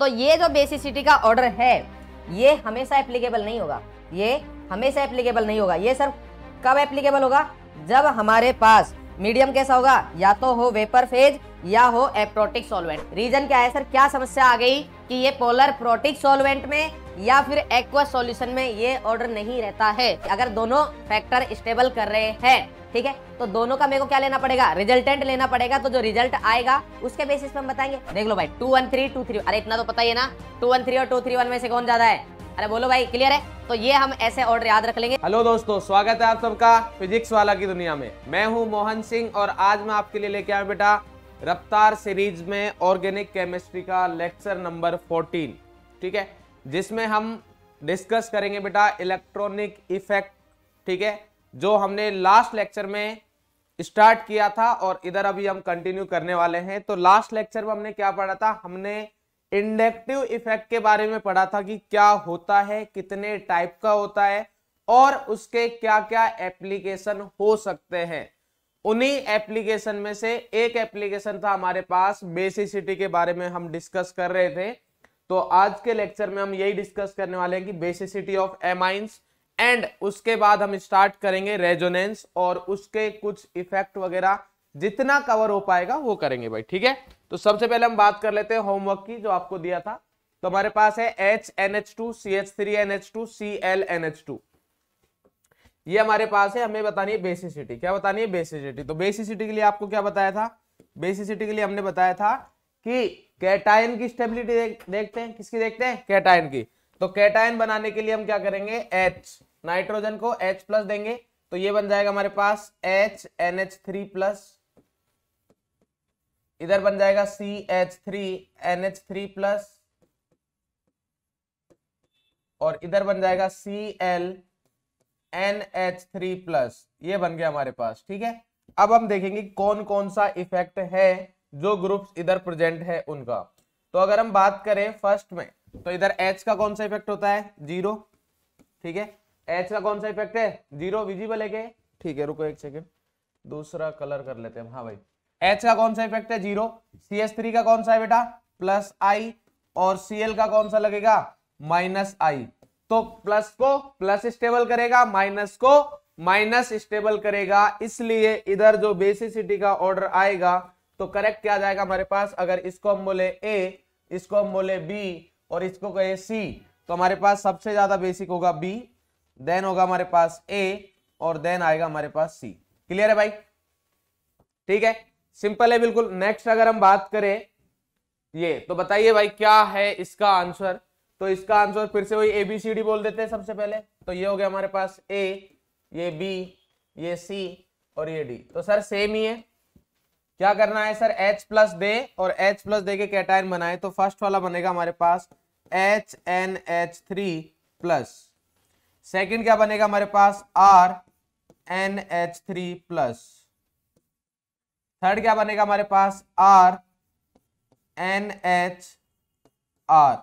तो ये जो बेसिसिटी का ऑर्डर है ये हमेशा एप्लीकेबल नहीं होगा ये हमेशा एप्लीकेबल नहीं होगा ये सर कब एप्लीकेबल होगा जब हमारे पास मीडियम कैसा होगा या तो हो वेपर फेज या हो एप्रोटिक सॉल्वेंट रीजन क्या है सर क्या समस्या आ गई कि ये पोलर प्रोटिक सॉल्वेंट में या फिर एक्वा सॉल्यूशन में ये ऑर्डर नहीं रहता है अगर दोनों फैक्टर स्टेबल कर रहे हैं ठीक है तो दोनों का मेरे को क्या लेना पड़ेगा रिजल्टेंट लेना पड़ेगा तो जो रिजल्ट आएगा उसके बेसिस पे हम बताएंगे देख लो भाई two one three two three अरे इतना तो पता ही है ना टू वन थ्री और टू थ्री वन में से कौन ज्यादा है अरे बोलो भाई क्लियर है तो ये हम ऐसे ऑर्डर याद रख लेंगे हेलो दोस्तों स्वागत है आप सबका फिजिक्स वाला की दुनिया में मैं हूँ मोहन सिंह और आज मैं आपके लिए लेके आया बेटा रफ्तार सीरीज में ऑर्गेनिक केमिस्ट्री का लेक्चर नंबर 14 ठीक है जिसमें हम डिस्कस करेंगे बेटा इलेक्ट्रॉनिक इफेक्ट ठीक है जो हमने लास्ट लेक्चर में स्टार्ट किया था और इधर अभी हम कंटिन्यू करने वाले हैं तो लास्ट लेक्चर में हमने क्या पढ़ा था हमने इंडक्टिव इफेक्ट के बारे में पढ़ा था कि क्या होता है कितने टाइप का होता है और उसके क्या क्या एप्लीकेशन हो सकते हैं उन्हीं एप्लीकेशन में से एक एप्लीकेशन था हमारे पास बेसिसिटी के बारे में हम डिस्कस कर रहे थे तो आज के लेक्चर में हम यही डिस्कस करने वाले हैं कि बेसिसिटी ऑफ एमाइंस एंड उसके बाद हम स्टार्ट करेंगे रेजोनेंस और उसके कुछ इफेक्ट वगैरह जितना कवर हो पाएगा वो करेंगे भाई ठीक है तो सबसे पहले हम बात कर लेते हैं होमवर्क की जो आपको दिया था तो हमारे पास है H N H two C H three N H two C L N H two ये हमारे पास है हमें बतानी है बेसिसिटी क्या बतानी है बेसिसिटी तो बेसिसिटी के लिए आपको क्या बताया था बेसिसिटी के लिए हमने बताया था कि कैटायन की स्टेबिलिटी देख, देखते हैं किसकी देखते हैं कैटायन की तो कैटायन बनाने के लिए हम क्या करेंगे एच नाइट्रोजन को एच प्लस देंगे तो ये बन जाएगा हमारे पास H N H three plus इधर बन जाएगा C H three N H three plus और इधर बन जाएगा C L N H three plus ये बन गया हमारे पास ठीक है अब हम देखेंगे कौन कौन सा इफेक्ट है जो ग्रुप्स इधर प्रेजेंट है उनका तो अगर हम बात करें फर्स्ट में तो इधर एच का कौन सा इफेक्ट होता है जीरो ठीक है एच का कौन सा इफेक्ट है जीरो विजिबल है के ठीक है रुको एक सेकेंड दूसरा कलर कर लेते हैं हाँ भाई एच का कौन सा इफेक्ट है जीरो सी एस थ्री का कौन सा है बेटा प्लस आई और सी एल का कौन सा लगेगा माइनस आई तो प्लस को प्लस स्टेबल करेगा माइनस को माइनस स्टेबल करेगा इसलिए इधर जो बेसिसिटी का ऑर्डर आएगा तो करेक्ट क्या जाएगा हमारे पास अगर इसको हम बोले ए इसको हम बोले बी और इसको कहे सी तो हमारे पास सबसे ज्यादा बेसिक होगा बी देन होगा हमारे पास ए और देन आएगा हमारे पास सी क्लियर है भाई ठीक है सिंपल है बिल्कुल नेक्स्ट अगर हम बात करें ये तो बताइए भाई क्या है इसका आंसर तो इसका आंसर फिर से वही ए बी सी डी बोल देते हैं सबसे पहले तो ये हो गया हमारे पास ए ये बी ये सी और ये डी तो सर सेम ही है क्या करना है सर H प्लस दे और H प्लस दे के कैटाइन बनाए तो फर्स्ट वाला बनेगा हमारे पास H N H three plus second क्या बनेगा हमारे पास R N H three plus third क्या बनेगा हमारे पास R N H R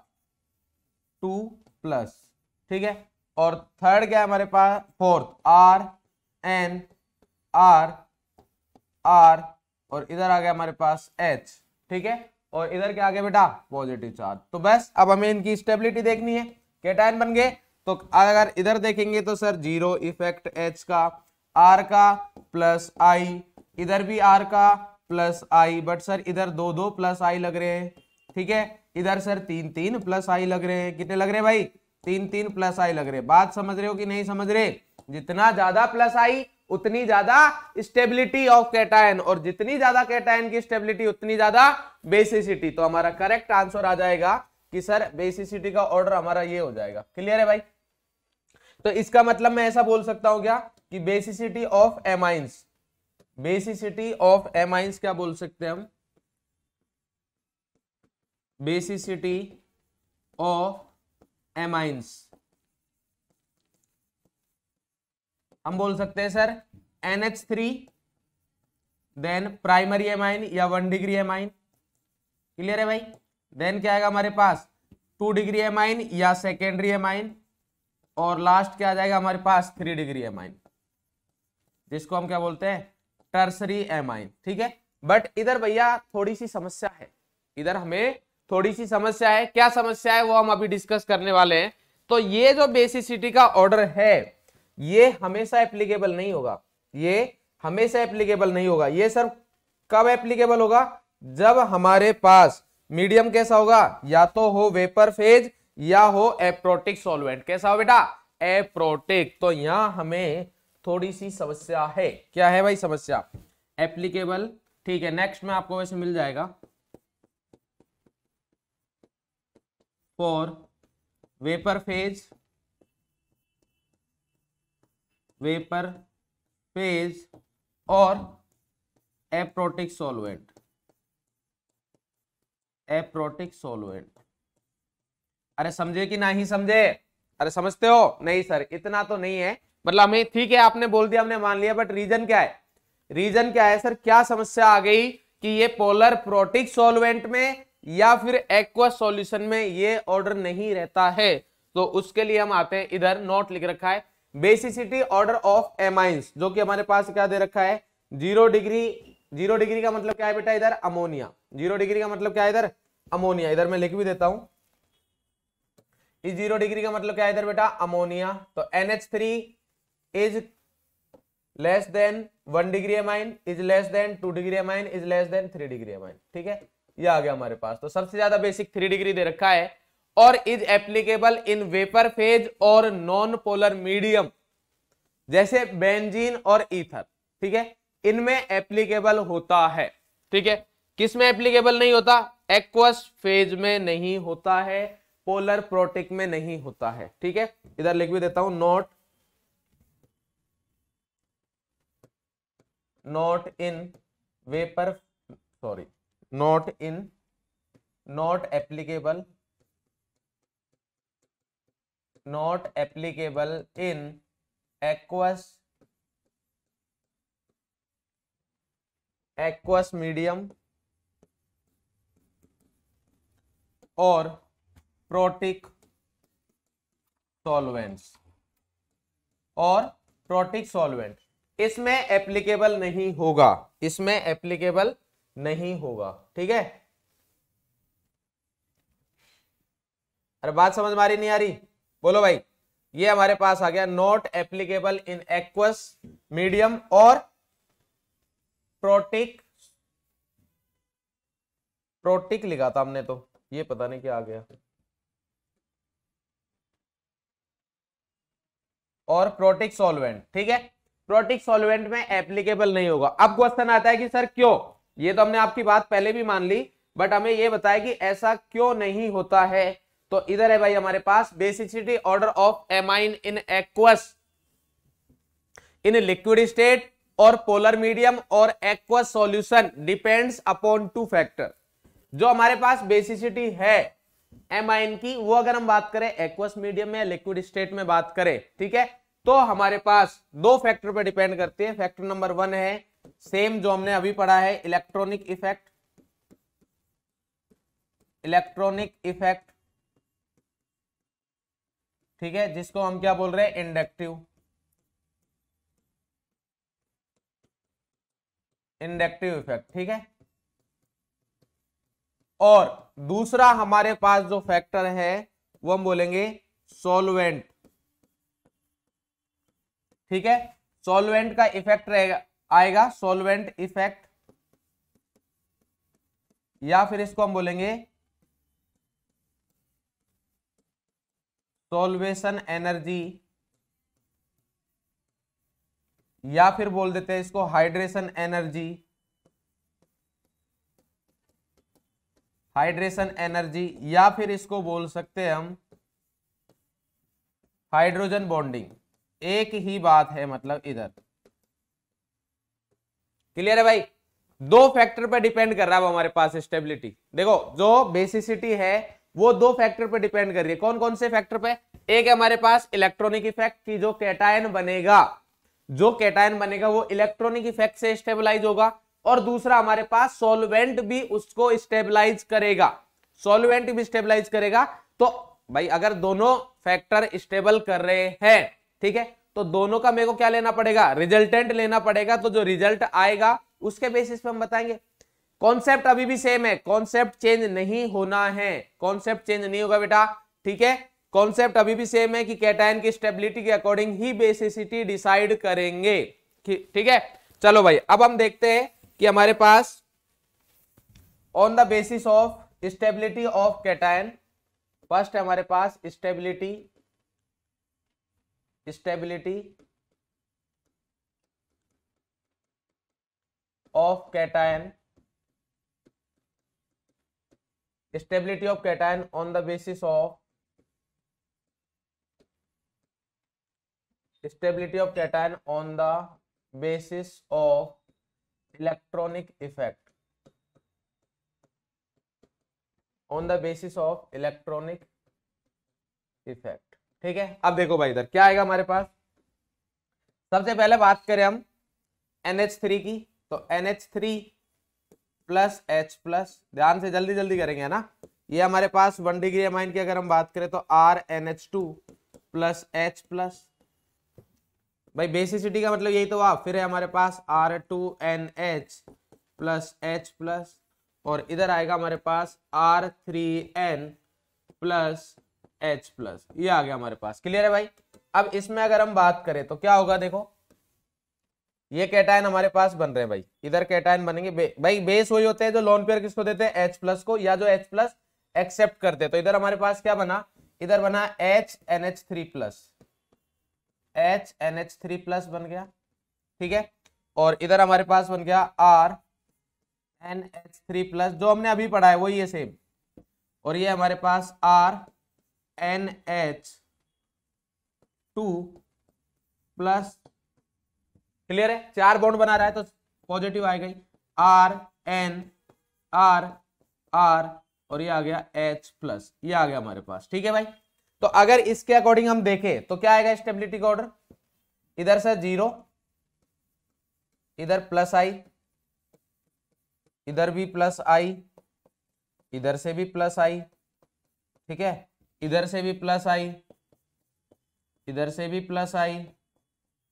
two plus ठीक है और थर्ड क्या है हमारे पास fourth R N R R और इधर आ गया हमारे पास एच ठीक है और इधर क्या आ गया बेटा पॉजिटिव चार्ज तो बस अब हमें इनकी स्टेबिलिटी देखनी है कैटाइन बन गए तो अगर इधर देखेंगे तो सर जीरो इफेक्ट एच का आर का प्लस आई इधर भी आर का प्लस आई बट सर इधर दो दो प्लस आई लग रहे हैं ठीक है इधर सर तीन तीन प्लस आई लग रहे हैं कितने लग रहे हैं भाई तीन तीन प्लस आई लग रहे बात समझ रहे हो कि नहीं समझ रहे जितना ज्यादा प्लस आई उतनी ज्यादा स्टेबिलिटी ऑफ कैटायन और जितनी ज्यादा कैटायन की स्टेबिलिटी उतनी ज्यादा बेसिसिटी तो हमारा करेक्ट आंसर आ जाएगा कि सर बेसिसिटी का ऑर्डर हमारा ये हो जाएगा क्लियर है भाई तो इसका मतलब मैं ऐसा बोल सकता हूं क्या कि basicity of amines basicity of amines क्या बोल सकते हैं हम basicity of amines हम बोल सकते हैं sir NH3 then primary amine या वन डिग्री एमाइन क्लियर है भाई देन क्या आएगा हमारे पास टू डिग्री एमाइन या सेकेंडरी एमाइन और लास्ट क्या आ जाएगा हमारे पास थ्री डिग्री एमाइन जिसको हम क्या बोलते हैं टर्सरी एमाइन ठीक है बट इधर भैया थोड़ी सी समस्या है इधर हमें थोड़ी सी समस्या है क्या समस्या है वो हम अभी डिस्कस करने वाले हैं तो ये जो बेसिसिटी का ऑर्डर है ये हमेशा एप्लीकेबल नहीं होगा ये हमेशा एप्लीकेबल नहीं होगा ये सर कब एप्लीकेबल होगा जब हमारे पास मीडियम कैसा होगा या तो हो वेपर फेज या हो एप्रोटिक सॉल्वेंट कैसा हो बेटा एप्रोटिक तो यहां हमें थोड़ी सी समस्या है क्या है भाई समस्या एप्लीकेबल ठीक है नेक्स्ट में आपको वैसे मिल जाएगा for vapour phase vapour phase और एप्रोटिक सॉल्वेंट एप्रोटिक सोलवेंट अरे समझे कि नहीं समझे अरे समझते हो नहीं सर इतना तो नहीं है मतलब हमें ठीक है आपने बोल दिया हमने मान लिया बट रीजन क्या है रीजन क्या है सर क्या समस्या आ गई कि ये पोलर प्रोटिक सॉल्वेंट में या फिर एक्वा सॉल्यूशन में ये ऑर्डर नहीं रहता है तो उसके लिए हम आते हैं इधर नोट लिख रखा है बेसिसिटी ऑर्डर ऑफ एमाइंस जो कि हमारे पास क्या दे रखा है जीरो डिग्री जीरो डिग्री का मतलब क्या है बेटा इधर अमोनिया जीरो डिग्री का मतलब क्या है इधर अमोनिया इधर मैं लिख भी देता हूं इस जीरो डिग्री का मतलब क्या है इधर बेटा अमोनिया तो three is less than one degree amine is less than two degree amine is less than three degree amine ठीक है ये आ गया हमारे पास तो सबसे ज्यादा बेसिक थ्री डिग्री दे रखा है और is applicable in vapour phase और नॉन पोलर मीडियम जैसे बेंजीन और ईथर ठीक है इनमें एप्लीकेबल होता है ठीक है किस में एप्लीकेबल नहीं होता एक्वस फेज में नहीं होता है पोलर प्रोटिक में नहीं होता है ठीक है इधर लिख भी देता हूं not not in vapour sorry not in not applicable not applicable in aqueous aqueous medium or protic solvents और प्रोटिक सॉल्वेंट इसमें एप्लीकेबल नहीं होगा इसमें एप्लीकेबल नहीं होगा ठीक है अरे बात समझ में आ रही नहीं आ रही बोलो भाई ये हमारे पास आ गया not applicable in aqueous medium और प्रोटिक प्रोटिक लिखा था हमने तो ये पता नहीं क्या आ गया और प्रोटिक सॉल्वेंट ठीक है प्रोटिक सॉल्वेंट में एप्लीकेबल नहीं होगा अब क्वेश्चन आता है कि सर क्यों ये तो हमने आपकी बात पहले भी मान ली बट हमें ये बताया कि ऐसा क्यों नहीं होता है तो इधर है भाई हमारे पास basicity order of amine in aqueous in liquid state और पोलर मीडियम और aqueous solution depends upon two factor जो हमारे पास बेसिसिटी है एमाइन की वो अगर हम बात करें एक्वस मीडियम में लिक्विड स्टेट में बात करें ठीक है तो हमारे पास दो फैक्टर पर डिपेंड करते हैं फैक्टर नंबर वन है सेम जो हमने अभी पढ़ा है इलेक्ट्रॉनिक इफेक्ट इलेक्ट्रॉनिक इफेक्ट ठीक है जिसको हम क्या बोल रहे हैं इंडक्टिव इंडक्टिव इफेक्ट ठीक है और दूसरा हमारे पास जो फैक्टर है वो हम बोलेंगे सॉल्वेंट ठीक है सॉल्वेंट का इफेक्ट रहेगा आएगा सोलवेंट इफेक्ट या फिर इसको हम बोलेंगे सोलवेशन एनर्जी या फिर बोल देते हैं इसको हाइड्रेशन एनर्जी हाइड्रेशन एनर्जी या फिर इसको बोल सकते हैं हम हाइड्रोजन बॉन्डिंग एक ही बात है मतलब इधर क्लियर है भाई दो फैक्टर पर डिपेंड कर रहा है हमारे पास स्टेबिलिटी देखो जो बेसिसिटी है वो दो फैक्टर पर डिपेंड कर रही है कौन कौन से फैक्टर पे एक है हमारे पास इलेक्ट्रॉनिक इफेक्ट की जो कैटायन बनेगा जो कैटायन बनेगा वो इलेक्ट्रॉनिक इफेक्ट से स्टेबलाइज होगा और दूसरा हमारे पास सॉल्वेंट भी उसको स्टेबलाइज करेगा सॉल्वेंट भी स्टेबलाइज करेगा तो भाई अगर दोनों फैक्टर स्टेबल कर रहे हैं ठीक है तो दोनों का मेरे को क्या लेना पड़ेगा रिजल्टेंट लेना पड़ेगा तो जो रिजल्ट आएगा उसके बेसिस पे हम बताएंगे कॉन्सेप्ट अभी भी सेम है कॉन्सेप्ट चेंज नहीं होना है कॉन्सेप्ट चेंज नहीं होगा बेटा ठीक है कॉन्सेप्ट अभी भी सेम है कि कैटाइन की स्टेबिलिटी के अकॉर्डिंग ही बेसिसिटी डिसाइड करेंगे ठीक है चलो भाई अब हम देखते हैं कि हमारे पास on the basis of stability of cation first हमारे पास stability stability of cation stability of cation on the basis of stability of cation on the basis of electronic effect on the basis of electronic effect ठीक है अब देखो भाई इधर क्या आएगा हमारे पास सबसे पहले बात करें हम NH3 की तो NH3 प्लस एच प्लस ध्यान से जल्दी जल्दी करेंगे है ना ये हमारे पास वन डिग्री एमाइन की अगर हम बात करें तो R N H two plus H plus भाई बेसिसिटी का मतलब यही तो आप फिर है हमारे पास R two N H plus H plus और इधर आएगा हमारे पास R three N plus H plus ये आ गया हमारे पास क्लियर है भाई अब इसमें अगर हम बात करें तो क्या होगा देखो ये कैटाइन हमारे पास बन रहे हैं भाई इधर कैटाइन बनेंगे बे, भाई बेस वही होते हैं जो लोन पेयर किसको देते हैं एच प्लस को या जो एच प्लस एक्सेप्ट करते हैं तो इधर हमारे पास क्या बना इधर बना H N H three plus H N H three plus बन गया ठीक है और इधर हमारे पास बन गया R N H three plus जो हमने अभी पढ़ा है वही है सेम और ये हमारे पास R N H two plus clear है चार बॉन्ड बना रहा है तो पॉजिटिव आ गई आर एन आर आर और ये आ गया एच प्लस ये आ गया हमारे पास ठीक है भाई तो अगर इसके अकॉर्डिंग हम देखें तो क्या आएगा स्टेबिलिटी का ऑर्डर इधर से जीरो इधर प्लस आई इधर भी प्लस आई इधर से भी प्लस आई ठीक है इधर से भी प्लस आई इधर से भी प्लस आई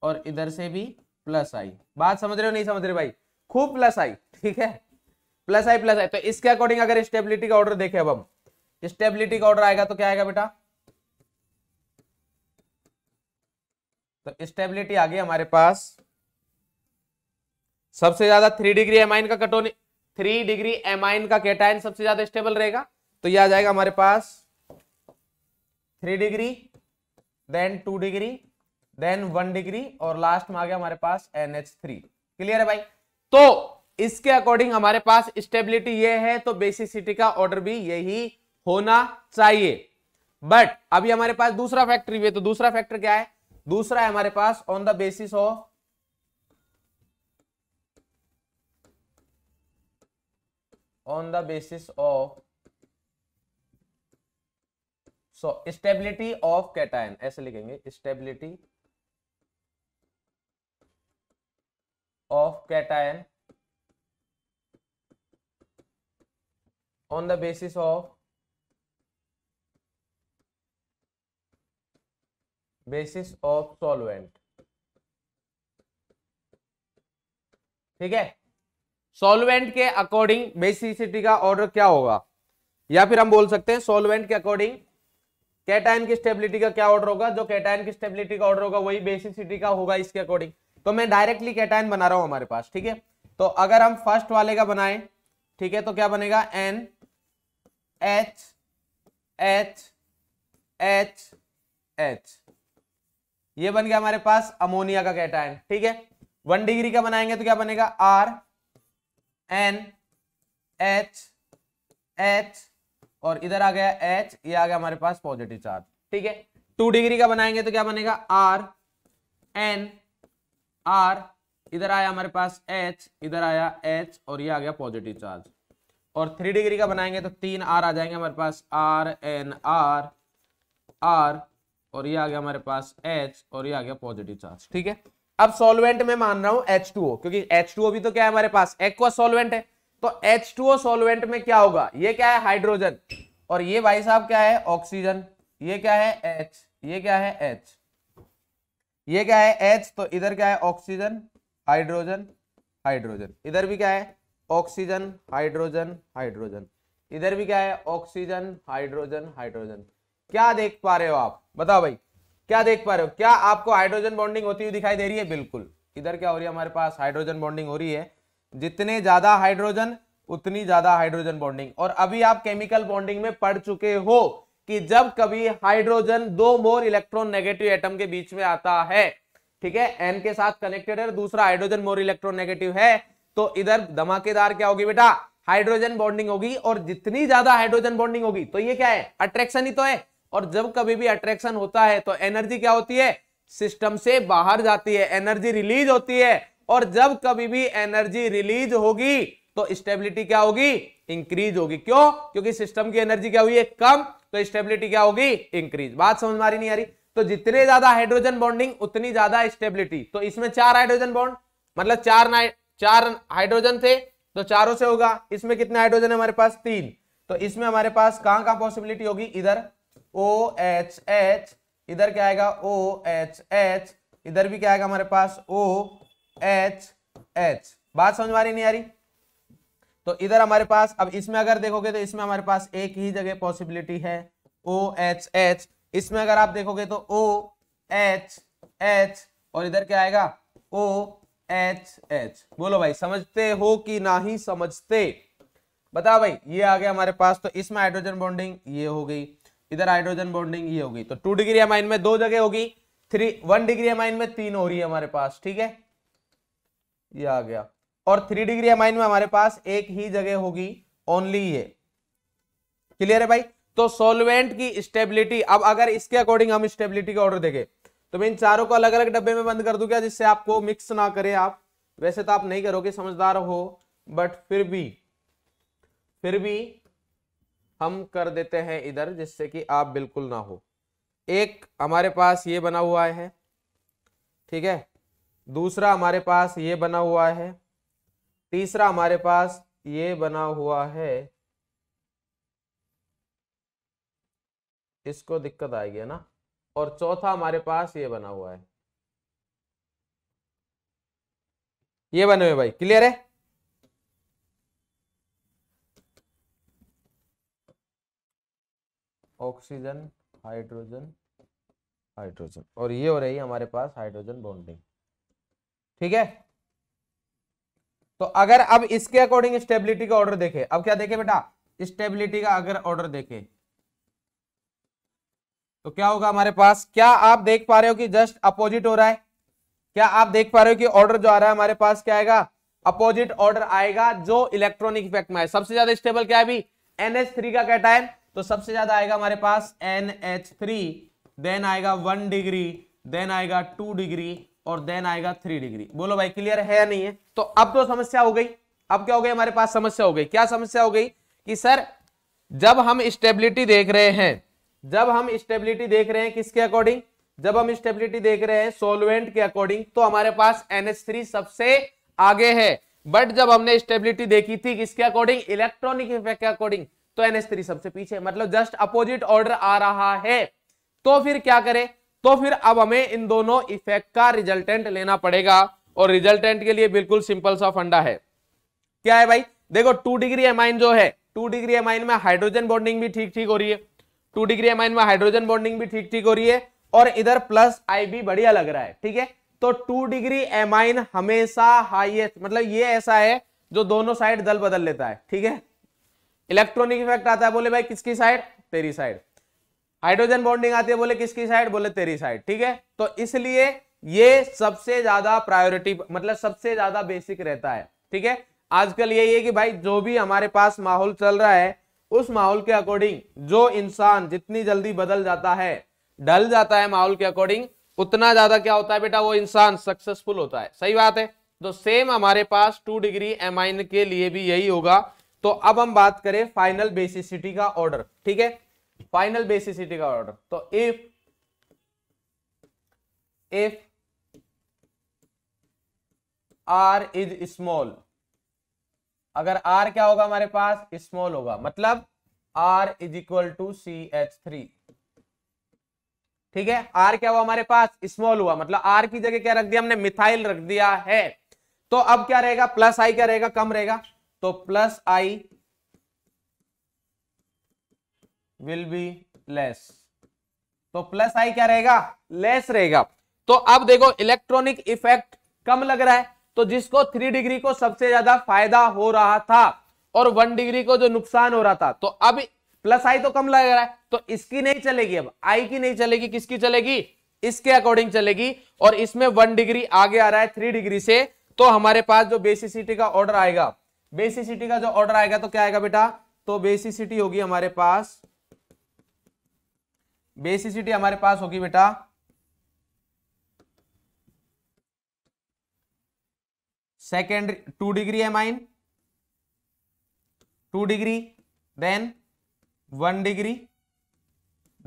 और इधर से भी प्लस आई बात समझ रहे हो नहीं समझ रहे भाई खूब प्लस आई ठीक है प्लस आई प्लस आई तो इसके अकॉर्डिंग अगर स्टेबिलिटी का ऑर्डर देखें अब हम स्टेबिलिटी का ऑर्डर आएगा तो क्या आएगा बेटा तो स्टेबिलिटी आ गई हमारे पास सबसे ज्यादा थ्री डिग्री एमाइन का कटोनी थ्री डिग्री एमाइन का केटाइन सबसे ज्यादा स्टेबल रहेगा तो यह आ जाएगा हमारे पास three degree then two degree then one degree और लास्ट में आ गया हमारे पास एन एच थ्री क्लियर है भाई तो इसके अकॉर्डिंग हमारे पास स्टेबिलिटी ये है तो बेसिसिटी का ऑर्डर भी यही होना चाहिए बट अभी हमारे पास दूसरा फैक्टर भी है तो दूसरा फैक्टर क्या है दूसरा है हमारे पास on the basis of on the basis of so stability of cation ऐसे लिखेंगे stability of cation on the basis of basis of solvent ठीक है सॉल्वेंट के अकॉर्डिंग बेसिसिटी का ऑर्डर क्या होगा या फिर हम बोल सकते हैं सॉल्वेंट के अकॉर्डिंग कैटाइन की स्टेबिलिटी का क्या ऑर्डर होगा जो कैटाइन की स्टेबिलिटी का ऑर्डर होगा वही बेसिसिटी का होगा इसके अकॉर्डिंग तो मैं डायरेक्टली कैटाइन बना रहा हूं हमारे पास ठीक है तो अगर हम फर्स्ट वाले का बनाए ठीक है तो क्या बनेगा N H H H H ये बन गया हमारे पास अमोनिया का कैटाइन ठीक है वन डिग्री का बनाएंगे तो क्या बनेगा आर एन एच एच और इधर आ गया एच ये आ गया हमारे पास पॉजिटिव चार्ज ठीक है टू डिग्री का बनाएंगे तो क्या बनेगा आर एन आर इधर आया हमारे पास एच इधर आया एच और ये आ गया पॉजिटिव चार्ज और थ्री डिग्री का बनाएंगे तो तीन आर आ जाएंगे हमारे पास आर एन आर आर और ये आ गया हमारे पास एच और ये आ गया पॉजिटिव चार्ज ठीक है अब सॉल्वेंट में मान रहा हूं एच क्योंकि एच भी तो क्या है हमारे पास एक्वा सॉल्वेंट है तो एच टू ओ सोलवेंट में क्या होगा ये क्या है हाइड्रोजन और ये भाई साहब क्या है ऑक्सीजन ये क्या है एच ये क्या है एच ये क्या है एच तो इधर क्या है ऑक्सीजन हाइड्रोजन हाइड्रोजन इधर भी क्या है ऑक्सीजन हाइड्रोजन हाइड्रोजन इधर भी क्या है ऑक्सीजन हाइड्रोजन हाइड्रोजन क्या देख पा रहे हो आप बताओ भाई क्या देख पा रहे हो क्या आपको हाइड्रोजन बॉन्डिंग होती हुई दिखाई दे रही है बिल्कुल इधर क्या हो रही है हमारे पास हाइड्रोजन बॉन्डिंग हो रही है जितने ज्यादा हाइड्रोजन उतनी ज्यादा हाइड्रोजन बॉन्डिंग और अभी आप केमिकल बॉन्डिंग में पढ़ चुके हो कि जब कभी हाइड्रोजन दो मोर इलेक्ट्रॉन नेगेटिव एटम के बीच में आता है ठीक है एन के साथ कनेक्टेड है दूसरा हाइड्रोजन मोर इलेक्ट्रॉन नेगेटिव है तो इधर धमाकेदार क्या होगी बेटा हाइड्रोजन बॉन्डिंग होगी और जितनी ज्यादा हाइड्रोजन बॉन्डिंग होगी तो ये क्या है अट्रैक्शन ही तो है और जब कभी भी अट्रैक्शन होता है तो एनर्जी क्या होती है सिस्टम से बाहर जाती है एनर्जी रिलीज होती है और जब कभी भी एनर्जी रिलीज होगी तो स्टेबिलिटी क्या होगी इंक्रीज होगी क्यों क्योंकि सिस्टम की एनर्जी क्या हुई है कम तो स्टेबिलिटी क्या होगी इंक्रीज बात समझ मारी नहीं आ रही तो जितने ज्यादा हाइड्रोजन बॉन्डिंग उतनी ज्यादा स्टेबिलिटी तो इसमें चार हाइड्रोजन बॉन्ड मतलब चार चार हाइड्रोजन थे तो चारों से होगा इसमें कितने हाइड्रोजन है हमारे पास तीन तो इसमें हमारे पास कहां कहां पॉसिबिलिटी होगी इधर ओ एच एच इधर क्या आएगा ओ एच एच इधर भी क्या आएगा हमारे पास ओ एच एच बात समझ में आ रही नहीं आ रही तो इधर हमारे पास अब इसमें अगर देखोगे तो इसमें हमारे पास एक ही जगह पॉसिबिलिटी है ओ एच एच इसमें अगर आप देखोगे तो ओ एच एच और इधर क्या आएगा ओ एच एच बोलो भाई समझते हो कि ना ही समझते बताओ भाई ये आ गया हमारे पास तो इसमें हाइड्रोजन बॉन्डिंग ये हो गई इधर हाइड्रोजन बॉन्डिंग ये हो गई तो टू डिग्री अमाइन में दो जगह होगी थ्री वन डिग्री अमाइन में तीन हो रही है हमारे पास ठीक है ये आ गया और थ्री डिग्री एम में हमारे पास एक ही जगह होगी ओनली ये क्लियर है भाई तो सोलवेंट की स्टेबिलिटी अब अगर इसके अकॉर्डिंग हम स्टेबिलिटी का ऑर्डर देखें तो मैं इन चारों को अलग अलग डब्बे में बंद कर दूंगा क्या जिससे आपको मिक्स ना करें आप वैसे तो आप नहीं करोगे समझदार हो बट फिर भी फिर भी हम कर देते हैं इधर जिससे कि आप बिल्कुल ना हो एक हमारे पास ये बना हुआ है ठीक है दूसरा हमारे पास ये बना हुआ है तीसरा हमारे पास ये बना हुआ है इसको दिक्कत आएगी है ना और चौथा हमारे पास ये बना हुआ है ये बने हुए भाई क्लियर है ऑक्सीजन हाइड्रोजन हाइड्रोजन और ये हो रही है हमारे पास हाइड्रोजन बॉन्डिंग ठीक है तो अगर अब इसके अकॉर्डिंग स्टेबिलिटी का ऑर्डर देखे अब क्या देखे बेटा स्टेबिलिटी का अगर ऑर्डर देखे तो क्या होगा हमारे पास क्या आप देख पा रहे हो कि जस्ट अपोजिट हो रहा है क्या आप देख पा रहे हो कि ऑर्डर जो आ रहा है हमारे पास क्या आएगा अपोजिट ऑर्डर आएगा जो इलेक्ट्रॉनिक इफेक्ट में है सबसे ज्यादा स्टेबल क्या है अभी NH3 का टाइम तो सबसे ज्यादा आएगा हमारे पास थ्री देन आएगा वन डिग्री देन आएगा टू डिग्री और देन आएगा थ्री डिग्री बोलो भाई क्लियर है या नहीं है तो अब तो समस्या हो गई अब क्या हो गया हमारे पास समस्या हो गई क्या समस्या हो गई कि सर जब हम स्टेबिलिटी देख रहे हैं जब हम स्टेबिलिटी देख रहे हैं किसके अकॉर्डिंग जब हम स्टेबिलिटी देख रहे हैं सोलवेंट के अकॉर्डिंग तो हमारे पास NH3 सबसे आगे है बट जब हमने स्टेबिलिटी देखी थी किसके अकॉर्डिंग इलेक्ट्रॉनिक इफेक्ट के अकॉर्डिंग तो NH3 सबसे पीछे मतलब जस्ट अपोजिट ऑर्डर आ रहा है तो फिर क्या करें तो फिर अब हमें इन दोनों इफेक्ट का रिजल्टेंट लेना पड़ेगा और रिजल्टेंट के लिए बिल्कुल सिंपल सा फंडा है क्या है भाई देखो टू डिग्री एमाइन जो है टू डिग्री एमाइन में हाइड्रोजन बॉन्डिंग भी ठीक ठीक हो रही है टू डिग्री एमाइन में हाइड्रोजन बॉन्डिंग भी ठीक ठीक हो रही है और इधर प्लस आई भी बढ़िया लग रहा है ठीक है तो टू डिग्री एमाइन हमेशा हाईएस्ट मतलब ये ऐसा है जो दोनों साइड दल बदल लेता है ठीक है इलेक्ट्रॉनिक इफेक्ट आता है बोले भाई किसकी साइड तेरी साइड हाइड्रोजन बॉन्डिंग आती है बोले किसकी साइड बोले तेरी साइड ठीक है तो इसलिए ये सबसे ज्यादा प्रायोरिटी मतलब सबसे ज्यादा बेसिक रहता है ठीक है आजकल यही है कि भाई जो भी हमारे पास माहौल चल रहा है उस माहौल के अकॉर्डिंग जो इंसान जितनी जल्दी बदल जाता है ढल जाता है माहौल के अकॉर्डिंग उतना ज्यादा क्या होता है बेटा वो इंसान सक्सेसफुल होता है सही बात है तो सेम हमारे पास टू डिग्री एमाइन के लिए भी यही होगा तो अब हम बात करें फाइनल बेसिसिटी का ऑर्डर ठीक है फाइनल बेसिसिटी का ऑर्डर तो if if R is small अगर आर क्या होगा हमारे पास स्मॉल होगा मतलब R is equal to C H three ठीक है आर क्या हुआ हमारे पास स्मॉल हुआ मतलब आर की जगह क्या रख दिया हमने मिथाइल रख दिया है तो अब क्या रहेगा प्लस आई क्या रहेगा कम रहेगा तो plus I will be less तो प्लस आई क्या रहेगा लेस रहेगा तो अब देखो इलेक्ट्रॉनिक इफेक्ट कम लग रहा है तो जिसको थ्री डिग्री को सबसे ज्यादा फायदा हो रहा था और वन डिग्री को जो नुकसान हो रहा था तो अब प्लस आई तो कम लग रहा है तो इसकी नहीं चलेगी अब आई की नहीं चलेगी किसकी चलेगी इसके अकॉर्डिंग चलेगी और इसमें वन डिग्री आगे आ रहा है थ्री डिग्री से तो हमारे पास जो बेसिसिटी का ऑर्डर आएगा बेसिसिटी का जो ऑर्डर आएगा तो क्या आएगा बेटा तो बेसिसिटी होगी हमारे पास बेसिसिटी हमारे पास होगी बेटा सेकेंड टू डिग्री है amine two degree then one degree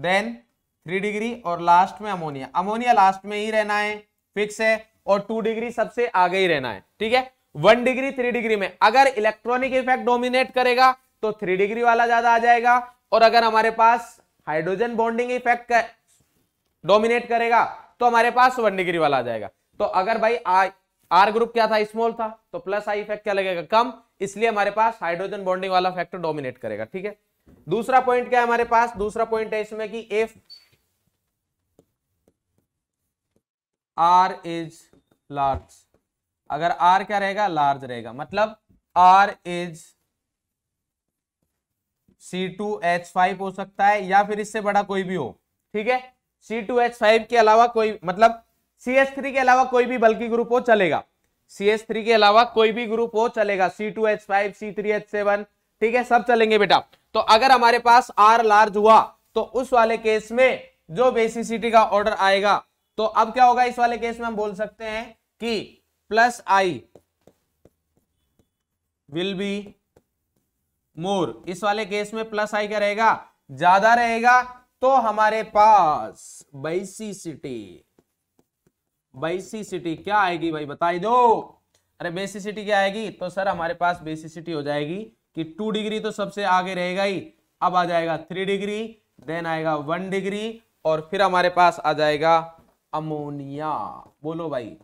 then three degree और लास्ट में अमोनिया अमोनिया लास्ट में ही रहना है फिक्स है और टू डिग्री सबसे आगे ही रहना है ठीक है वन डिग्री थ्री डिग्री में अगर इलेक्ट्रॉनिक इफेक्ट डोमिनेट करेगा तो थ्री डिग्री वाला ज्यादा आ जाएगा और अगर हमारे पास हाइड्रोजन बॉन्डिंग इफेक्ट कर, डोमिनेट करेगा तो हमारे पास वन डिग्री वाला आ जाएगा तो अगर भाई आर ग्रुप क्या था स्मॉल था तो प्लस आई इफेक्ट क्या लगेगा कम इसलिए हमारे पास हाइड्रोजन बॉन्डिंग वाला फैक्टर डोमिनेट करेगा ठीक है दूसरा पॉइंट क्या है हमारे पास दूसरा पॉइंट है इसमें कि एफ आर इज लार्ज अगर आर क्या रहेगा लार्ज रहेगा मतलब आर इज C2H5 हो सकता है या फिर इससे बड़ा कोई भी हो ठीक है C2H5 के अलावा कोई मतलब CH3 के अलावा कोई भी बल्कि ग्रुप हो चलेगा CH3 के अलावा कोई भी ग्रुप हो चलेगा C2H5 C3H7 ठीक है सब चलेंगे बेटा तो अगर हमारे पास R लार्ज हुआ तो उस वाले केस में जो बेसिसिटी का ऑर्डर आएगा तो अब क्या होगा इस वाले केस में हम बोल सकते हैं कि plus I will be more इस वाले केस में प्लस आई क्या रहेगा ज्यादा रहेगा तो हमारे पास बैसी सिटी बैसी सिटी क्या आएगी भाई बताई दो अरे सिटी क्या आएगी तो सर हमारे पास बेसी सिटी हो जाएगी कि टू डिग्री तो सबसे आगे रहेगा ही अब आ जाएगा थ्री डिग्री देन आएगा वन डिग्री और फिर हमारे पास आ जाएगा अमोनिया बोलो भाई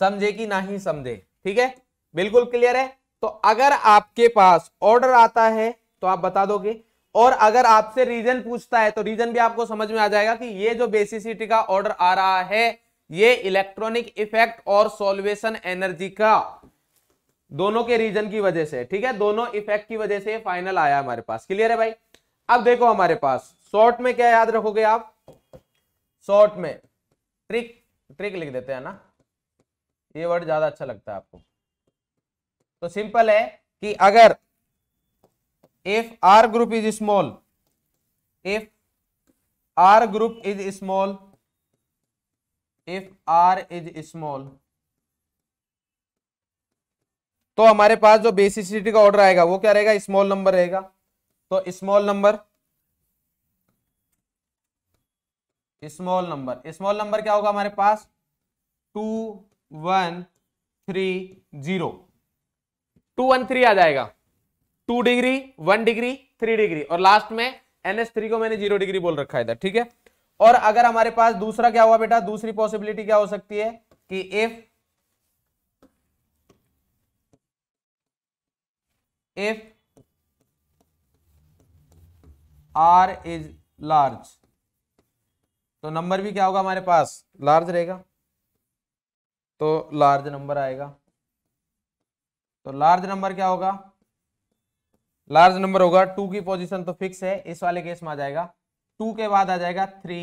समझे कि नहीं समझे ठीक है बिल्कुल क्लियर है तो अगर आपके पास ऑर्डर आता है तो आप बता दोगे और अगर आपसे रीजन पूछता है तो रीजन भी आपको समझ में आ जाएगा कि ये जो बेसिसिटी का ऑर्डर आ रहा है ये इलेक्ट्रॉनिक इफेक्ट और सोल्वेशन एनर्जी का दोनों के रीजन की वजह से ठीक है दोनों इफेक्ट की वजह से फाइनल आया हमारे पास क्लियर है भाई अब देखो हमारे पास शॉर्ट में क्या याद रखोगे आप शॉर्ट में ट्रिक ट्रिक लिख देते हैं ना ये वर्ड ज्यादा अच्छा लगता है आपको तो सिंपल है कि अगर if R group is small if R group is small if R is small तो हमारे पास जो बेसिसिटी का ऑर्डर आएगा वो क्या रहेगा स्मॉल नंबर रहेगा तो small number small number small number क्या होगा हमारे पास two one three zero two one three आ जाएगा two degree one degree three degree और लास्ट में एन एस थ्री को मैंने जीरो डिग्री बोल रखा है ठीक है और अगर हमारे पास दूसरा क्या हुआ बेटा दूसरी पॉसिबिलिटी क्या हो सकती है कि if if R is large तो नंबर भी क्या होगा हमारे पास लार्ज रहेगा तो लार्ज नंबर आएगा तो लार्ज नंबर क्या होगा लार्ज नंबर होगा टू की पोजीशन तो फिक्स है इस वाले केस में आ जाएगा टू के बाद आ जाएगा थ्री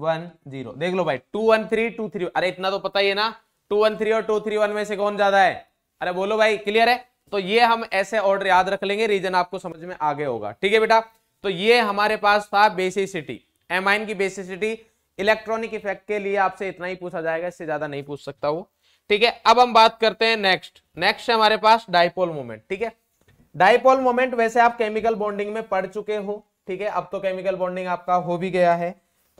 वन जीरो देख लो भाई two one three two three अरे इतना तो पता ही है ना टू वन थ्री और टू थ्री वन में से कौन ज्यादा है अरे बोलो भाई क्लियर है तो ये हम ऐसे ऑर्डर याद रख लेंगे रीजन आपको समझ में आगे होगा ठीक है बेटा तो ये हमारे पास था बेसिसिटी एमाइन की बेसिसिटी इलेक्ट्रॉनिक इफेक्ट के लिए आपसे इतना ही पूछा जाएगा इससे ज्यादा नहीं पूछ सकता वो ठीक है अब हम बात करते हैं नेक्स्ट नेक्स्ट है हमारे पास डाइपोल मोमेंट ठीक है डाइपोल मोमेंट वैसे आप केमिकल बॉन्डिंग में पढ़ चुके हो ठीक है अब तो केमिकल बॉन्डिंग आपका हो भी गया है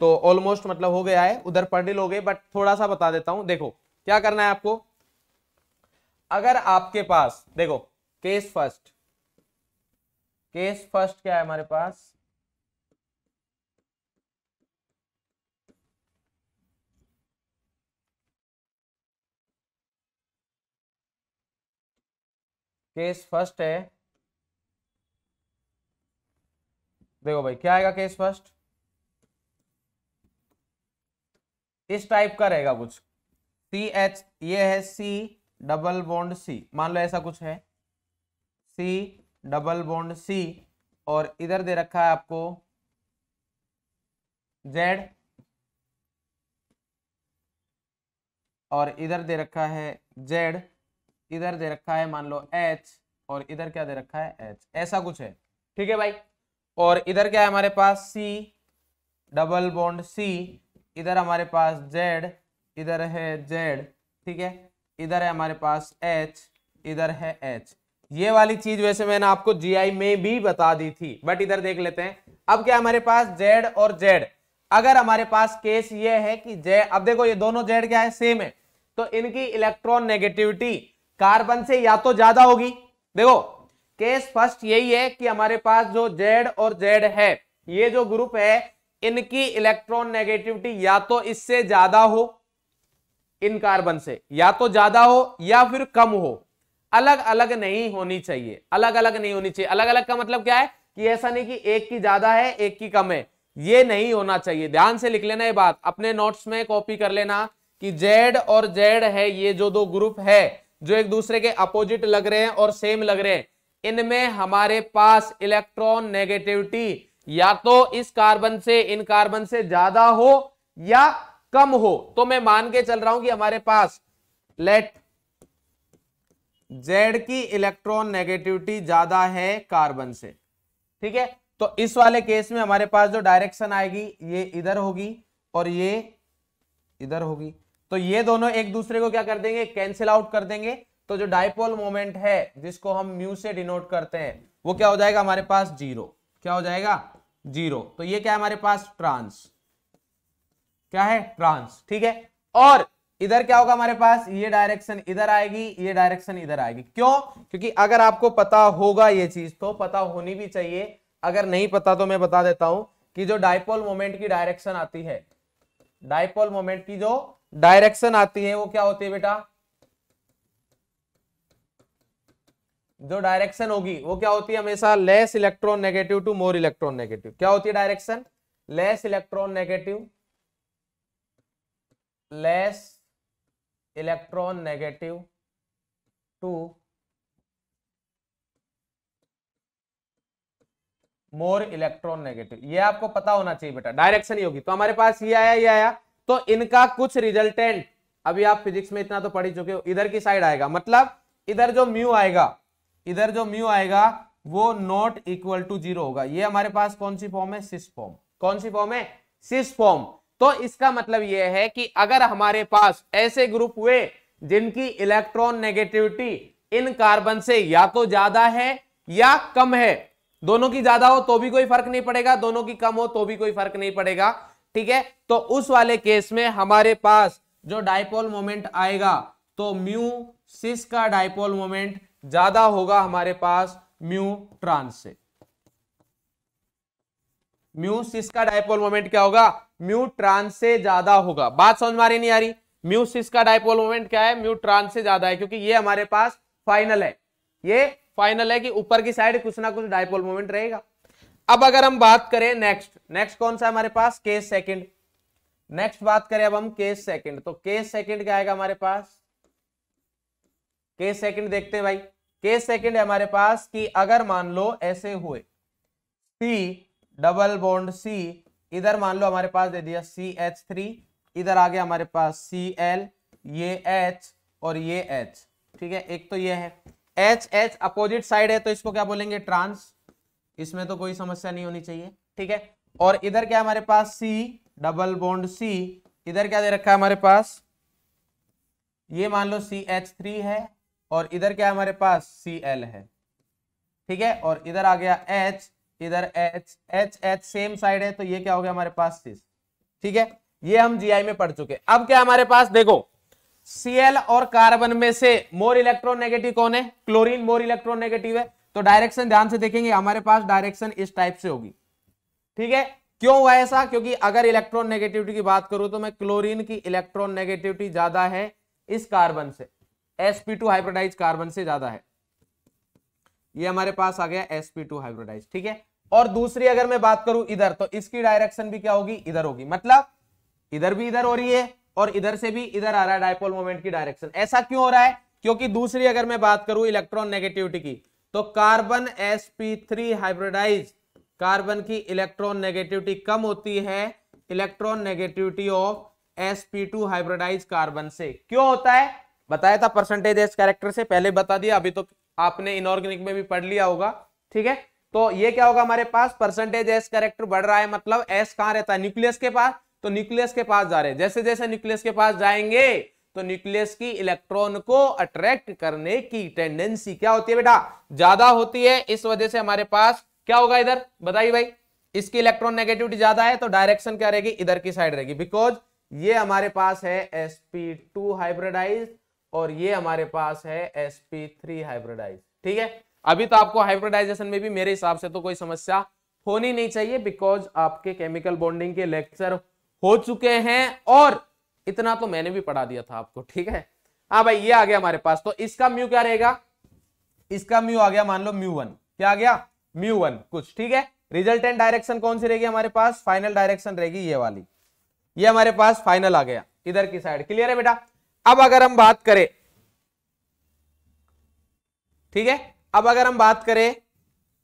तो ऑलमोस्ट मतलब हो गया है उधर पढ़ ही लोगे बट थोड़ा सा बता देता हूं देखो क्या करना है आपको अगर आपके पास देखो केस फर्स्ट केस फर्स्ट क्या है हमारे पास केस फर्स्ट है देखो भाई क्या आएगा केस फर्स्ट इस टाइप का रहेगा कुछ सी एच ये है सी डबल बॉन्ड सी मान लो ऐसा कुछ है सी डबल बॉन्ड सी और इधर दे रखा है आपको जेड और इधर दे रखा है जेड इधर दे रखा है मान लो एच और इधर क्या दे रखा है एच ऐसा कुछ है ठीक है भाई और इधर क्या है हमारे पास सी डबल बॉन्ड सी इधर हमारे पास जेड इधर है जेड ठीक है इधर है हमारे पास एच इधर है एच ये वाली चीज वैसे मैंने आपको जीआई में भी बता दी थी बट इधर देख लेते हैं अब क्या हमारे पास जेड और जेड अगर हमारे पास केस ये है कि जेड अब देखो ये दोनों जेड क्या है सेम है तो इनकी इलेक्ट्रॉन नेगेटिविटी कार्बन से या तो ज्यादा होगी देखो केस फर्स्ट यही है कि हमारे पास जो जेड और जेड है ये जो ग्रुप है इनकी इलेक्ट्रॉन नेगेटिविटी या तो इससे ज्यादा हो इन कार्बन से या तो ज्यादा हो या फिर कम हो अलग अलग नहीं होनी चाहिए अलग अलग नहीं होनी चाहिए अलग अलग का मतलब क्या है कि ऐसा नहीं कि एक की ज्यादा है एक की कम है ये नहीं होना चाहिए ध्यान से लिख लेना ये बात अपने नोट्स में कॉपी कर लेना कि जेड और जेड है ये जो दो ग्रुप है जो एक दूसरे के अपोजिट लग रहे हैं और सेम लग रहे हैं इनमें हमारे पास इलेक्ट्रॉन नेगेटिविटी या तो इस कार्बन से इन कार्बन से ज्यादा हो या कम हो तो मैं मान के चल रहा हूं कि हमारे पास लेट जेड की इलेक्ट्रॉन नेगेटिविटी ज्यादा है कार्बन से ठीक है तो इस वाले केस में हमारे पास जो डायरेक्शन आएगी ये इधर होगी और ये इधर होगी तो ये दोनों एक दूसरे को क्या कर देंगे कैंसिल आउट कर देंगे तो जो डायपोल मोमेंट है जिसको हम म्यू से डिनोट करते हैं वो क्या हो जाएगा हमारे पास जीरो क्या हो जाएगा जीरो तो ये क्या है हमारे पास ट्रांस क्या है ट्रांस ठीक है और इधर क्या होगा हमारे पास ये डायरेक्शन इधर आएगी ये डायरेक्शन इधर आएगी क्यों क्योंकि अगर आपको पता होगा ये चीज तो पता होनी भी चाहिए अगर नहीं पता तो मैं बता देता हूं कि जो डायपोल मोमेंट की डायरेक्शन आती है डायपोल मोमेंट की जो डायरेक्शन आती है वो क्या होती है बेटा जो डायरेक्शन होगी वो क्या होती है हमेशा less electronegative to more electronegative क्या होती है direction less electronegative less electronegative to more electronegative ये आपको पता होना चाहिए बेटा डायरेक्शन ही होगी तो हमारे पास ये आया ये आया तो इनका कुछ रिजल्टेंट अभी आप फिजिक्स में इतना तो पढ़ ही चुके हो इधर की साइड आएगा मतलब इधर जो म्यू आएगा इधर जो म्यू आएगा वो नॉट इक्वल टू जीरो होगा ये हमारे पास कौन सी फॉर्म है सिस फॉर्म कौन सी फॉर्म है सिस फॉर्म तो इसका मतलब यह है कि अगर हमारे पास ऐसे ग्रुप हुए जिनकी इलेक्ट्रॉन नेगेटिविटी इन कार्बन से या तो ज्यादा है या कम है दोनों की ज्यादा हो तो भी कोई फर्क नहीं पड़ेगा दोनों की कम हो तो भी कोई फर्क नहीं पड़ेगा ठीक है तो उस वाले केस में हमारे पास जो डायपोल मोमेंट आएगा तो म्यू सिस का डायपोल मोमेंट ज्यादा होगा हमारे पास म्यू ट्रांस से म्यू सिस का डायपोल मोमेंट क्या होगा म्यू ट्रांस से ज्यादा होगा बात समझ में आ रही नहीं आ रही म्यू सिस का डायपोल मोमेंट क्या है म्यू ट्रांस से ज्यादा है क्योंकि ये हमारे पास फाइनल है ये फाइनल है कि ऊपर की साइड कुछ ना कुछ डायपोल मोमेंट रहेगा अब अगर हम बात करें नेक्स्ट नेक्स्ट कौन सा हमारे पास केस सेकंड नेक्स्ट बात करें अब हम केस सेकंड तो केस सेकंड क्या आएगा हमारे पास केस सेकंड देखते हैं भाई केस सेकंड है हमारे पास कि अगर मान लो ऐसे हुए सी डबल बॉन्ड सी इधर मान लो हमारे पास दे दिया सी एच थ्री इधर आ गया हमारे पास सी एल ये एच और ये एच ठीक है एक तो ये है एच एच अपोजिट साइड है तो इसको क्या बोलेंगे ट्रांस इसमें तो कोई समस्या नहीं होनी चाहिए ठीक है और इधर क्या हमारे पास सी डबल बॉन्ड सी इधर क्या दे रखा है हमारे पास ये मान लो सी एच थ्री है और इधर क्या हमारे पास सी एल है ठीक है और इधर आ गया एच इधर H H H same side है तो ये क्या हो गया हमारे पास सिस ठीक है ये हम जीआई में पढ़ चुके अब क्या हमारे पास देखो सीएल और कार्बन में से मोर इलेक्ट्रोनेगेटिव कौन है क्लोरीन मोर इलेक्ट्रोनेगेटिव है तो डायरेक्शन ध्यान से देखेंगे हमारे पास डायरेक्शन इस टाइप से होगी ठीक है क्यों हुआ ऐसा क्योंकि अगर इलेक्ट्रॉन नेगेटिविटी की बात करूं तो मैं क्लोरीन की इलेक्ट्रॉन नेगेटिविटी ज्यादा है इस कार्बन से sp2 हाइब्रिडाइज कार्बन से ज्यादा है ये हमारे पास आ गया sp2 हाइब्रिडाइज ठीक है और दूसरी अगर मैं बात करूं इधर तो इसकी डायरेक्शन भी क्या होगी इधर होगी मतलब इधर भी इधर हो रही है और इधर से भी इधर आ रहा है डायपोल मोमेंट की डायरेक्शन ऐसा क्यों हो रहा है क्योंकि दूसरी अगर मैं बात करूं इलेक्ट्रॉन नेगेटिविटी की तो कार्बन sp3 हाइब्रिडाइज कार्बन की इलेक्ट्रॉन नेगेटिविटी कम होती है electronegativity of sp2 hybridise carbon से क्यों होता है बताया था परसेंटेज एस कैरेक्टर से पहले बता दिया अभी तो आपने इनऑर्गेनिक में भी पढ़ लिया होगा ठीक है तो ये क्या होगा हमारे पास परसेंटेज एस कैरेक्टर बढ़ रहा है मतलब एस कहां रहता है न्यूक्लियस के पास तो न्यूक्लियस के पास जा रहे हैं जैसे जैसे न्यूक्लियस के पास जाएंगे तो न्यूक्लियस की इलेक्ट्रॉन को अट्रैक्ट करने की टेंडेंसी क्या होती है बेटा ज्यादा होती है इस वजह से हमारे पास क्या होगा इधर बताइए भाई इसकी इलेक्ट्रॉन नेगेटिविटी ज्यादा है तो डायरेक्शन क्या रहेगी इधर की साइड रहेगी बिकॉज ये हमारे पास है sp2 हाइब्रिडाइज और ये हमारे पास है sp3 हाइब्रिडाइज ठीक है अभी तो आपको हाइब्रिडाइजेशन में भी मेरे हिसाब से तो कोई समस्या होनी नहीं चाहिए बिकॉज आपके केमिकल बॉन्डिंग के लेक्चर हो चुके हैं और इतना तो मैंने भी पढ़ा दिया था आपको ठीक है हाँ भाई ये आ गया हमारे पास तो इसका म्यू क्या रहेगा इसका म्यू आ गया मान लो म्यू वन क्या आ गया म्यू वन कुछ ठीक है रिजल्टेंट डायरेक्शन कौन सी रहेगी हमारे पास फाइनल डायरेक्शन रहेगी ये वाली ये हमारे पास फाइनल आ गया इधर की साइड क्लियर है बेटा अब अगर हम बात करें ठीक है अब अगर हम बात करें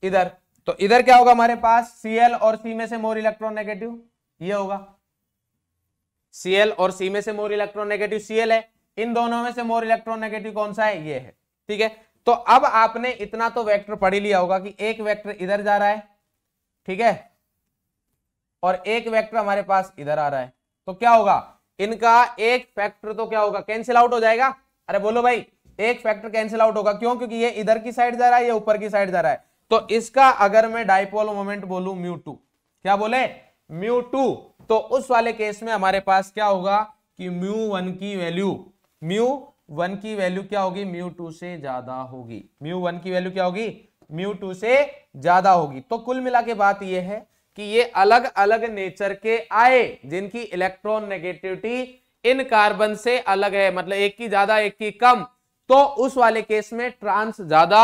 इधर तो इधर क्या होगा हमारे पास सीएल और सी में से मोर इलेक्ट्रॉन नेगेटिव ये होगा सीएल और सी में से मोर इलेक्ट्रोनेगेटिव सीएल है इन दोनों में से मोर इलेक्ट्रोनेगेटिव कौन सा है ये है ठीक है तो अब आपने इतना तो वेक्टर पढ़ी लिया होगा कि एक वेक्टर इधर जा रहा है ठीक है और एक वेक्टर हमारे पास इधर आ रहा है तो क्या होगा इनका एक फैक्टर तो क्या होगा कैंसिल आउट हो जाएगा अरे बोलो भाई एक फैक्टर कैंसिल आउट होगा क्यों क्योंकि ये इधर की साइड जा रहा है ये ऊपर की साइड जा रहा है तो इसका अगर मैं डाइपोल मोमेंट बोलू म्यू टू क्या बोले म्यू टू तो उस वाले केस में हमारे पास क्या होगा कि म्यू वन की वैल्यू म्यू वन की वैल्यू क्या होगी म्यू टू से ज्यादा होगी म्यू वन की वैल्यू क्या होगी म्यू टू से ज्यादा होगी तो कुल मिला के बात यह है कि ये अलग अलग नेचर के आए जिनकी इलेक्ट्रॉन नेगेटिविटी इन कार्बन से अलग है मतलब एक की ज्यादा एक की कम तो उस वाले केस में ट्रांस ज्यादा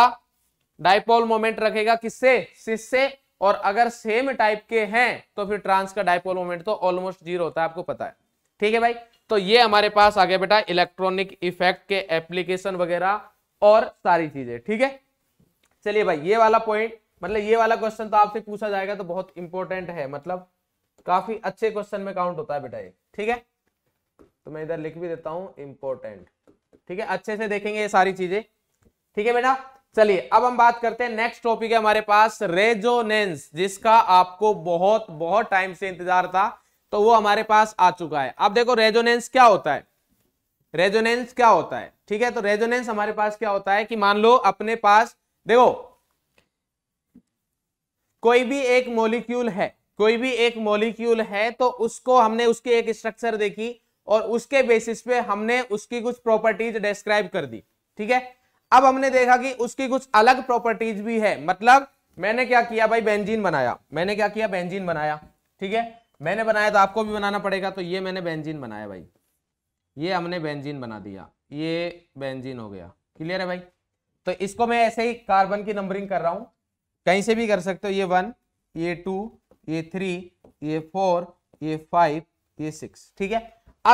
डायपोल मोमेंट रखेगा किससे सिस से और अगर सेम टाइप के हैं तो फिर ट्रांस का डायपोल मोमेंट तो ऑलमोस्ट जीरो होता है आपको पता है ठीक है भाई तो ये हमारे पास आ गया बेटा इलेक्ट्रॉनिक इफेक्ट के एप्लीकेशन वगैरह और सारी चीजें ठीक है चलिए भाई ये वाला पॉइंट मतलब ये वाला क्वेश्चन तो आपसे पूछा जाएगा तो बहुत इंपॉर्टेंट है मतलब काफी अच्छे क्वेश्चन में काउंट होता है बेटा ये ठीक है तो मैं इधर लिख भी देता हूं इंपॉर्टेंट ठीक है अच्छे से देखेंगे ये सारी चीजें ठीक है बेटा चलिए अब हम बात करते हैं नेक्स्ट टॉपिक है हमारे पास रेजोनेंस जिसका आपको बहुत बहुत टाइम से इंतजार था तो वो हमारे पास आ चुका है अब देखो रेजोनेंस क्या होता है रेजोनेंस क्या होता है ठीक है तो रेजोनेंस हमारे पास क्या होता है कि मान लो अपने पास देखो कोई भी एक मोलिक्यूल है कोई भी एक मोलिक्यूल है तो उसको हमने उसकी एक स्ट्रक्चर देखी और उसके बेसिस पे हमने उसकी कुछ प्रॉपर्टीज डिस्क्राइब कर दी ठीक है अब हमने देखा कि उसकी कुछ अलग प्रॉपर्टीज भी है मतलब मैंने क्या किया भाई बेंजीन बनाया मैंने क्या किया बेंजीन बनाया ठीक है मैंने बनाया तो आपको भी बनाना पड़ेगा तो ये मैंने बेंजीन बनाया भाई ये हमने बेंजीन बना दिया ये बेंजीन हो गया क्लियर है भाई तो इसको मैं ऐसे ही कार्बन की नंबरिंग कर रहा हूं कहीं से भी कर सकते हो ये वन ये टू ये थ्री ये फोर ये फाइव ये सिक्स ठीक है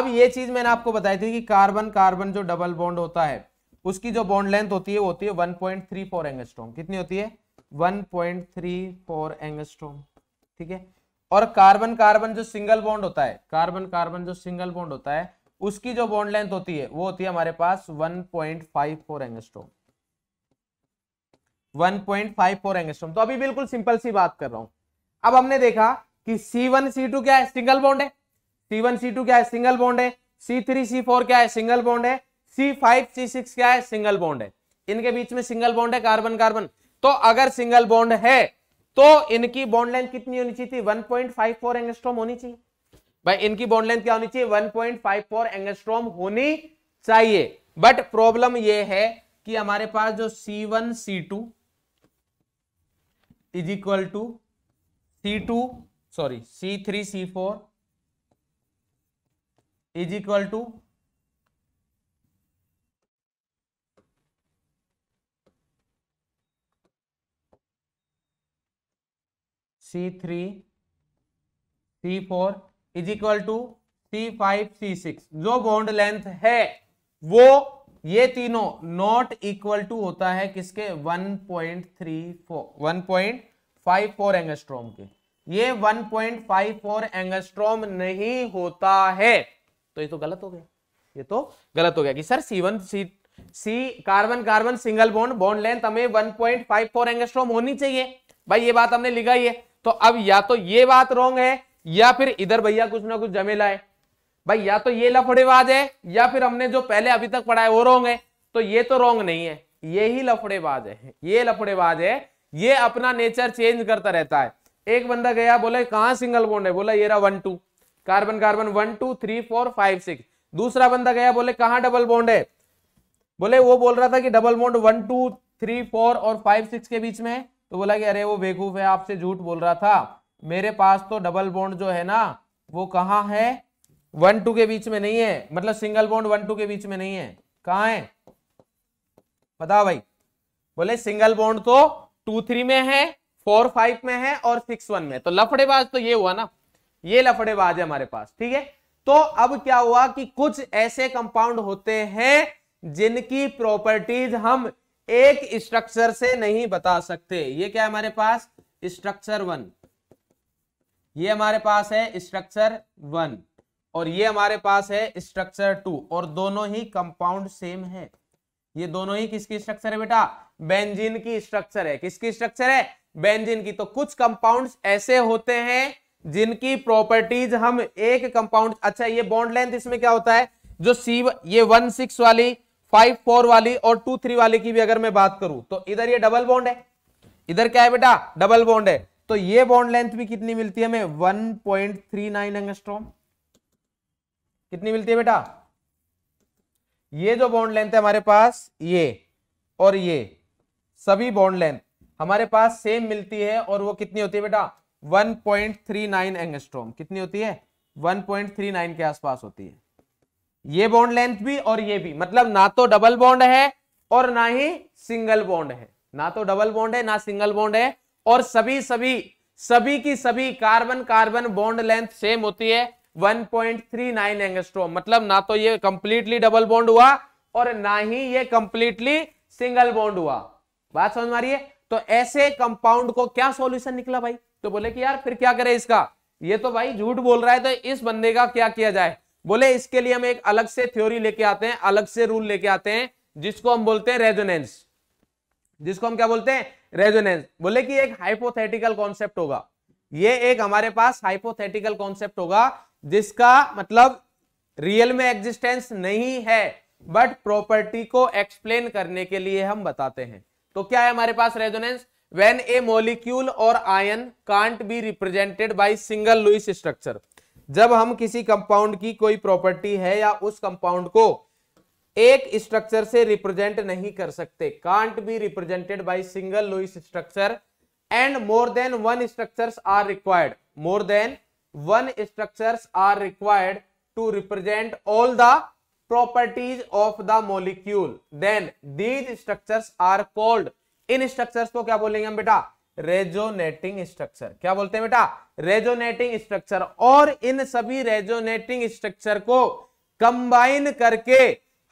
अब ये चीज मैंने आपको बताई थी कि कार्बन कार्बन जो डबल बॉन्ड होता है उसकी जो बॉन्ड लेंथ होती है वो होती है 1.34 एंगस्ट्रोम कितनी होती है 1.34 एंगस्ट्रोम ठीक है और कार्बन कार्बन जो सिंगल बॉन्ड होता है कार्बन कार्बन जो सिंगल बॉन्ड होता है उसकी जो बॉन्ड लेंथ होती है वो होती है हमारे पास 1.54 एंगस्ट्रोम 1.54 एंगस्ट्रोम तो अभी बिल्कुल सिंपल सी बात कर रहा हूं अब हमने देखा कि सी टू क्या है सिंगल बॉन्ड है सी टू क्या है सिंगल बॉन्ड है सी फोर क्या है सिंगल बॉन्ड है सी फाइव सी सिक्स क्या है सिंगल बॉन्ड है इनके बीच में सिंगल बॉन्ड है कार्बन कार्बन तो अगर सिंगल बॉन्ड है तो इनकी बॉन्ड लेंथ कितनी होनी चाहिए थी 1.54 पॉइंट एंगस्ट्रोम होनी चाहिए भाई इनकी बॉन्ड लेंथ क्या होनी चाहिए 1.54 एंगस्ट्रोम होनी चाहिए बट प्रॉब्लम यह है कि हमारे पास जो C1 C2 two is equal to C two sorry C three C four is equal to C three C four is equal to C five C six जो बॉन्ड लेंथ है वो ये तीनों नॉट इक्वल टू होता है किसके 1.34 1.54 angstrom के ये 1.54 एंगस्ट्रोम नहीं होता है तो ये तो गलत हो गया ये तो गलत हो गया कि sir C one C C carbon carbon single bond bond length हमें 1.54 एंगस्ट्रोम होनी चाहिए भाई ये बात हमने लिखा ही है तो अब या तो ये बात रॉन्ग है या फिर इधर भैया कुछ ना कुछ जमेला है भाई या तो ये लफड़ेबाज है या फिर हमने जो पहले अभी तक पढ़ा है वो रॉन्ग है तो ये तो रॉन्ग नहीं है ये ही लफड़ेबाज है ये लफड़ेबाज है ये अपना नेचर चेंज करता रहता है एक बंदा गया बोला कहा सिंगल बोन है बोला ये रहा one two carbon carbon one two three four five six दूसरा बंदा गया बोले कहा डबल बॉन्ड है बोले वो बोल रहा था कि double bond one two three four और फाइव सिक्स के बीच में है तो बोला कि अरे वो बेवकूफ़ है आपसे झूठ बोल रहा था मेरे पास तो डबल बॉन्ड जो है ना वो कहाँ है वन टू के बीच में नहीं है मतलब सिंगल बॉन्ड वन टू के बीच में नहीं है कहाँ है बताओ भाई बोले सिंगल बॉन्ड तो टू थ्री में है फोर फाइव में है और सिक्स वन में तो लफड़ेबाज तो ये हुआ ना ये लफड़ेबाज है हमारे पास ठीक है तो अब क्या हुआ कि कुछ ऐसे कंपाउंड होते हैं जिनकी प्रॉपर्टीज हम एक स्ट्रक्चर से नहीं बता सकते ये क्या हमारे पास स्ट्रक्चर वन ये हमारे पास है स्ट्रक्चर वन और ये हमारे पास है स्ट्रक्चर टू और दोनों ही कंपाउंड सेम है ये दोनों ही किसकी स्ट्रक्चर है बेटा बेंजीन की स्ट्रक्चर है किसकी स्ट्रक्चर है बेंजीन की तो कुछ कंपाउंड्स ऐसे होते हैं जिनकी प्रॉपर्टीज हम एक कंपाउंड अच्छा ये बॉन्ड लेंथ इसमें क्या होता है जो सी ये वन सिक्स वाली फाइव फोर वाली और टू थ्री वाली की भी अगर मैं बात करूं तो इधर ये डबल बॉन्ड है इधर क्या है बेटा डबल बॉन्ड है तो ये बॉन्ड लेंथ भी कितनी मिलती है हमें one point three nine angstrom कितनी मिलती है बेटा ये जो बॉन्ड लेंथ है हमारे पास ये और ये सभी बॉन्ड लेंथ हमारे पास सेम मिलती है और वो कितनी होती है बेटा 1.39 एंगस्ट्रॉम कितनी होती है 1.39 के आसपास होती है ये बॉन्ड लेंथ भी और ये भी मतलब ना तो डबल बॉन्ड है और ना ही सिंगल बॉन्ड है ना तो डबल बॉन्ड है ना सिंगल बॉन्ड है और सभी सभी सभी की सभी carbon carbon bond length same होती है 1.39 एंगस्ट्रोम मतलब ना तो ये कंप्लीटली डबल बॉन्ड हुआ और ना ही ये कंप्लीटली सिंगल बॉन्ड हुआ बात समझ मारिये तो ऐसे कंपाउंड को क्या सॉल्यूशन निकला भाई तो बोले कि यार फिर क्या करे इसका ये तो भाई झूठ बोल रहा है तो इस बंदे का क्या किया जाए बोले इसके लिए हम एक अलग से थ्योरी लेके आते हैं अलग से रूल लेके आते हैं जिसको हम बोलते हैं रेजोनेंस जिसको हम क्या बोलते हैं रेजोनेंस बोले कि एक हाइपोथेटिकल कॉन्सेप्ट होगा ये एक हमारे पास हाइपोथेटिकल कॉन्सेप्ट होगा जिसका मतलब रियल में एग्जिस्टेंस नहीं है बट प्रॉपर्टी को एक्सप्लेन करने के लिए हम बताते हैं तो क्या है हमारे पास रेजोनेंस वेन ए मोलिक्यूल और ion can't be represented by single Lewis structure जब हम किसी कंपाउंड की कोई प्रॉपर्टी है या उस कंपाउंड को एक स्ट्रक्चर से रिप्रेजेंट नहीं कर सकते can't be represented by single Lewis structure and more than one structures are required more than one structures are required to represent all the properties of the molecule then these structure are called इन structure को क्या बोलेंगे हम बेटा resonating structure क्या बोलते हैं बेटा रेजोनेटिंग स्ट्रक्चर और इन सभी रेजोनेटिंग स्ट्रक्चर को कंबाइन करके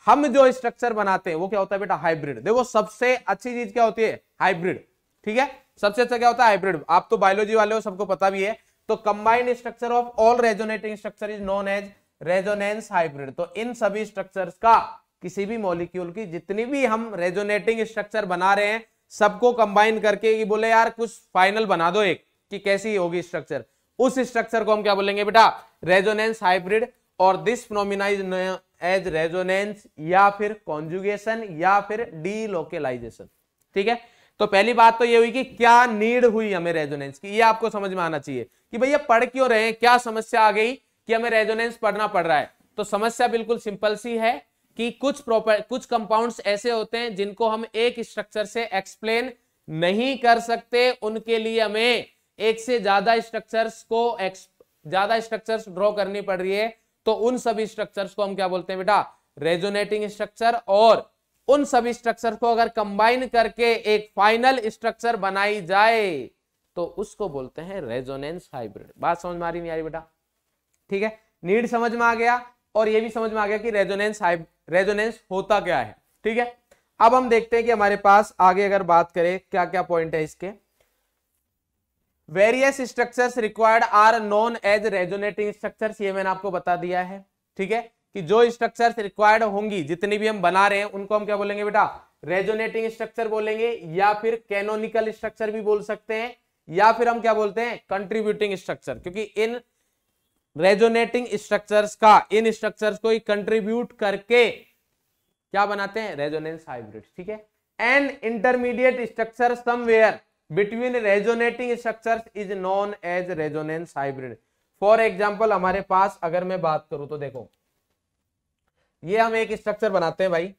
हम जो स्ट्रक्चर बनाते हैं वो क्या होता है बेटा हाइब्रिड देखो सबसे अच्छी चीज क्या होती है हाइब्रिड ठीक है सबसे अच्छा क्या होता है हाइब्रिड आप तो बायोलॉजी वाले हो सबको पता भी है तो combined structure of all resonating structure is known as resonance hybrid तो इन सभी स्ट्रक्चर्स का किसी भी मॉलिक्यूल की जितनी भी हम रेजोनेटिंग स्ट्रक्चर बना रहे हैं सबको कंबाइन करके ये बोले यार कुछ फाइनल बना दो एक कि कैसी होगी स्ट्रक्चर उस स्ट्रक्चर को हम क्या बोलेंगे बेटा रेजोनेंस हाइब्रिड और दिस फिनोमिना एज रेजोनेंस या फिर कॉन्जुगेशन या फिर डीलोकेलाइजेशन ठीक है तो पहली बात तो ये हुई कि क्या नीड हुई हमें रेजोनेंस की ये आपको समझ में आना चाहिए कि भैया पढ़ क्यों रहे हैं क्या समस्या आ गई कि हमें रेजोनेंस पढ़ना पड़ रहा है तो समस्या बिल्कुल सिंपल सी है कि कुछ प्रॉपर कुछ कंपाउंड्स ऐसे होते हैं जिनको हम एक स्ट्रक्चर से एक्सप्लेन नहीं कर सकते उनके लिए हमें एक से ज्यादा स्ट्रक्चर्स को ज्यादा स्ट्रक्चर्स ड्रॉ करनी पड़ रही है तो उन सभी स्ट्रक्चर्स को हम क्या बोलते हैं बेटा रेजोनेटिंग स्ट्रक्चर और उन सभी स्ट्रक्चर को अगर कंबाइन करके एक फाइनल स्ट्रक्चर बनाई जाए तो उसको बोलते हैं रेजोनेंस हाइब्रिड बात समझ में आ रही नहीं आ रही बेटा ठीक है नीड समझ में आ गया और ये भी समझ में आ गया कि रेजोनेंस रेजोनेंस होता क्या है ठीक है अब हम देखते हैं कि हमारे पास आगे अगर बात करें क्या क्या पॉइंट है इसके various structures required are known as resonating structure ये मैंने आपको बता दिया है ठीक है कि जो स्ट्रक्चर रिक्वायर्ड होंगी जितनी भी हम बना रहे हैं उनको हम क्या बोलेंगे बेटा रेजोनेटिंग स्ट्रक्चर बोलेंगे या फिर कैनोनिकल स्ट्रक्चर भी बोल सकते हैं या फिर हम क्या बोलते हैं कंट्रीब्यूटिंग स्ट्रक्चर क्योंकि इन रेजोनेटिंग स्ट्रक्चर्स का इन स्ट्रक्चर्स को कंट्रीब्यूट करके क्या बनाते हैं रेजोनेंस हाइब्रिड ठीक है an intermediate structure somewhere between resonating structure is known as resonance hybrid for example हमारे पास अगर मैं बात करूं तो देखो ये हम एक स्ट्रक्चर बनाते हैं भाई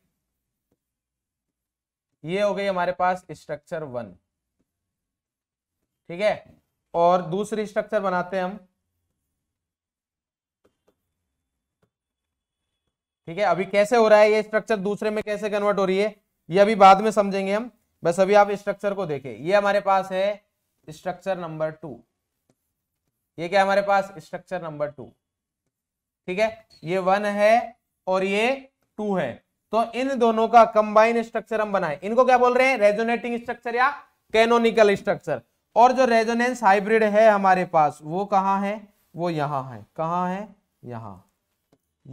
ये हो गई हमारे पास स्ट्रक्चर वन ठीक है और दूसरी स्ट्रक्चर बनाते हैं हम ठीक है अभी कैसे हो रहा है ये स्ट्रक्चर दूसरे में कैसे कन्वर्ट हो रही है ये अभी बाद में समझेंगे हम बस अभी आप स्ट्रक्चर को देखें ये हमारे पास है स्ट्रक्चर नंबर टू ये क्या हमारे पास स्ट्रक्चर नंबर टू ठीक है ये वन है और ये टू है तो इन दोनों का कंबाइन स्ट्रक्चर हम बनाए इनको क्या बोल रहे हैं रेजोनेटिंग स्ट्रक्चर या कैनोनिकल स्ट्रक्चर और जो रेजोनेंस हाइब्रिड है हमारे पास वो कहा है वो यहां है कहा है यहां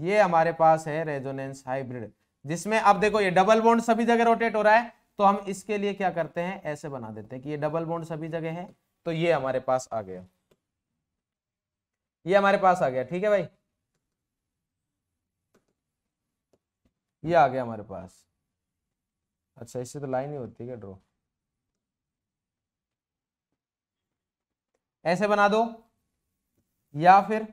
ये हमारे पास है रेजोनेंस हाइब्रिड जिसमें अब देखो ये डबल बॉन्ड सभी जगह रोटेट हो रहा है तो हम इसके लिए क्या करते हैं ऐसे बना देते हैं कि ये डबल बॉन्ड सभी जगह है तो ये हमारे पास आ गया ये हमारे पास आ गया ठीक है भाई ये आ गया हमारे पास अच्छा इससे तो लाइन ही होती है ड्रो ऐसे बना दो या फिर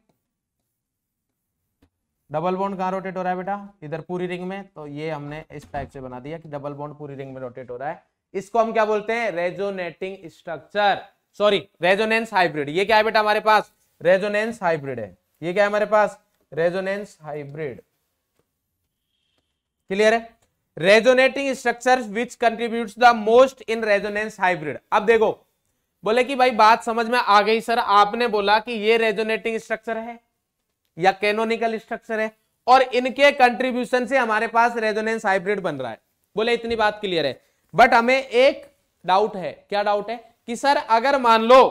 डबल बॉन्ड कहाँ रोटेट हो रहा है बेटा इधर पूरी रिंग में तो ये हमने इस टाइप से बना दिया कि डबल बॉन्ड पूरी रिंग में रोटेट हो रहा है इसको हम क्या बोलते हैं resonating structure sorry resonance hybrid ये क्या है बेटा हमारे पास रेजोनेंस हाइब्रिड है ये क्या है हमारे पास रेजोनेंस हाइब्रिड क्लियर है resonating structure which contribute the most in resonance hybrid अब देखो बोले कि भाई बात समझ में आ गई सर आपने बोला कि ये रेजोनेटिंग स्ट्रक्चर है या कैनोनिकल स्ट्रक्चर है और इनके कंट्रीब्यूशन से हमारे पास रेजोनेंस हाइब्रिड बन रहा है बोले इतनी बात क्लियर है बट हमें एक डाउट है क्या डाउट है कि सर अगर मान लो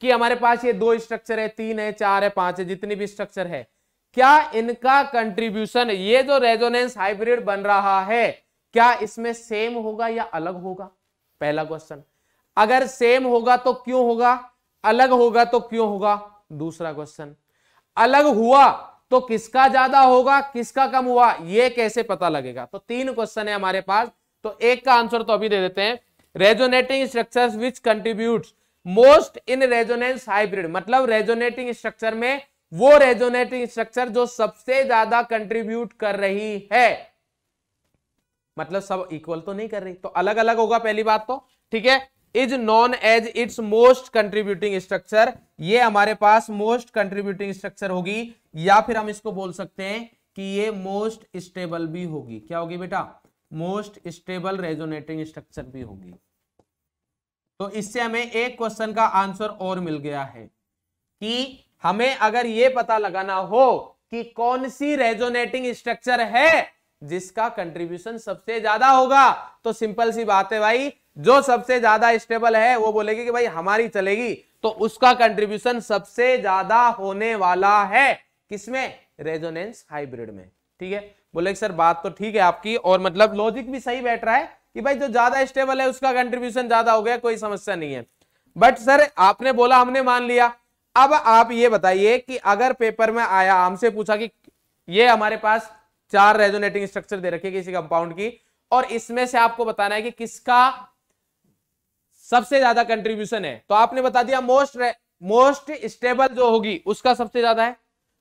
कि हमारे पास ये दो स्ट्रक्चर है तीन है चार है पांच है जितनी भी स्ट्रक्चर है क्या इनका कंट्रीब्यूशन ये जो रेजोनेंस हाइब्रिड बन रहा है क्या इसमें सेम होगा या अलग होगा पहला क्वेश्चन अगर सेम होगा तो क्यों होगा अलग होगा तो क्यों होगा दूसरा क्वेश्चन अलग हुआ तो किसका ज्यादा होगा किसका कम हुआ ये कैसे पता लगेगा तो तीन क्वेश्चन है हमारे पास तो एक का आंसर तो अभी दे देते हैं resonating structure which contribute most in resonance hybrid मतलब रेजोनेटिंग स्ट्रक्चर में वो रेजोनेटिंग स्ट्रक्चर जो सबसे ज्यादा कंट्रीब्यूट कर रही है मतलब सब इक्वल तो नहीं कर रही तो अलग अलग होगा पहली बात तो ठीक है is known as its most contributing structure ये हमारे पास मोस्ट कंट्रीब्यूटिंग स्ट्रक्चर होगी या फिर हम इसको बोल सकते हैं कि ये मोस्ट स्टेबल भी होगी क्या होगी बेटा मोस्ट स्टेबल रेजोनेटिंग स्ट्रक्चर भी होगी तो इससे हमें एक क्वेश्चन का आंसर और मिल गया है कि हमें अगर यह पता लगाना हो कि कौन सी रेजोनेटिंग स्ट्रक्चर है जिसका कंट्रीब्यूशन सबसे ज्यादा होगा तो सिंपल सी बात है भाई जो सबसे ज्यादा स्टेबल है वो बोलेगी कि भाई हमारी चलेगी तो उसका कंट्रीब्यूशन सबसे ज्यादा होने वाला है किसमें रेजोनेंस हाइब्रिड में ठीक है बोले सर बात तो ठीक है आपकी और मतलब लॉजिक भी सही बैठ रहा है कि भाई जो ज्यादा स्टेबल है उसका कंट्रीब्यूशन ज्यादा हो गया कोई समस्या नहीं है बट सर आपने बोला हमने मान लिया अब आप ये बताइए कि अगर पेपर में आया हमसे पूछा कि ये हमारे पास चार रेजोनेटिंग स्ट्रक्चर दे रखे किसी कंपाउंड की और इसमें से आपको बताना है कि किसका सबसे ज्यादा कंट्रीब्यूशन है तो आपने बता दिया मोस्ट मोस्ट स्टेबल जो होगी उसका सबसे ज्यादा है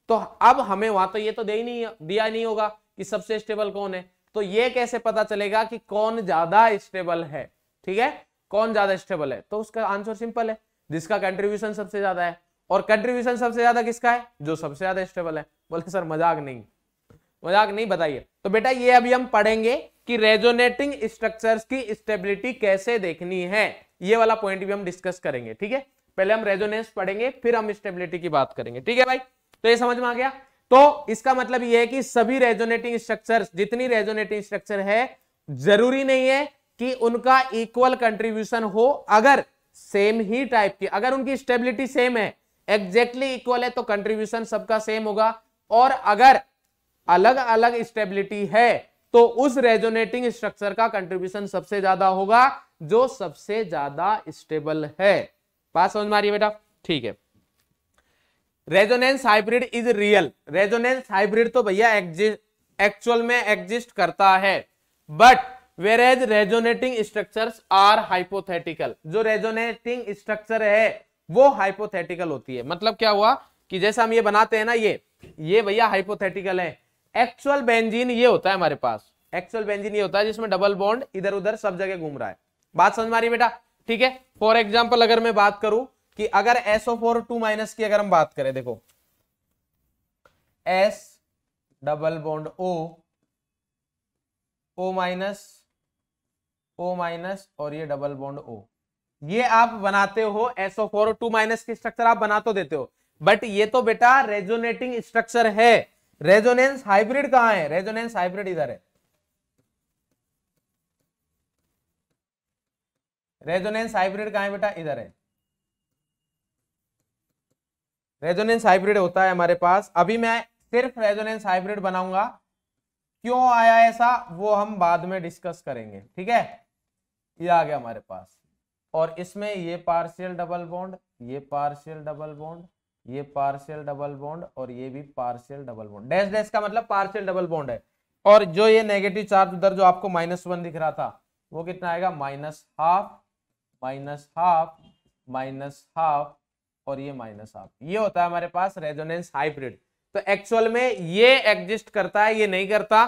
तो अब हमें वहां तो ये तो दे ही नहीं दिया नहीं होगा कि सबसे स्टेबल कौन है तो ये कैसे पता चलेगा कि कौन ज्यादा स्टेबल है ठीक है कौन ज्यादा स्टेबल है तो उसका आंसर सिंपल है जिसका कंट्रीब्यूशन सबसे ज्यादा है और कंट्रीब्यूशन सबसे ज्यादा किसका है जो सबसे ज्यादा स्टेबल है बोले सर मजाक नहीं मजाक नहीं बताइए तो बेटा ये अभी हम पढ़ेंगे कि रेजोनेटिंग स्ट्रक्चर्स की स्टेबिलिटी कैसे देखनी है ये वाला पॉइंट भी हम डिस्कस करेंगे ठीक है पहले हम रेजोनेंस पढ़ेंगे फिर हम स्टेबिलिटी की बात करेंगे ठीक है भाई तो ये समझ में आ गया तो इसका मतलब ये है कि सभी रेजोनेटिंग स्ट्रक्चर जितनी रेजोनेटिंग स्ट्रक्चर है जरूरी नहीं है कि उनका इक्वल कंट्रीब्यूशन हो अगर सेम ही टाइप की अगर उनकी स्टेबिलिटी सेम है एग्जैक्टली इक्वल है तो कंट्रीब्यूशन सबका सेम होगा और अगर अलग अलग स्टेबिलिटी है तो उस रेजोनेटिंग स्ट्रक्चर का कंट्रीब्यूशन सबसे ज्यादा होगा जो सबसे ज्यादा स्टेबल है बात समझ में आ रही है बेटा ठीक है resonance hybrid is real resonance hybrid तो भैया एक्चुअल में एग्जिस्ट करता है but whereas resonating structure are hypothetical जो रेजोनेटिंग स्ट्रक्चर है वो हाइपोथेटिकल होती है मतलब क्या हुआ कि जैसा हम ये बनाते हैं ना ये ये भैया हाइपोथेटिकल है एक्चुअल बेंजीन ये होता है हमारे पास एक्चुअल बेंजीन ये होता है जिसमें डबल बॉन्ड इधर उधर सब जगह घूम रहा है बात समझ मारी बेटा ठीक है फॉर एग्जाम्पल अगर मैं बात करूं कि अगर S O four two minus की अगर हम बात करें देखो S double bond O O minus O minus और ये डबल बॉन्ड ओ ये आप बनाते हो एसओ फोर टू माइनस की स्ट्रक्चर आप बना तो देते हो बट ये तो बेटा रेजोनेटिंग स्ट्रक्चर है रेजोनेंस हाइब्रिड कहां है रेजोनेंस हाइब्रिड इधर है रेजोनेंस हाइब्रिड कहा है बेटा इधर है रेजोनेंस हाइब्रिड होता है हमारे पास अभी मैं सिर्फ रेजोनेंस हाइब्रिड बनाऊंगा क्यों आया ऐसा वो हम बाद में डिस्कस करेंगे ठीक है ये आ गया हमारे पास और इसमें ये पार्शियल डबल बॉन्ड ये पार्शियल डबल बॉन्ड ये पार्शियल डबल बॉन्ड और ये भी partial double bond dash dash का मतलब पार्शियल डबल बॉन्ड है और जो ये नेगेटिव चार्ज उधर जो आपको माइनस वन दिख रहा था वो कितना आएगा minus half minus half minus half और ये माइनस हाफ ये होता है हमारे पास रेजोनेंस हाइब्रिड तो एक्चुअल में ये एग्जिस्ट करता है ये नहीं करता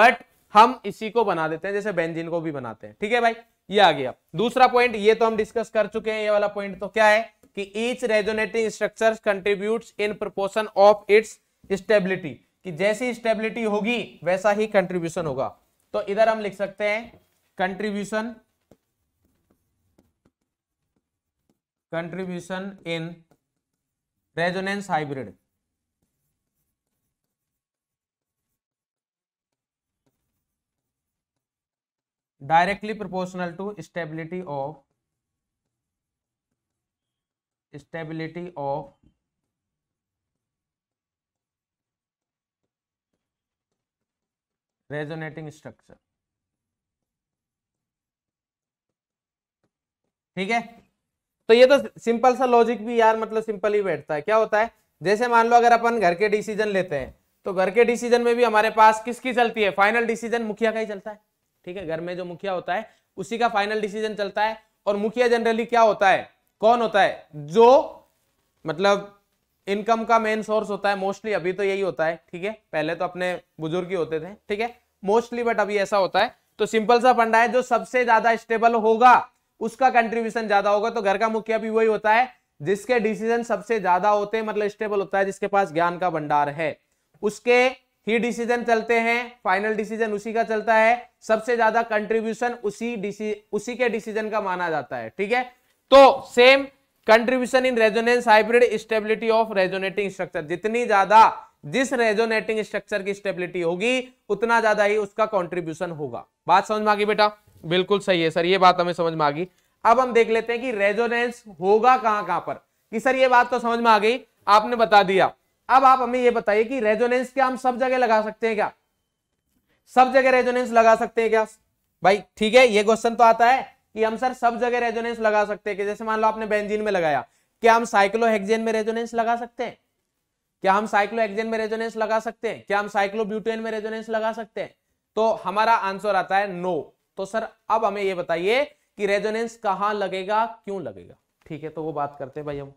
बट हम इसी को बना देते हैं जैसे बेंजीन को भी बनाते हैं ठीक है भाई ये आ गया दूसरा पॉइंट ये तो हम डिस्कस कर चुके हैं ये वाला पॉइंट तो क्या है कि each resonating structure contribute in proportion of its stability कि जैसी स्टेबिलिटी होगी वैसा ही कंट्रीब्यूशन होगा तो इधर हम लिख सकते हैं contribution contribution in resonance hybrid directly proportional to stability of stability of resonating structure ठीक है तो ये तो सिंपल सा लॉजिक भी यार मतलब सिंपल ही बैठता है क्या होता है जैसे मान लो अगर अपन घर के डिसीजन लेते हैं तो घर के डिसीजन में भी हमारे पास किसकी चलती है फाइनल डिसीजन मुखिया का ही चलता है ठीक है घर में जो मुखिया होता है उसी का फाइनल डिसीजन चलता है और मुखिया जनरली क्या होता है कौन होता है जो मतलब इनकम का मेन सोर्स होता है मोस्टली अभी तो यही होता है ठीक है पहले तो अपने बुजुर्ग ही होते थे ठीक है मोस्टली बट अभी ऐसा होता है तो सिंपल सा फंडा है जो सबसे ज्यादा स्टेबल होगा उसका कंट्रीब्यूशन ज्यादा होगा तो घर का मुखिया भी वही होता है जिसके डिसीजन सबसे ज्यादा होते हैं मतलब स्टेबल होता है जिसके पास ज्ञान का भंडार है उसके ही डिसीजन चलते हैं फाइनल डिसीजन उसी का चलता है सबसे ज्यादा कंट्रीब्यूशन उसी उसी के डिसीजन का माना जाता है ठीक है तो same contribution in resonance hybrid stability of resonating structure जितनी ज्यादा जिस रेजोनेटिंग स्ट्रक्चर की स्टेबिलिटी होगी उतना ज्यादा ही उसका कॉन्ट्रीब्यूशन होगा बात समझ में आगे बेटा बिल्कुल सही है सर ये बात हमें समझ में आ गई अब हम देख लेते हैं कि रेजोनेंस होगा कहां कहां पर कि सर ये बात तो समझ में आ गई आपने बता दिया अब आप हमें ये बताइए कि रेजोनेंस क्या हम सब जगह लगा सकते हैं क्या सब जगह रेजोनेंस लगा सकते हैं क्या भाई ठीक है ये क्वेश्चन तो आता है कि हम सर सब जगह रेजोनेंस लगा सकते हैं कि जैसे मान लो आपने बेंजीन में लगाया क्या हम साइक्लोहेक्जेन में रेजोनेंस लगा सकते हैं क्या हम साइक्लोहेक्जेन में रेजोनेंस लगा सकते हैं क्या हम साइक्लोब्यूटेन में रेजोनेंस लगा सकते हैं तो हमारा आंसर आता है नो तो सर अब हमें ये बताइए कि रेजोनेंस कहां लगेगा क्यों लगेगा ठीक है तो वो बात करते हैं भाई हम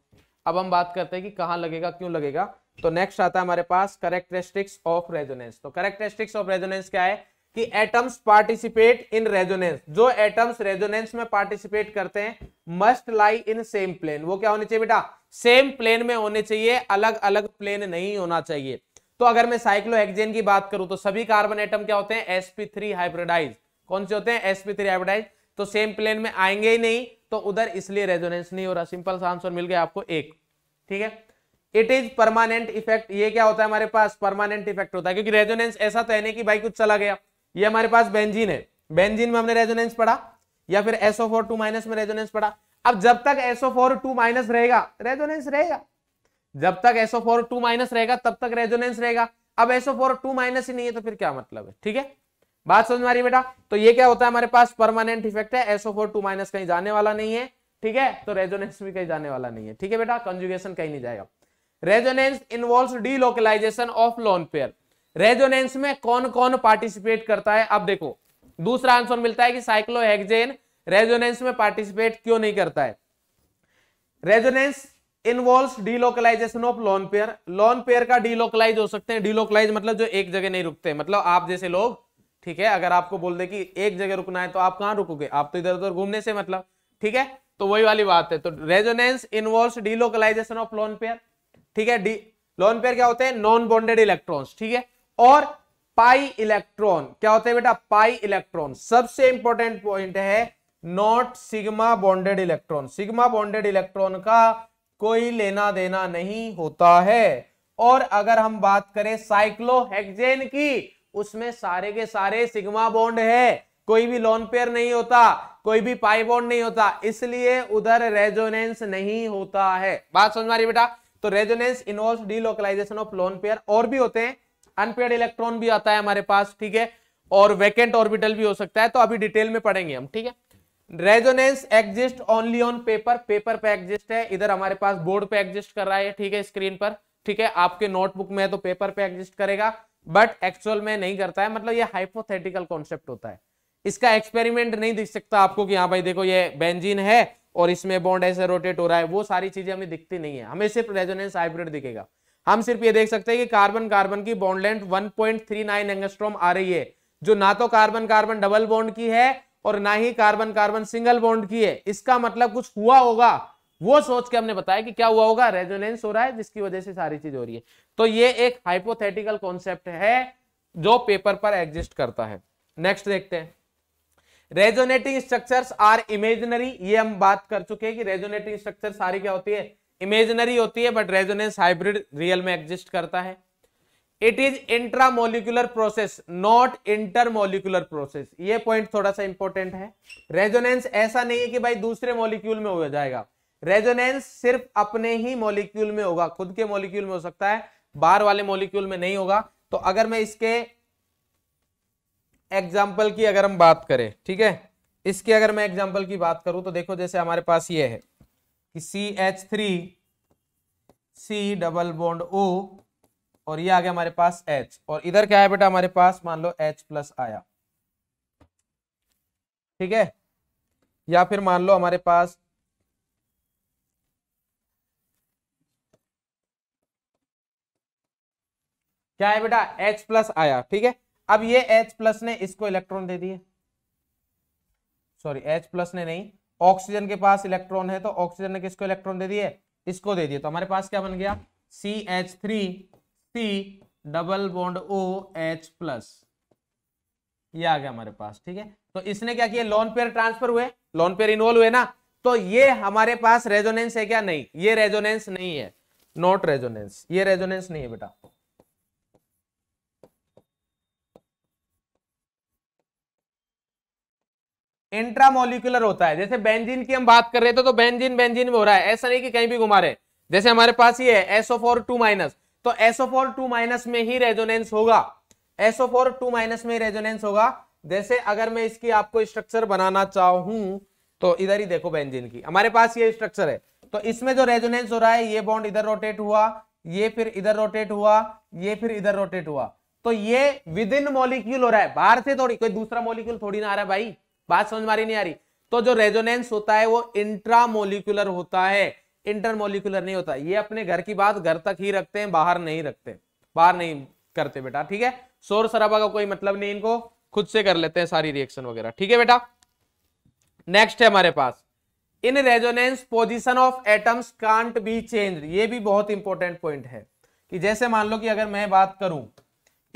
अब हम बात करते हैं कि कहां लगेगा क्यों लगेगा तो नेक्स्ट आता है हमारे पास करेक्टरिस्टिक्स ऑफ रेजोनेंस तो करेक्टरिस्टिक्स ऑफ रेजोनेंस क्या है कि एटम्स पार्टिसिपेट इन रेजोनेंस जो एटम्स रेजोनेंस में पार्टिसिपेट करते हैं must lie in same plane वो क्या होने चाहिए बेटा सेम प्लेन में होने चाहिए अलग अलग प्लेन नहीं होना चाहिए तो अगर मैं साइक्लोहेक्सेन की बात करूं तो सभी कार्बन एटम क्या होते हैं sp3 हाइब्रिडाइज्ड कौन से होते हैं थ्री एवडाइज तो सेम प्लेन में आएंगे ही नहीं तो उधर इसलिए रेजोनेंस नहीं हो रहा सिंपल सा आंसर मिल गया आपको एक ठीक है इट इज परमानेंट इफेक्ट ये क्या होता है हमारे पास परमानेंट इफेक्ट होता है क्योंकि रेजोनेंस ऐसा तो है नहीं कि भाई कुछ चला गया ये हमारे पास बेंजीन है बेंजीन में हमने रेजोनेंस पढ़ा या फिर एसओ फोर टू माइनस में रेजोनेंस पढ़ा अब जब तक एसओ फोर टू माइनस रहेगा रेजोनेंस रहेगा जब तक एसओ फोर टू माइनस रहेगा तब तक रेजोनेंस रहेगा अब एसओ फोर टू माइनस ही नहीं है तो फिर क्या मतलब है ठीक है बात समझ मारी बेटा तो ये क्या होता है हमारे पास परमानेंट इफेक्ट है एसओ फोर टू माइनस कहीं जाने वाला नहीं है ठीक है तो रेजोनेंस भी कहीं जाने वाला नहीं है ठीक है बेटा कंजुगेशन कहीं नहीं जाएगा resonance involve delocalization of lone pair resonance में कौन कौन पार्टिसिपेट करता है अब देखो दूसरा आंसर मिलता है कि साइक्लोहेक्जेन रेजोनेंस में पार्टिसिपेट क्यों नहीं करता है resonance involve delocalization of lone pair lone pair का डीलोकलाइज हो सकते हैं डीलोकलाइज मतलब जो एक जगह नहीं रुकते मतलब आप जैसे लोग ठीक है अगर आपको बोल दे कि एक जगह रुकना है तो आप कहाँ रुकोगे आप तो इधर उधर घूमने से मतलब ठीक है तो वही वाली बात है तो resonance involve delocalization of lone pair ठीक है डी लोन पेयर क्या होते हैं नॉन बॉन्डेड इलेक्ट्रॉन ठीक है और पाई इलेक्ट्रॉन क्या होते हैं बेटा पाई इलेक्ट्रॉन सबसे इंपॉर्टेंट पॉइंट है not sigma bonded electron sigma bonded electron का कोई लेना देना नहीं होता है और अगर हम बात करें साइक्लोहेक्सेन की उसमें सारे के सारे सिग्मा बॉन्ड है कोई भी लोन पेयर नहीं होता कोई भी पाई बॉन्ड नहीं होता इसलिए उधर रेजोनेंस नहीं होता है बात समझ मारी बेटा तो resonance involve delocalization of lone pair और भी होते हैं अनपेड इलेक्ट्रॉन भी आता है हमारे पास ठीक है और वैकेंट ऑर्बिटल भी हो सकता है तो अभी डिटेल में पढ़ेंगे हम ठीक है resonance exist only on paper paper पे एग्जिस्ट है इधर हमारे पास बोर्ड पे एग्जिस्ट कर रहा है ठीक है स्क्रीन पर ठीक है आपके नोटबुक में है तो पेपर पे एग्जिस्ट करेगा बट एक्चुअल में नहीं करता है मतलब ये हाइपोथेटिकल कॉन्सेप्ट होता है इसका एक्सपेरिमेंट नहीं दिख सकता आपको कि हाँ भाई देखो ये बेंजीन है और इसमें बॉन्ड ऐसे रोटेट हो रहा है वो सारी चीजें हमें दिखती नहीं है हमें सिर्फ रेजोनेंस हाइब्रिड दिखेगा हम सिर्फ ये देख सकते हैं कि कार्बन कार्बन की बॉन्ड लेंथ 1.39 एंगस्ट्रोम आ रही है जो ना तो कार्बन कार्बन डबल बॉन्ड की है और ना ही कार्बन कार्बन सिंगल बॉन्ड की है इसका मतलब कुछ हुआ होगा वो सोच के हमने बताया कि क्या हुआ होगा रेजोनेंस हो रहा है जिसकी वजह से सारी चीज हो रही है तो ये एक हाइपोथेटिकल कॉन्सेप्ट है जो पेपर पर एग्जिस्ट करता है नेक्स्ट देखते हैं रेजोनेटिंग स्ट्रक्चर्स आर इमेजनरी ये हम बात कर चुके हैं कि रेजोनेटिंग स्ट्रक्चर सारी क्या होती है इमेजनरी होती है बट रेजोनेंस हाइब्रिड रियल में एग्जिस्ट करता है it is intramolecular process not intermolecular process ये पॉइंट थोड़ा सा इंपॉर्टेंट है रेजोनेंस ऐसा नहीं है कि भाई दूसरे मॉलिक्यूल में हो जाएगा रेजोनेंस सिर्फ अपने ही मॉलिक्यूल में होगा खुद के मॉलिक्यूल में हो सकता है बार वाले मोलिक्यूल में नहीं होगा तो अगर मैं इसके एग्जाम्पल की अगर हम बात करें ठीक है इसके अगर मैं एग्जाम्पल की बात करूं तो देखो जैसे हमारे पास ये है कि C H three C double bond O और ये आ गया हमारे पास H और इधर क्या है बेटा हमारे पास मान लो H प्लस आया ठीक है या फिर मान लो हमारे पास क्या है बेटा H प्लस आया ठीक है अब ये H प्लस ने इसको इलेक्ट्रॉन दे दिए सॉरी H प्लस ने नहीं ऑक्सीजन के पास इलेक्ट्रॉन है तो ऑक्सीजन ने किसको इलेक्ट्रॉन दे दिए इसको दे दिए तो हमारे पास क्या बन गया C H three C double bond O H plus ये आ गया हमारे पास ठीक है तो इसने क्या किया लॉन पेयर ट्रांसफर हुए लॉन पेयर इन्वॉल्व हुए ना तो ये हमारे पास रेजोनेंस है क्या नहीं ये रेजोनेंस नहीं है नॉट रेजोनेंस ये रेजोनेंस नहीं है बेटा इंट्रामोलिकुलर होता है जैसे बेंजीन की हम बात कर रहे थे तो बेंजीन बेंजीन में हो रहा है ऐसा नहीं कि कहीं भी घुमा रहे जैसे हमारे पास ये है एसओ फोर टू माइनस तो एसओ फोर टू माइनस में ही रेजोनेंस होगा एसओ फोर टू माइनस में रेजोनेंस होगा जैसे अगर मैं इसकी आपको स्ट्रक्चर बनाना चाहूं तो इधर ही देखो बेंजिन की हमारे पास ये स्ट्रक्चर है तो इसमें जो रेजोनेंस हो रहा है ये बॉन्ड इधर रोटेट हुआ ये फिर इधर रोटेट हुआ ये फिर इधर रोटेट हुआ तो ये विद इन मॉलिक्यूल हो रहा है बाहर से थोड़ी कोई दूसरा मॉलिक्यूल थोड़ी ना आ रहा है भाई बात समझ मारी नहीं आ रही तो जो रेजोनेंस होता है वो इंट्रामोलिकुलर होता है इंटरमोलिकुलर नहीं होता ये अपने घर की बात घर तक ही रखते हैं बाहर नहीं रखते बाहर नहीं करते बेटा ठीक है शोर शराबा का कोई मतलब नहीं इनको खुद से कर लेते हैं सारी रिएक्शन वगैरह ठीक है बेटा नेक्स्ट है हमारे पास in resonance position of atoms can't be change ये भी बहुत इंपॉर्टेंट पॉइंट है कि जैसे मान लो कि अगर मैं बात करूं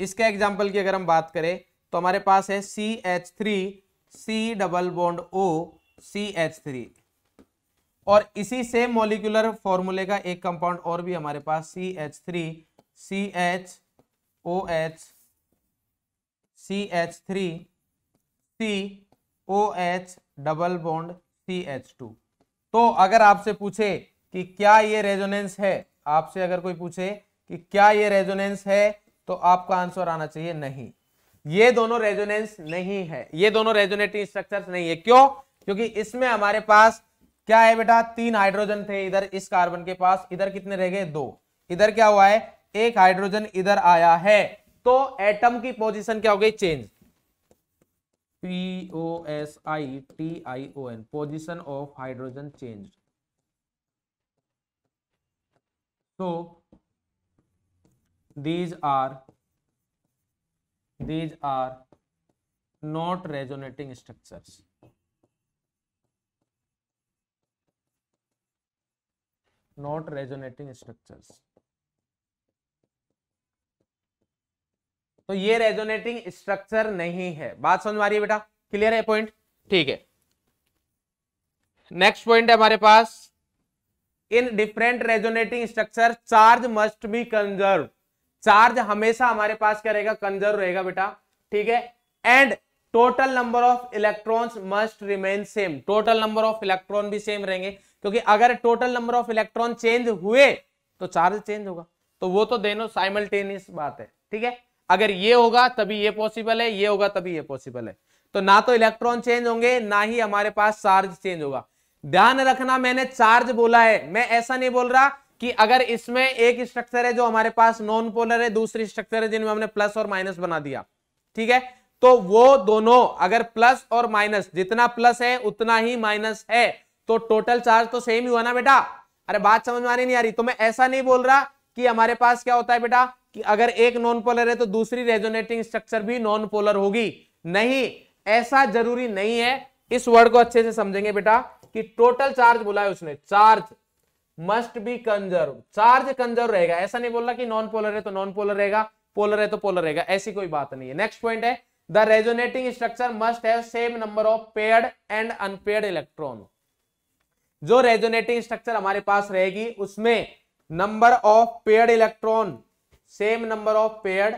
इसका एग्जाम्पल की अगर हम बात करें तो हमारे पास है C H three C double bond O C H three और इसी सेम मोलिकुलर फॉर्मूले का एक कंपाउंड और भी हमारे पास C H three C H O H C H three C O H double bond C H two तो अगर आपसे पूछे कि क्या ये रेजोनेंस है आपसे अगर कोई पूछे कि क्या ये रेजोनेंस है तो आपका आंसर आना चाहिए नहीं ये दोनों रेजोनेंस नहीं है ये दोनों रेजोनेटिंग स्ट्रक्चर्स नहीं है क्यों क्योंकि इसमें हमारे पास क्या है बेटा तीन हाइड्रोजन थे इधर इस कार्बन के पास इधर कितने रह गए दो इधर क्या हुआ है एक हाइड्रोजन इधर आया है तो एटम की पोजीशन क्या हो गई change P O S I T I O N position of hydrogen change तो these are these are not resonating structure not resonating structures तो ये रेजोनेटिंग स्ट्रक्चर नहीं है बात समझ रही है बेटा क्लियर है पॉइंट ठीक है नेक्स्ट पॉइंट है हमारे पास in different resonating structure charge must be conserve charge हमेशा हमारे पास क्या रहेगा कंजर्व रहेगा बेटा ठीक है and total number of electrons must remain same total number of electron भी सेम रहेंगे क्योंकि अगर total number of electron change हुए तो चार्ज चेंज होगा तो वो तो देनो साइमल्टेनियस बात है ठीक है अगर ये होगा तभी ये पॉसिबल है ये होगा तभी ये पॉसिबल है तो ना तो इलेक्ट्रॉन चेंज होंगे ना ही हमारे पास चार्ज चेंज होगा ध्यान रखना मैंने चार्ज बोला है मैं ऐसा नहीं बोल रहा कि अगर इसमें एक स्ट्रक्चर है जो हमारे पास नॉन पोलर है दूसरी स्ट्रक्चर है जिनमें हमने प्लस और माइनस बना दिया ठीक है तो वो दोनों अगर प्लस और माइनस जितना प्लस है उतना ही माइनस है तो टोटल चार्ज तो सेम ही हुआ ना बेटा अरे बात समझ में आ नहीं आ रही तो मैं ऐसा नहीं बोल रहा कि हमारे पास क्या होता है बेटा कि अगर एक नॉन पोलर है तो दूसरी रेजोनेटिंग स्ट्रक्चर भी नॉन पोलर होगी नहीं ऐसा जरूरी नहीं है इस वर्ड को अच्छे से समझेंगे बेटा कि टोटल चार्ज बोला है उसने charge must be conserve charge conserve रहेगा ऐसा नहीं बोल रहा कि नॉन पोलर है तो नॉन पोलर रहेगा पोलर है तो पोलर रहेगा ऐसी कोई बात नहीं है नेक्स्ट पॉइंट है the resonating structure must have same number of paired and unpaired electron जो रेजोनेटिंग स्ट्रक्चर हमारे पास रहेगी उसमें number of paired electron same number of paired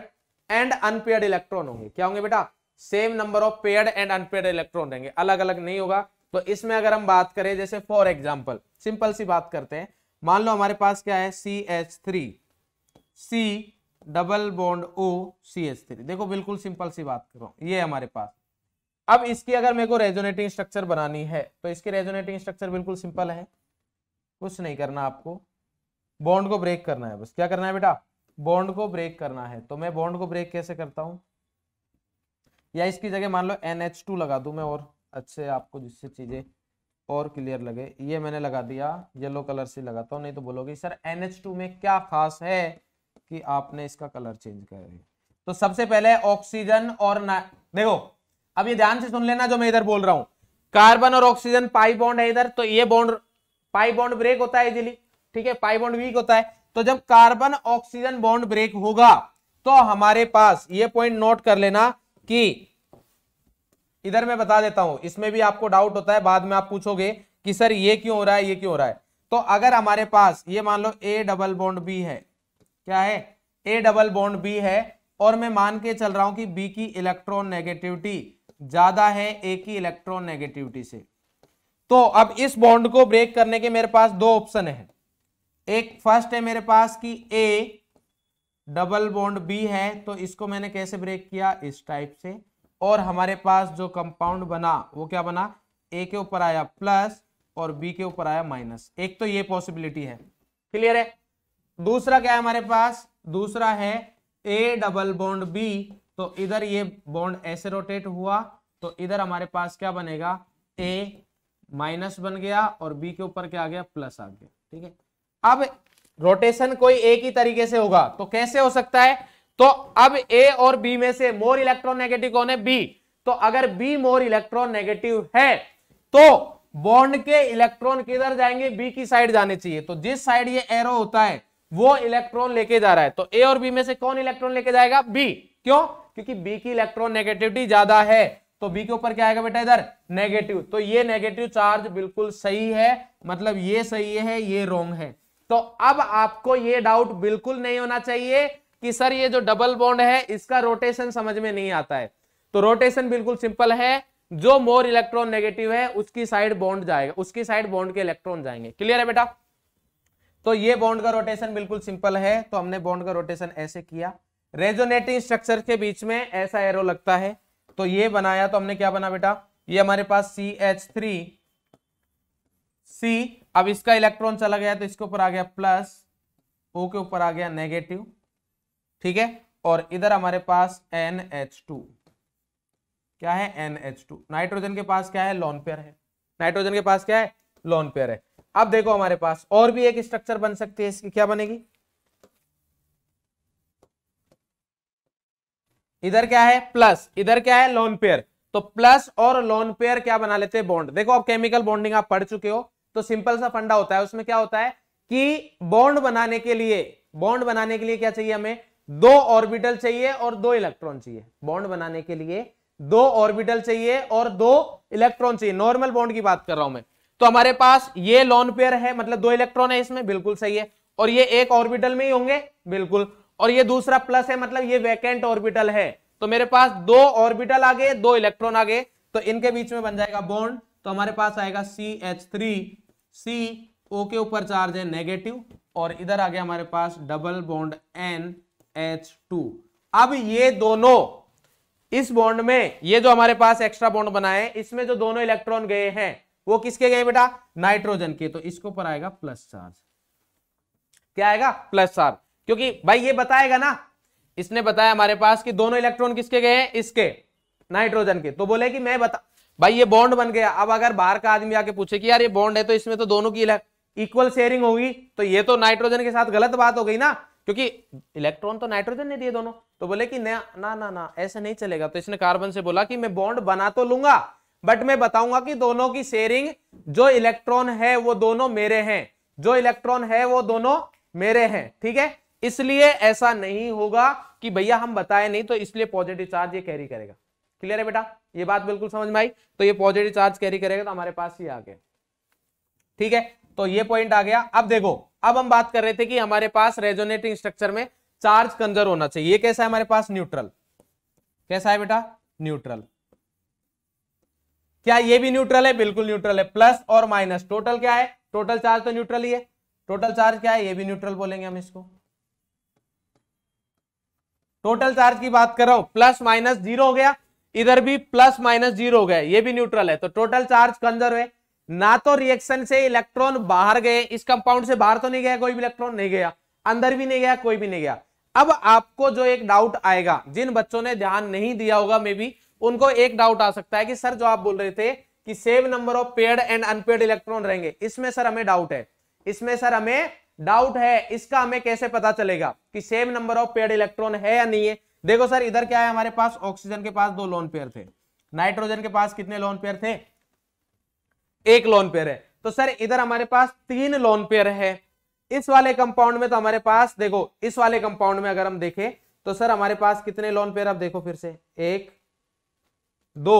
and unpaired electron होंगे क्या होंगे बेटा same number of paired and unpaired electron रहेंगे अलग अलग नहीं होगा तो इसमें अगर हम बात करें जैसे फॉर एग्जाम्पल सिंपल सी बात करते हैं मान लो हमारे पास क्या है C H three C double bond O C H three देखो बिल्कुल सिंपल सी बात करो ये हमारे पास अब इसकी अगर मेरे को रेजोनेटिंग स्ट्रक्चर बनानी है तो इसकी रेजोनेटिंग स्ट्रक्चर बिल्कुल सिंपल है कुछ नहीं करना आपको बॉन्ड को ब्रेक करना है बस क्या करना है बेटा बॉन्ड को ब्रेक करना है तो मैं बॉन्ड को ब्रेक कैसे करता हूं या इसकी जगह मान लो एन एच टू लगा दू मैं और अच्छे आपको जिससे चीज़ें और क्लियर लगे ये मैंने लगा दिया येलो कलर से लगाता हूँ नहीं तो बोलोगे सर एन में क्या खास है कि आपने इसका कलर चेंज कर दिया तो सबसे पहले ऑक्सीजन और ना देखो अब ये ध्यान से सुन लेना जो मैं इधर बोल रहा हूं कार्बन और ऑक्सीजन पाई बॉन्ड है इधर तो ये बॉन्ड पाई बॉन्ड ब्रेक होता है इजिली ठीक है पाई बॉन्ड वीक होता है तो जब कार्बन ऑक्सीजन बॉन्ड ब्रेक होगा तो हमारे पास ये पॉइंट नोट कर लेना कि इधर मैं बता देता हूं इसमें भी आपको डाउट होता है बाद में आप पूछोगे कि सर ये क्यों हो रहा है ये क्यों हो रहा है तो अगर हमारे पास ये मान लो ए डबल बॉन्ड बी है क्या है ए डबल बॉन्ड बी है और मैं मान के चल रहा हूं कि बी की इलेक्ट्रॉन नेगेटिविटी ज्यादा है ए की इलेक्ट्रॉन नेगेटिविटी से तो अब इस बॉन्ड को ब्रेक करने के मेरे पास दो ऑप्शन है एक फर्स्ट है मेरे पास कि ए डबल बॉन्ड बी है तो इसको मैंने कैसे ब्रेक किया इस टाइप से और हमारे पास जो कंपाउंड बना वो क्या बना ए के ऊपर आया प्लस और बी के ऊपर आया माइनस एक तो ये पॉसिबिलिटी है क्लियर है दूसरा क्या है हमारे पास दूसरा है ए डबल बॉन्ड बी तो इधर ये बॉन्ड ऐसे रोटेट हुआ तो इधर हमारे पास क्या बनेगा ए माइनस बन गया और बी के ऊपर क्या आ गया प्लस आ गया ठीक है अब रोटेशन कोई एक ही तरीके से होगा तो कैसे हो सकता है तो अब ए और बी में से मोर इलेक्ट्रॉन नेगेटिव कौन है बी तो अगर बी मोर इलेक्ट्रॉन नेगेटिव है तो बॉन्ड के इलेक्ट्रॉन किधर जाएंगे बी की साइड जाने चाहिए तो जिस साइड ये एरो होता है वो इलेक्ट्रॉन लेके जा रहा है तो ए और बी में से कौन इलेक्ट्रॉन लेके जाएगा बी क्यों क्योंकि बी की इलेक्ट्रॉन नेगेटिविटी ज्यादा है तो बी के ऊपर क्या आएगा बेटा इधर नेगेटिव तो ये नेगेटिव चार्ज बिल्कुल सही है मतलब ये सही है ये रॉन्ग है तो अब आपको ये डाउट बिल्कुल नहीं होना चाहिए कि सर ये जो डबल बॉन्ड है इसका रोटेशन समझ में नहीं आता है तो रोटेशन बिल्कुल सिंपल है जो मोर इलेक्ट्रॉन नेगेटिव है उसकी साइड बॉन्ड जाएगा उसकी साइड बॉन्ड के इलेक्ट्रॉन जाएंगे क्लियर है बेटा तो ये बॉन्ड का रोटेशन बिल्कुल सिंपल है तो हमने बॉन्ड का रोटेशन ऐसे किया रेजोनेटिंग स्ट्रक्चर के बीच में ऐसा एरो लगता है तो ये बनाया तो हमने क्या बना बेटा ये हमारे पास सी एच थ्री सी अब इसका इलेक्ट्रॉन चला गया तो इसके ऊपर आ गया प्लस ओ के ऊपर आ गया नेगेटिव ठीक है और इधर हमारे पास एन एच टू क्या है एन एच टू नाइट्रोजन के पास क्या है लॉन पेयर है नाइट्रोजन के पास क्या है लॉन पेयर है अब देखो हमारे पास और भी एक स्ट्रक्चर बन सकती है इसकी क्या बनेगी इधर क्या है प्लस इधर क्या है लॉन पेयर तो प्लस और लॉन पेयर क्या बना लेते हैं बॉन्ड देखो आप केमिकल बॉन्डिंग आप पढ़ चुके हो तो सिंपल सा फंडा होता है उसमें क्या होता है कि बॉन्ड बनाने के लिए बॉन्ड बनाने के लिए क्या चाहिए हमें दो ऑर्बिटल चाहिए और दो इलेक्ट्रॉन चाहिए बॉन्ड बनाने के लिए दो ऑर्बिटल चाहिए और दो इलेक्ट्रॉन चाहिए नॉर्मल बॉन्ड की बात कर रहा हूं मैं तो हमारे पास ये लॉन पेयर है मतलब दो इलेक्ट्रॉन है इसमें बिल्कुल सही है और ये एक ऑर्बिटल में ही होंगे बिल्कुल और ये दूसरा प्लस है मतलब ये वैकेंट ऑर्बिटल है तो मेरे पास दो ऑर्बिटल आगे दो इलेक्ट्रॉन आगे तो इनके बीच में बन जाएगा बॉन्ड तो हमारे पास आएगा सी एच थ्री सी ओ के ऊपर चार्ज है नेगेटिव और इधर आ गया हमारे पास double bond N H two अब ये दोनों इस बॉन्ड में ये जो हमारे पास एक्स्ट्रा बॉन्ड बनाए इसमें जो दोनों इलेक्ट्रॉन गए हैं वो किसके गए बेटा नाइट्रोजन के तो इसके ऊपर आएगा प्लस चार्ज क्या आएगा प्लस चार्ज क्योंकि भाई ये बताएगा ना इसने बताया हमारे पास कि दोनों इलेक्ट्रॉन किसके गए हैं इसके नाइट्रोजन के तो बोले कि मैं बता भाई ये बॉन्ड बन गया अब अगर बाहर का आदमी आके पूछे कि यार ये बॉन्ड है तो इसमें तो दोनों की इक्वल शेयरिंग होगी तो ये तो नाइट्रोजन के साथ गलत बात हो गई ना क्योंकि इलेक्ट्रॉन तो नाइट्रोजन ने दिए दोनों तो बोले कि ना ना ना ना ऐसे नहीं चलेगा तो इसने कार्बन से बोला कि मैं बॉन्ड बना तो लूंगा बट मैं बताऊंगा कि दोनों की शेयरिंग जो इलेक्ट्रॉन है वो दोनों मेरे हैं जो इलेक्ट्रॉन है वो दोनों मेरे हैं ठीक है इसलिए ऐसा नहीं होगा कि भैया हम बताए नहीं तो इसलिए पॉजिटिव चार्ज ये कैरी करेगा क्लियर है बेटा ये बात बिल्कुल समझ में आई तो ये पॉजिटिव चार्ज कैरी करेगा तो हमारे पास ही आ गया ठीक है तो ये पॉइंट आ गया अब देखो अब हम बात कर रहे थे कि हमारे पास रेजोनेटिंग स्ट्रक्चर में चार्ज कंजर्व होना चाहिए ये कैसा है हमारे पास न्यूट्रल कैसा है बेटा न्यूट्रल क्या ये भी न्यूट्रल है बिल्कुल न्यूट्रल है प्लस और माइनस टोटल क्या है टोटल चार्ज तो न्यूट्रल ही है टोटल चार्ज क्या है ये भी न्यूट्रल बोलेंगे हम इसको टोटल चार्ज की बात कर रहा हूं प्लस माइनस जीरो हो गया इधर भी प्लस माइनस जीरो हो गया ये भी न्यूट्रल है तो टोटल चार्ज कंजर्व है ना तो रिएक्शन से इलेक्ट्रॉन बाहर गए इस कंपाउंड से बाहर तो नहीं गया कोई भी इलेक्ट्रॉन नहीं गया अंदर भी नहीं गया कोई भी नहीं गया अब आपको जो एक डाउट आएगा जिन बच्चों ने ध्यान नहीं दिया होगा मे बी उनको एक डाउट आ सकता है कि सर जो आप बोल रहे थे कि same number of paired and unpaired electron रहेंगे इसमें सर हमें डाउट है इसमें सर हमें डाउट है इसका हमें कैसे पता चलेगा कि same number of paired electron है या नहीं है देखो सर इधर क्या है हमारे पास ऑक्सीजन के पास दो लोन पेयर थे नाइट्रोजन के पास कितने लोन पेयर थे एक लोन पेयर है तो सर इधर हमारे पास तीन लोन पेयर है इस वाले कंपाउंड में तो हमारे पास देखो इस वाले कंपाउंड में अगर हम देखें तो सर हमारे पास कितने लोन पेयर आप देखो फिर से एक दो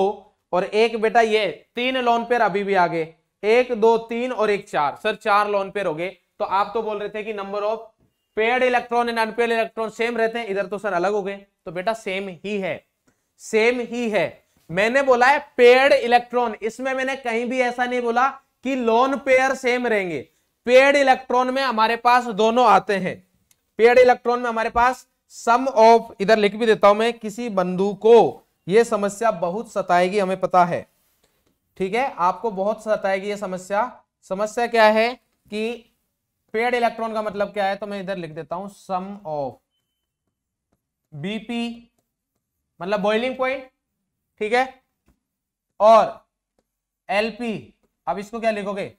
और एक बेटा ये तीन लोन पेयर अभी भी आगे एक दो तीन और एक चार सर चार लोन पेयर हो गए तो आप तो बोल रहे थे कि number of paired electron and unpaired electron same रहते हैं इधर तो सर अलग हो गए तो बेटा सेम ही है सेम ही है मैंने बोला है पेड इलेक्ट्रॉन इसमें मैंने कहीं भी ऐसा नहीं बोला कि लोन पेयर सेम रहेंगे पेड इलेक्ट्रॉन में हमारे पास दोनों आते हैं पेड इलेक्ट्रॉन में हमारे पास सम ऑफ इधर लिख भी देता हूं मैं किसी बंधु को यह समस्या बहुत सताएगी हमें पता है ठीक है आपको बहुत सताएगी यह समस्या समस्या क्या है कि पेड इलेक्ट्रॉन का मतलब क्या है तो मैं इधर लिख देता हूं सम ऑफ बीपी मतलब बॉइलिंग पॉइंट ठीक है और एलपी अब इसको क्या लिखोगे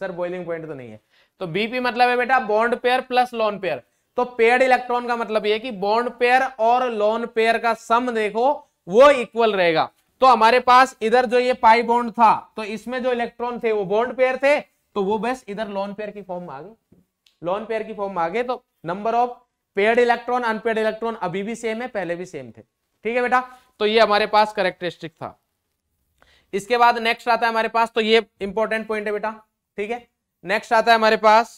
सर बॉइलिंग पॉइंट तो नहीं है तो बीपी मतलब है बेटा bond pair plus lone pair तो पेड इलेक्ट्रॉन का मतलब यह कि बॉन्ड पेयर और लॉन पेयर का सम देखो वो इक्वल रहेगा तो हमारे पास इधर जो ये पाई बॉन्ड था तो इसमें जो इलेक्ट्रॉन थे वो बॉन्ड पेयर थे तो वो बस इधर लॉन पेयर की फॉर्म में आ गए लोन पेयर की फॉर्म में आ गए तो number of paired electron unpaired electron अभी भी सेम है पहले भी सेम थे ठीक है बेटा तो ये हमारे पास करेक्टरिस्टिक था इसके बाद नेक्स्ट आता है हमारे पास तो ये इंपॉर्टेंट पॉइंट है बेटा ठीक है नेक्स्ट आता है हमारे पास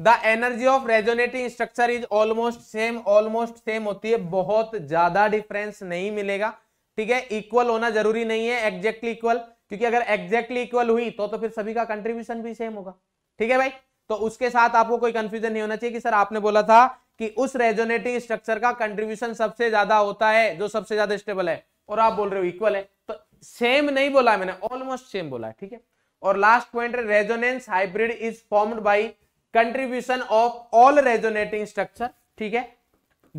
the energy of resonating structure is almost same almost same होती है बहुत ज्यादा डिफरेंस नहीं मिलेगा ठीक है इक्वल होना जरूरी नहीं है एग्जैक्टली इक्वल क्योंकि अगर एग्जैक्टली इक्वल हुई तो तो फिर सभी का कंट्रीब्यूशन भी सेम होगा ठीक है भाई तो उसके साथ आपको कोई कंफ्यूजन नहीं होना चाहिए कि सर आपने बोला था कि उस रेजोनेटिंग स्ट्रक्चर का कंट्रीब्यूशन सबसे ज्यादा होता है जो सबसे ज्यादा स्टेबल है और आप बोल रहे हो इक्वल है तो सेम नहीं बोला मैंने ऑलमोस्ट सेम बोला ठीक है और last point resonance hybrid is formed by contribution of all resonating structure ठीक है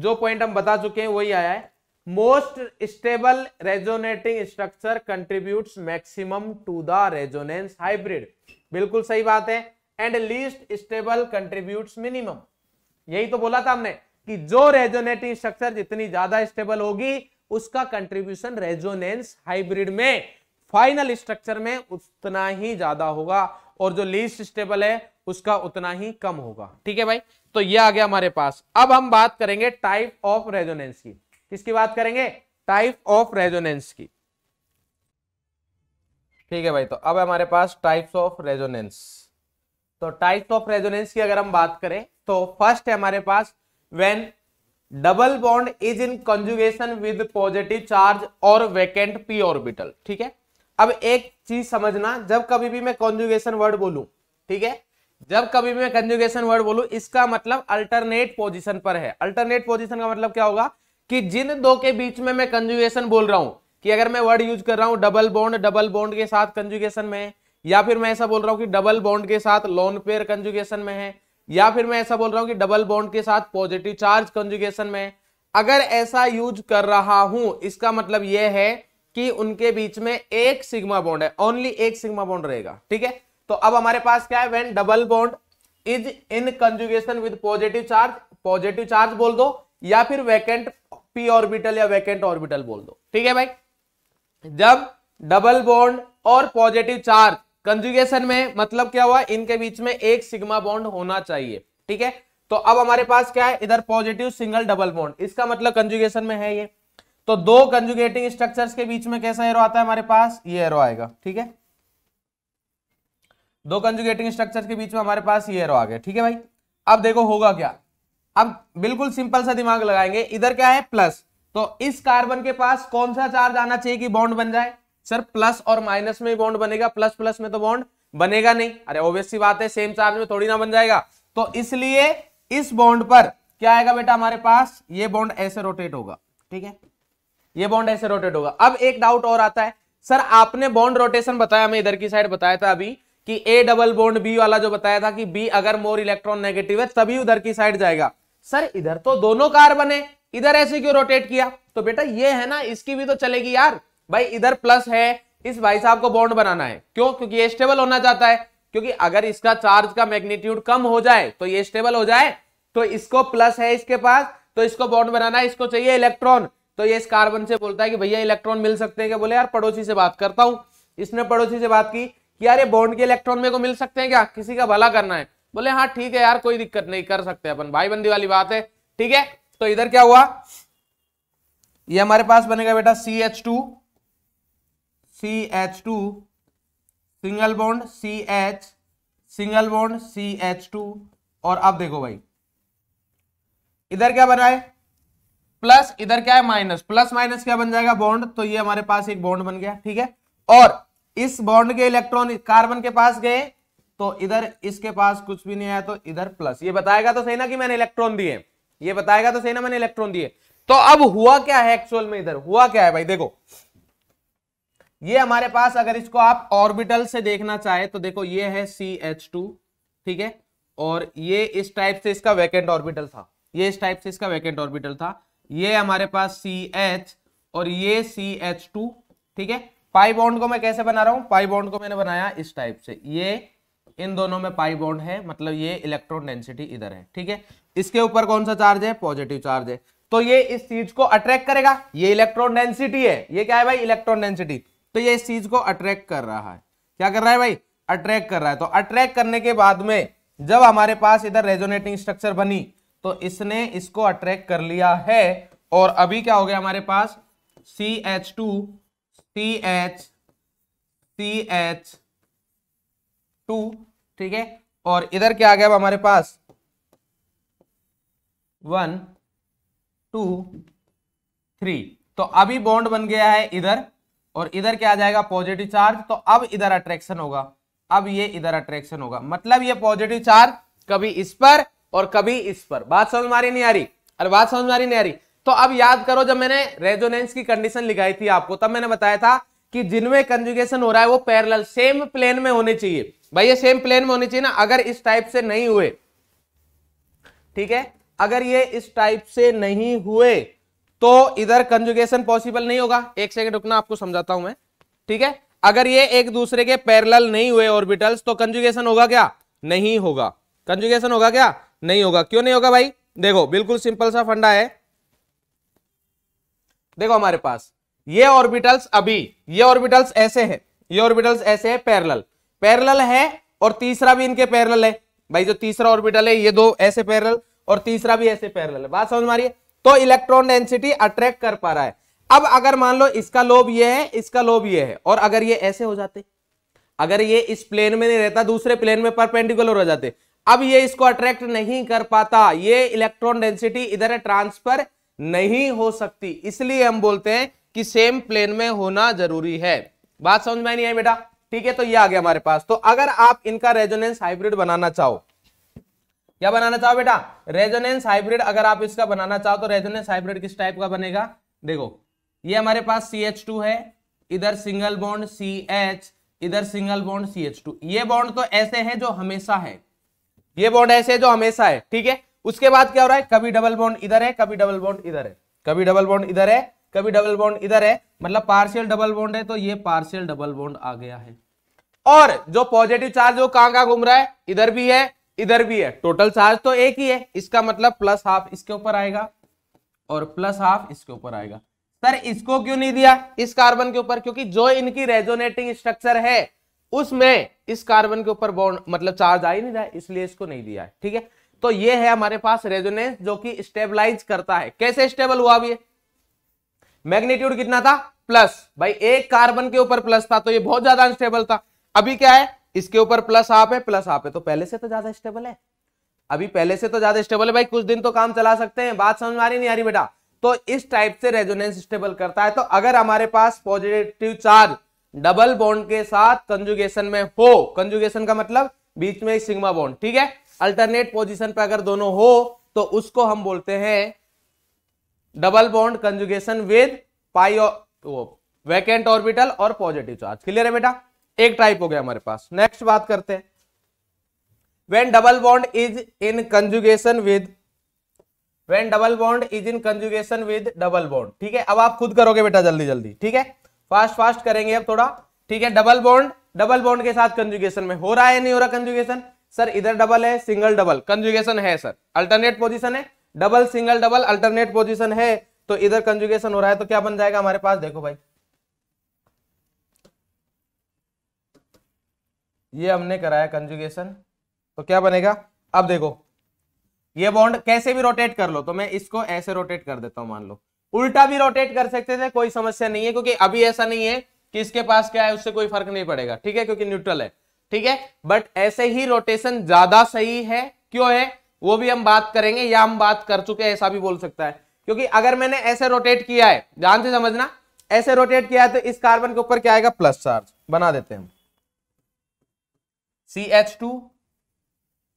जो पॉइंट हम बता चुके हैं वही आया है most stable resonating structure contribute maximum to the resonance hybrid बिल्कुल सही बात है and least stable contribute minimum यही तो बोला था हमने कि जो रेजोनेटिंग स्ट्रक्चर जितनी ज्यादा स्टेबल होगी उसका कंट्रीब्यूशन रेजोनेंस हाइब्रिड में फाइनल स्ट्रक्चर में उतना ही ज्यादा होगा और जो लीस्ट स्टेबल है उसका उतना ही कम होगा ठीक है भाई तो ये आ गया हमारे पास अब हम बात करेंगे टाइप ऑफ रेजोनेंस की किसकी बात करेंगे टाइप ऑफ रेजोनेंस की ठीक है भाई तो अब हमारे पास टाइप्स ऑफ रेजोनेंस तो टाइप्स ऑफ रेजोनेंस की अगर हम बात करें तो फर्स्ट है हमारे पास when double bond is in conjugation with positive charge और वैकेंट पी ऑर्बिटल ठीक है अब एक चीज समझना जब कभी भी मैं कंजुगेशन वर्ड बोलू ठीक है जब कभी भी मैं कंजुगेशन वर्ड बोलू इसका मतलब अल्टरनेट पोजिशन पर है अल्टरनेट पोजिशन का मतलब क्या होगा कि जिन दो के बीच में मैं कंजुगेशन बोल रहा हूं कि अगर मैं वर्ड यूज कर रहा हूं डबल बॉन्ड डबल बॉन्ड के साथ कंजुगेशन में या फिर मैं ऐसा बोल रहा हूं कि डबल बॉन्ड के साथ लॉन पेयर कंजुगेशन में है या फिर मैं ऐसा बोल रहा हूं कि डबल बॉन्ड के साथ पॉजिटिव चार्ज कंजुगेशन में अगर ऐसा यूज कर रहा हूं इसका मतलब यह है कि उनके बीच में एक सिग्मा बॉन्ड है ओनली एक सिग्मा बॉन्ड रहेगा ठीक है तो अब हमारे पास क्या है when double bond is in conjugation with positive charge positive charge बोल दो या फिर वैकेंट पी ऑर्बिटल या वैकेंट ऑर्बिटल बोल दो ठीक है भाई जब डबल बॉन्ड और पॉजिटिव चार्ज कंजुगेशन में मतलब क्या हुआ इनके बीच में एक सिग्मा बॉन्ड होना चाहिए ठीक है तो अब हमारे पास क्या है इधर पॉजिटिव सिंगल डबल बॉन्ड इसका मतलब कंजुगेशन में है ये तो दो कंजुगेटिंग स्ट्रक्चर्स के बीच में कैसा एरो आता है हमारे पास ये एरो आएगा ठीक है दो कंजुगेटिंग स्ट्रक्चर्स के बीच में हमारे पास ये एरो आ गया ठीक है भाई अब देखो होगा क्या अब बिल्कुल सिंपल सा दिमाग लगाएंगे इधर क्या है प्लस तो इस कार्बन के पास कौन सा चार्ज आना चाहिए कि बॉन्ड बन जाए सर प्लस और माइनस में बॉन्ड बनेगा प्लस प्लस में तो बॉन्ड बनेगा नहीं अरे ओबियसली बात है सेम चार्ज में थोड़ी ना बन जाएगा तो इसलिए इस बॉन्ड पर क्या आएगा बेटा हमारे पास ये बॉन्ड ऐसे रोटेट होगा ठीक है ये बॉन्ड ऐसे रोटेट होगा अब एक डाउट और आता है सर आपने बॉन्ड रोटेशन बताया हमें इधर की साइड बताया था अभी कि ए डबल बॉन्ड बी वाला जो बताया था कि बी अगर मोर इलेक्ट्रॉन नेगेटिव है तभी उधर की साइड जाएगा सर इधर तो दोनों कार्बन है इधर ऐसे क्यों रोटेट किया तो बेटा ये है ना इसकी भी तो चलेगी यार भाई इधर प्लस है इस भाई साहब को बॉन्ड बनाना है क्यों क्योंकि ये स्टेबल होना चाहता है क्योंकि अगर इसका चार्ज का मैग्नीट्यूड कम हो जाए तो ये स्टेबल हो जाए तो इसको प्लस है इसके पास तो इसको बॉन्ड बनाना है इसको चाहिए इलेक्ट्रॉन तो ये इस कार्बन से बोलता है कि भैया इलेक्ट्रॉन मिल सकते हैं क्या बोले यार पड़ोसी से बात करता हूं इसने पड़ोसी से बात की कि यार ये बॉन्ड के इलेक्ट्रॉन मेरे को मिल सकते हैं क्या किसी का भला करना है बोले हाँ ठीक है यार कोई दिक्कत नहीं कर सकते अपन भाई बंदी वाली बात है ठीक है तो इधर क्या हुआ ये हमारे पास बनेगा बेटा C H two C H two single bond C H single bond C H two और अब देखो भाई इधर क्या बना है प्लस इधर क्या है माइनस प्लस माइनस क्या बन जाएगा बॉन्ड तो ये हमारे पास एक बॉन्ड बन गया ठीक है और इस बॉन्ड के इलेक्ट्रॉन कार्बन के पास गए तो इधर इसके पास कुछ भी नहीं आया तो इधर प्लस ये बताएगा तो सही ना कि मैंने इलेक्ट्रॉन दिए ये बताएगा तो सही ना मैंने इलेक्ट्रॉन दिए तो अब हुआ क्या है एक्चुअल में इधर हुआ क्या है भाई देखो ये हमारे पास अगर इसको आप ऑर्बिटल से देखना चाहे तो देखो ये है सी एच टू ठीक है और ये इस टाइप से इसका वैकेंट ऑर्बिटल था ये इस टाइप से इसका वैकेंट ऑर्बिटल था ये हमारे पास सी एच और ये सी एच टू ठीक है पाई बॉन्ड को मैं कैसे बना रहा हूँ पाई बॉन्ड को मैंने बनाया इस टाइप से ये इन दोनों में पाई बॉन्ड है मतलब ये इलेक्ट्रॉन डेंसिटी इधर है ठीक है इसके ऊपर कौन सा चार्ज है पॉजिटिव चार्ज है तो ये इस चीज को अट्रैक्ट करेगा ये इलेक्ट्रॉन डेंसिटी है ये क्या है भाई इलेक्ट्रॉन डेंसिटी तो ये इस चीज को अट्रैक्ट कर रहा है क्या कर रहा है भाई अट्रैक्ट कर रहा है तो अट्रैक्ट करने के बाद में जब हमारे पास इधर रेजोनेटिंग स्ट्रक्चर बनी तो इसने इसको अट्रैक्ट कर लिया है और अभी क्या हो गया हमारे पास C H two C H C H two ठीक है और इधर क्या आ गया हमारे पास वन टू थ्री तो अभी बॉन्ड बन गया है इधर और इधर क्या आ जाएगा पॉजिटिव चार्ज तो अब इधर अट्रैक्शन होगा अब ये इधर अट्रैक्शन होगा मतलब ये पॉजिटिव चार्ज कभी इस पर और कभी इस पर बात समझ मारी नहीं आ रही अरे बात समझ मारी नहीं आ रही तो अब याद करो जब मैंने रेजोनेंस की कंडीशन लिखाई थी आपको तब मैंने बताया था कि जिनमें कंजुगेशन हो रहा है वो पैरल सेम प्लेन में होने चाहिए भाई ये सेम प्लेन में होने चाहिए ना अगर इस टाइप से नहीं हुए ठीक है अगर ये इस टाइप से नहीं हुए तो इधर कंजुगेशन पॉसिबल नहीं होगा एक सेकेंड रुकना आपको समझाता हूं मैं ठीक है अगर ये एक दूसरे के पैरल नहीं हुए ऑर्बिटल्स तो कंजुगेशन होगा क्या नहीं होगा कंजुगेशन होगा क्या नहीं होगा क्यों नहीं होगा भाई देखो बिल्कुल सिंपल सा फंडा है देखो हमारे पास ये ऑर्बिटल्स अभी ये ऑर्बिटल्स ऐसे हैं ये ऑर्बिटल्स ऐसे हैं पैरल पैरल है और तीसरा भी इनके पैरल है भाई जो तीसरा ऑर्बिटल है ये दो ऐसे पैरल और तीसरा भी ऐसे पैरल है बात समझ मारिए तो इलेक्ट्रॉन डेंसिटी अट्रैक्ट कर पा रहा है अब अगर मान लो इसका लोब ये है इसका लोब ये है और अगर ये ऐसे हो जाते अगर ये इस प्लेन में नहीं रहता दूसरे प्लेन में परपेंडिकुलर हो जाते अब ये इसको अट्रैक्ट नहीं कर पाता ये इलेक्ट्रॉन डेंसिटी इधर ट्रांसफर नहीं हो सकती इसलिए हम बोलते हैं कि सेम प्लेन में होना जरूरी है बात समझ में नहीं आई बेटा ठीक है तो ये आ गया हमारे पास तो अगर आप इनका रेजोनेंस हाइब्रिड बनाना चाहो क्या बनाना चाहो बेटा रेजोनेंस हाइब्रिड अगर आप इसका बनाना चाहो तो रेजोनेंस हाइब्रिड किस टाइप का बनेगा देखो ये हमारे पास सी एच टू है इधर सिंगल बॉन्ड सी एच इधर single bond C H two ये बॉन्ड तो ऐसे है जो हमेशा है ये बॉन्ड ऐसे है जो हमेशा है ठीक है उसके बाद क्या हो रहा है कभी डबल बॉन्ड इधर है कभी डबल बॉन्ड इधर है कभी डबल बॉन्ड इधर है कभी डबल बॉन्ड इधर है मतलब पार्शियल डबल बॉन्ड है तो ये पार्शियल डबल बॉन्ड आ गया है और जो पॉजिटिव चार्ज वो कहां कहां घूम रहा है इधर भी है इधर भी है टोटल चार्ज तो एक ही है इसका मतलब प्लस हाफ इसके ऊपर आएगा और प्लस हाफ इसके ऊपर आएगा सर इसको क्यों नहीं दिया इस कार्बन के ऊपर क्योंकि जो इनकी रेजोनेटिंग स्ट्रक्चर है उसमें इस कार्बन के ऊपर बॉन्ड मतलब चार्ज आ ही नहीं जाए इसलिए इसको नहीं दिया है ठीक है तो ये है हमारे पास रेजोनेंस जो कि स्टेबलाइज करता है कैसे स्टेबल हुआ अभी मैग्नीट्यूड कितना था प्लस भाई एक कार्बन के ऊपर प्लस था तो ये बहुत ज्यादा अनस्टेबल था अभी क्या है इसके ऊपर प्लस आप है प्लस आप है तो पहले से तो ज्यादा स्टेबल है अभी पहले से तो ज्यादा स्टेबल है भाई कुछ दिन तो काम चला सकते हैं बात समझ में आ रही नहीं आ रही बेटा तो इस टाइप से रेजोनेंस स्टेबल करता है तो अगर हमारे पास पॉजिटिव चार्ज डबल बॉन्ड के साथ कंजुगेशन में हो कंजुगेशन का मतलब बीच में एक सिग्मा बॉन्ड ठीक है अल्टरनेट पोजिशन पर अगर दोनों हो तो उसको हम बोलते हैं double bond conjugation with pi vacant orbital और पॉजिटिव चार्ज क्लियर है बेटा एक टाइप हो गया हमारे पास नेक्स्ट बात करते हैं when double bond is in conjugation with when double bond is in conjugation with double bond ठीक है अब आप खुद करोगे बेटा जल्दी जल्दी ठीक है फास्ट फास्ट करेंगे अब थोड़ा ठीक है डबल बॉन्ड डबल बॉन्ड के साथ कंजुगेशन में हो रहा है नहीं हो रहा कंजुगेशन सर इधर डबल है सिंगल डबल कंजुगेशन है सर अल्टरनेट पोजिशन है double single double alternate position है तो इधर कंजुगेशन हो रहा है तो क्या बन जाएगा हमारे पास देखो भाई ये हमने कराया कंजुगेशन तो क्या बनेगा अब देखो ये बॉन्ड कैसे भी रोटेट कर लो तो मैं इसको ऐसे रोटेट कर देता हूं मान लो उल्टा भी रोटेट कर सकते थे कोई समस्या नहीं है क्योंकि अभी ऐसा नहीं है कि इसके पास क्या है उससे कोई फर्क नहीं पड़ेगा ठीक है क्योंकि न्यूट्रल है ठीक है बट ऐसे ही रोटेशन ज्यादा सही है क्यों है वो भी हम बात करेंगे या हम बात कर चुके हैं ऐसा भी बोल सकता है क्योंकि अगर मैंने ऐसे रोटेट किया है ध्यान से समझना ऐसे रोटेट किया है तो इस कार्बन के ऊपर क्या आएगा प्लस चार्ज बना देते हैं हम सी एच टू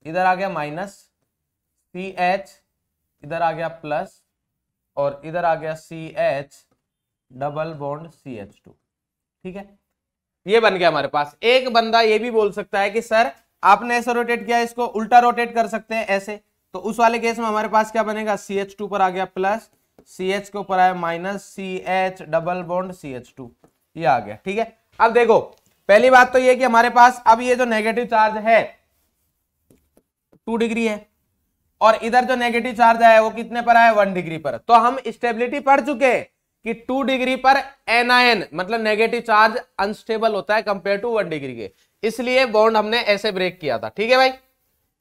इधर आ गया माइनस सी एच इधर आ गया प्लस और इधर आ गया C H double bond C H two ठीक है ये बन गया हमारे पास एक बंदा ये भी बोल सकता है कि सर आपने ऐसा रोटेट किया इसको उल्टा रोटेट कर सकते हैं ऐसे तो उस वाले केस में हमारे पास क्या बनेगा सी एच टू पर आ गया प्लस सी एच के ऊपर आया minus C H double bond C H two ये आ गया ठीक है अब देखो पहली बात तो यह कि हमारे पास अब ये जो नेगेटिव चार्ज है टू डिग्री है और इधर जो नेगेटिव चार्ज आया वो कितने पर आया वन डिग्री पर तो हम स्टेबिलिटी पढ़ चुके कि टू डिग्री पर एन मतलब नेगेटिव चार्ज अनस्टेबल होता है कंपेयर टू वन डिग्री के इसलिए बॉन्ड हमने ऐसे ब्रेक किया था ठीक है भाई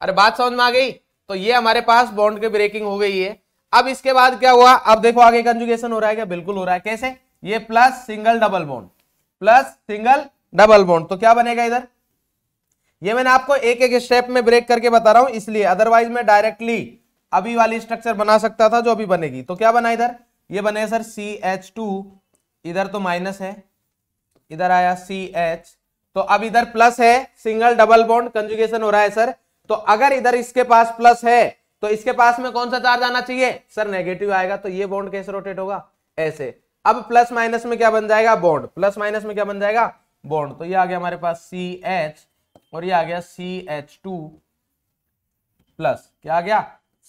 अरे बात समझ में आ गई तो ये हमारे पास बॉन्ड की ब्रेकिंग हो गई है अब इसके बाद क्या हुआ अब देखो आगे कंजुगेशन हो रहा है क्या बिल्कुल हो रहा है कैसे ये plus single double bond plus single double bond तो क्या बनेगा इधर ये मैंने आपको एक एक स्टेप में ब्रेक करके बता रहा हूं इसलिए अदरवाइज मैं डायरेक्टली अभी वाली स्ट्रक्चर बना सकता था जो अभी बनेगी तो क्या बना इधर ये बने सर सी एच टू इधर तो माइनस है इधर आया सी एच तो अब इधर प्लस है सिंगल डबल बॉन्ड कंजुगेशन हो रहा है सर तो अगर इधर इसके पास प्लस है तो इसके पास में कौन सा चार्ज आना चाहिए सर नेगेटिव आएगा तो ये बॉन्ड कैसे रोटेट होगा ऐसे अब प्लस माइनस में क्या बन जाएगा बॉन्ड प्लस माइनस में क्या बन जाएगा बॉन्ड तो ये आ गया हमारे पास सी एच और ये आ गया सी एच टू प्लस क्या आ गया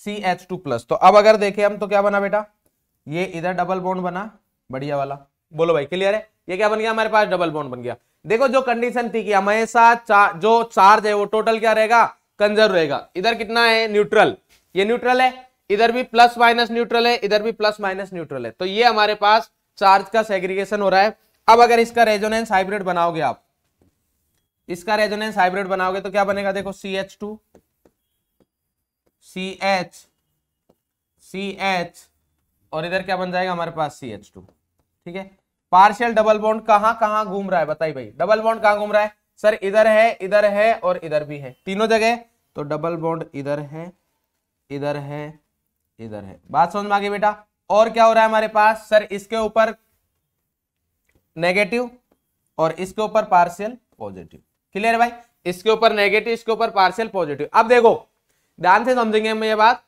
सी एच टू प्लस तो अब अगर देखें हम तो क्या बना बेटा ये इधर डबल बॉन्ड बना बढ़िया वाला बोलो भाई क्लियर है ये क्या बन गया हमारे पास डबल बॉन्ड बन गया देखो जो कंडीशन थी कि हमेशा चा, जो चार्ज है वो टोटल क्या रहेगा कंजर्व रहेगा इधर कितना है न्यूट्रल ये न्यूट्रल है इधर भी प्लस माइनस न्यूट्रल है इधर भी प्लस माइनस न्यूट्रल है तो ये हमारे पास चार्ज का सेग्रीगेशन हो रहा है अब अगर इसका रेजोनेंस हाइब्रिड बनाओगे आप इसका रेजोनेंस हाइब्रिड बनाओगे तो क्या बनेगा देखो C H two C H C H और इधर क्या बन जाएगा हमारे पास सी एच टू ठीक है पार्शियल डबल बॉन्ड कहां कहां घूम रहा है बताइए भाई डबल बॉन्ड कहां घूम रहा है सर इधर है इधर है और इधर भी है तीनों जगह तो डबल बॉन्ड इधर है इधर है इधर है बात समझ में आ गई बेटा और क्या हो रहा है हमारे पास सर इसके ऊपर नेगेटिव और इसके ऊपर पार्शियल पॉजिटिव क्लियर है भाई इसके ऊपर नेगेटिव इसके ऊपर पार्शियल पॉजिटिव अब देखो ध्यान से समझेंगे हम ये बात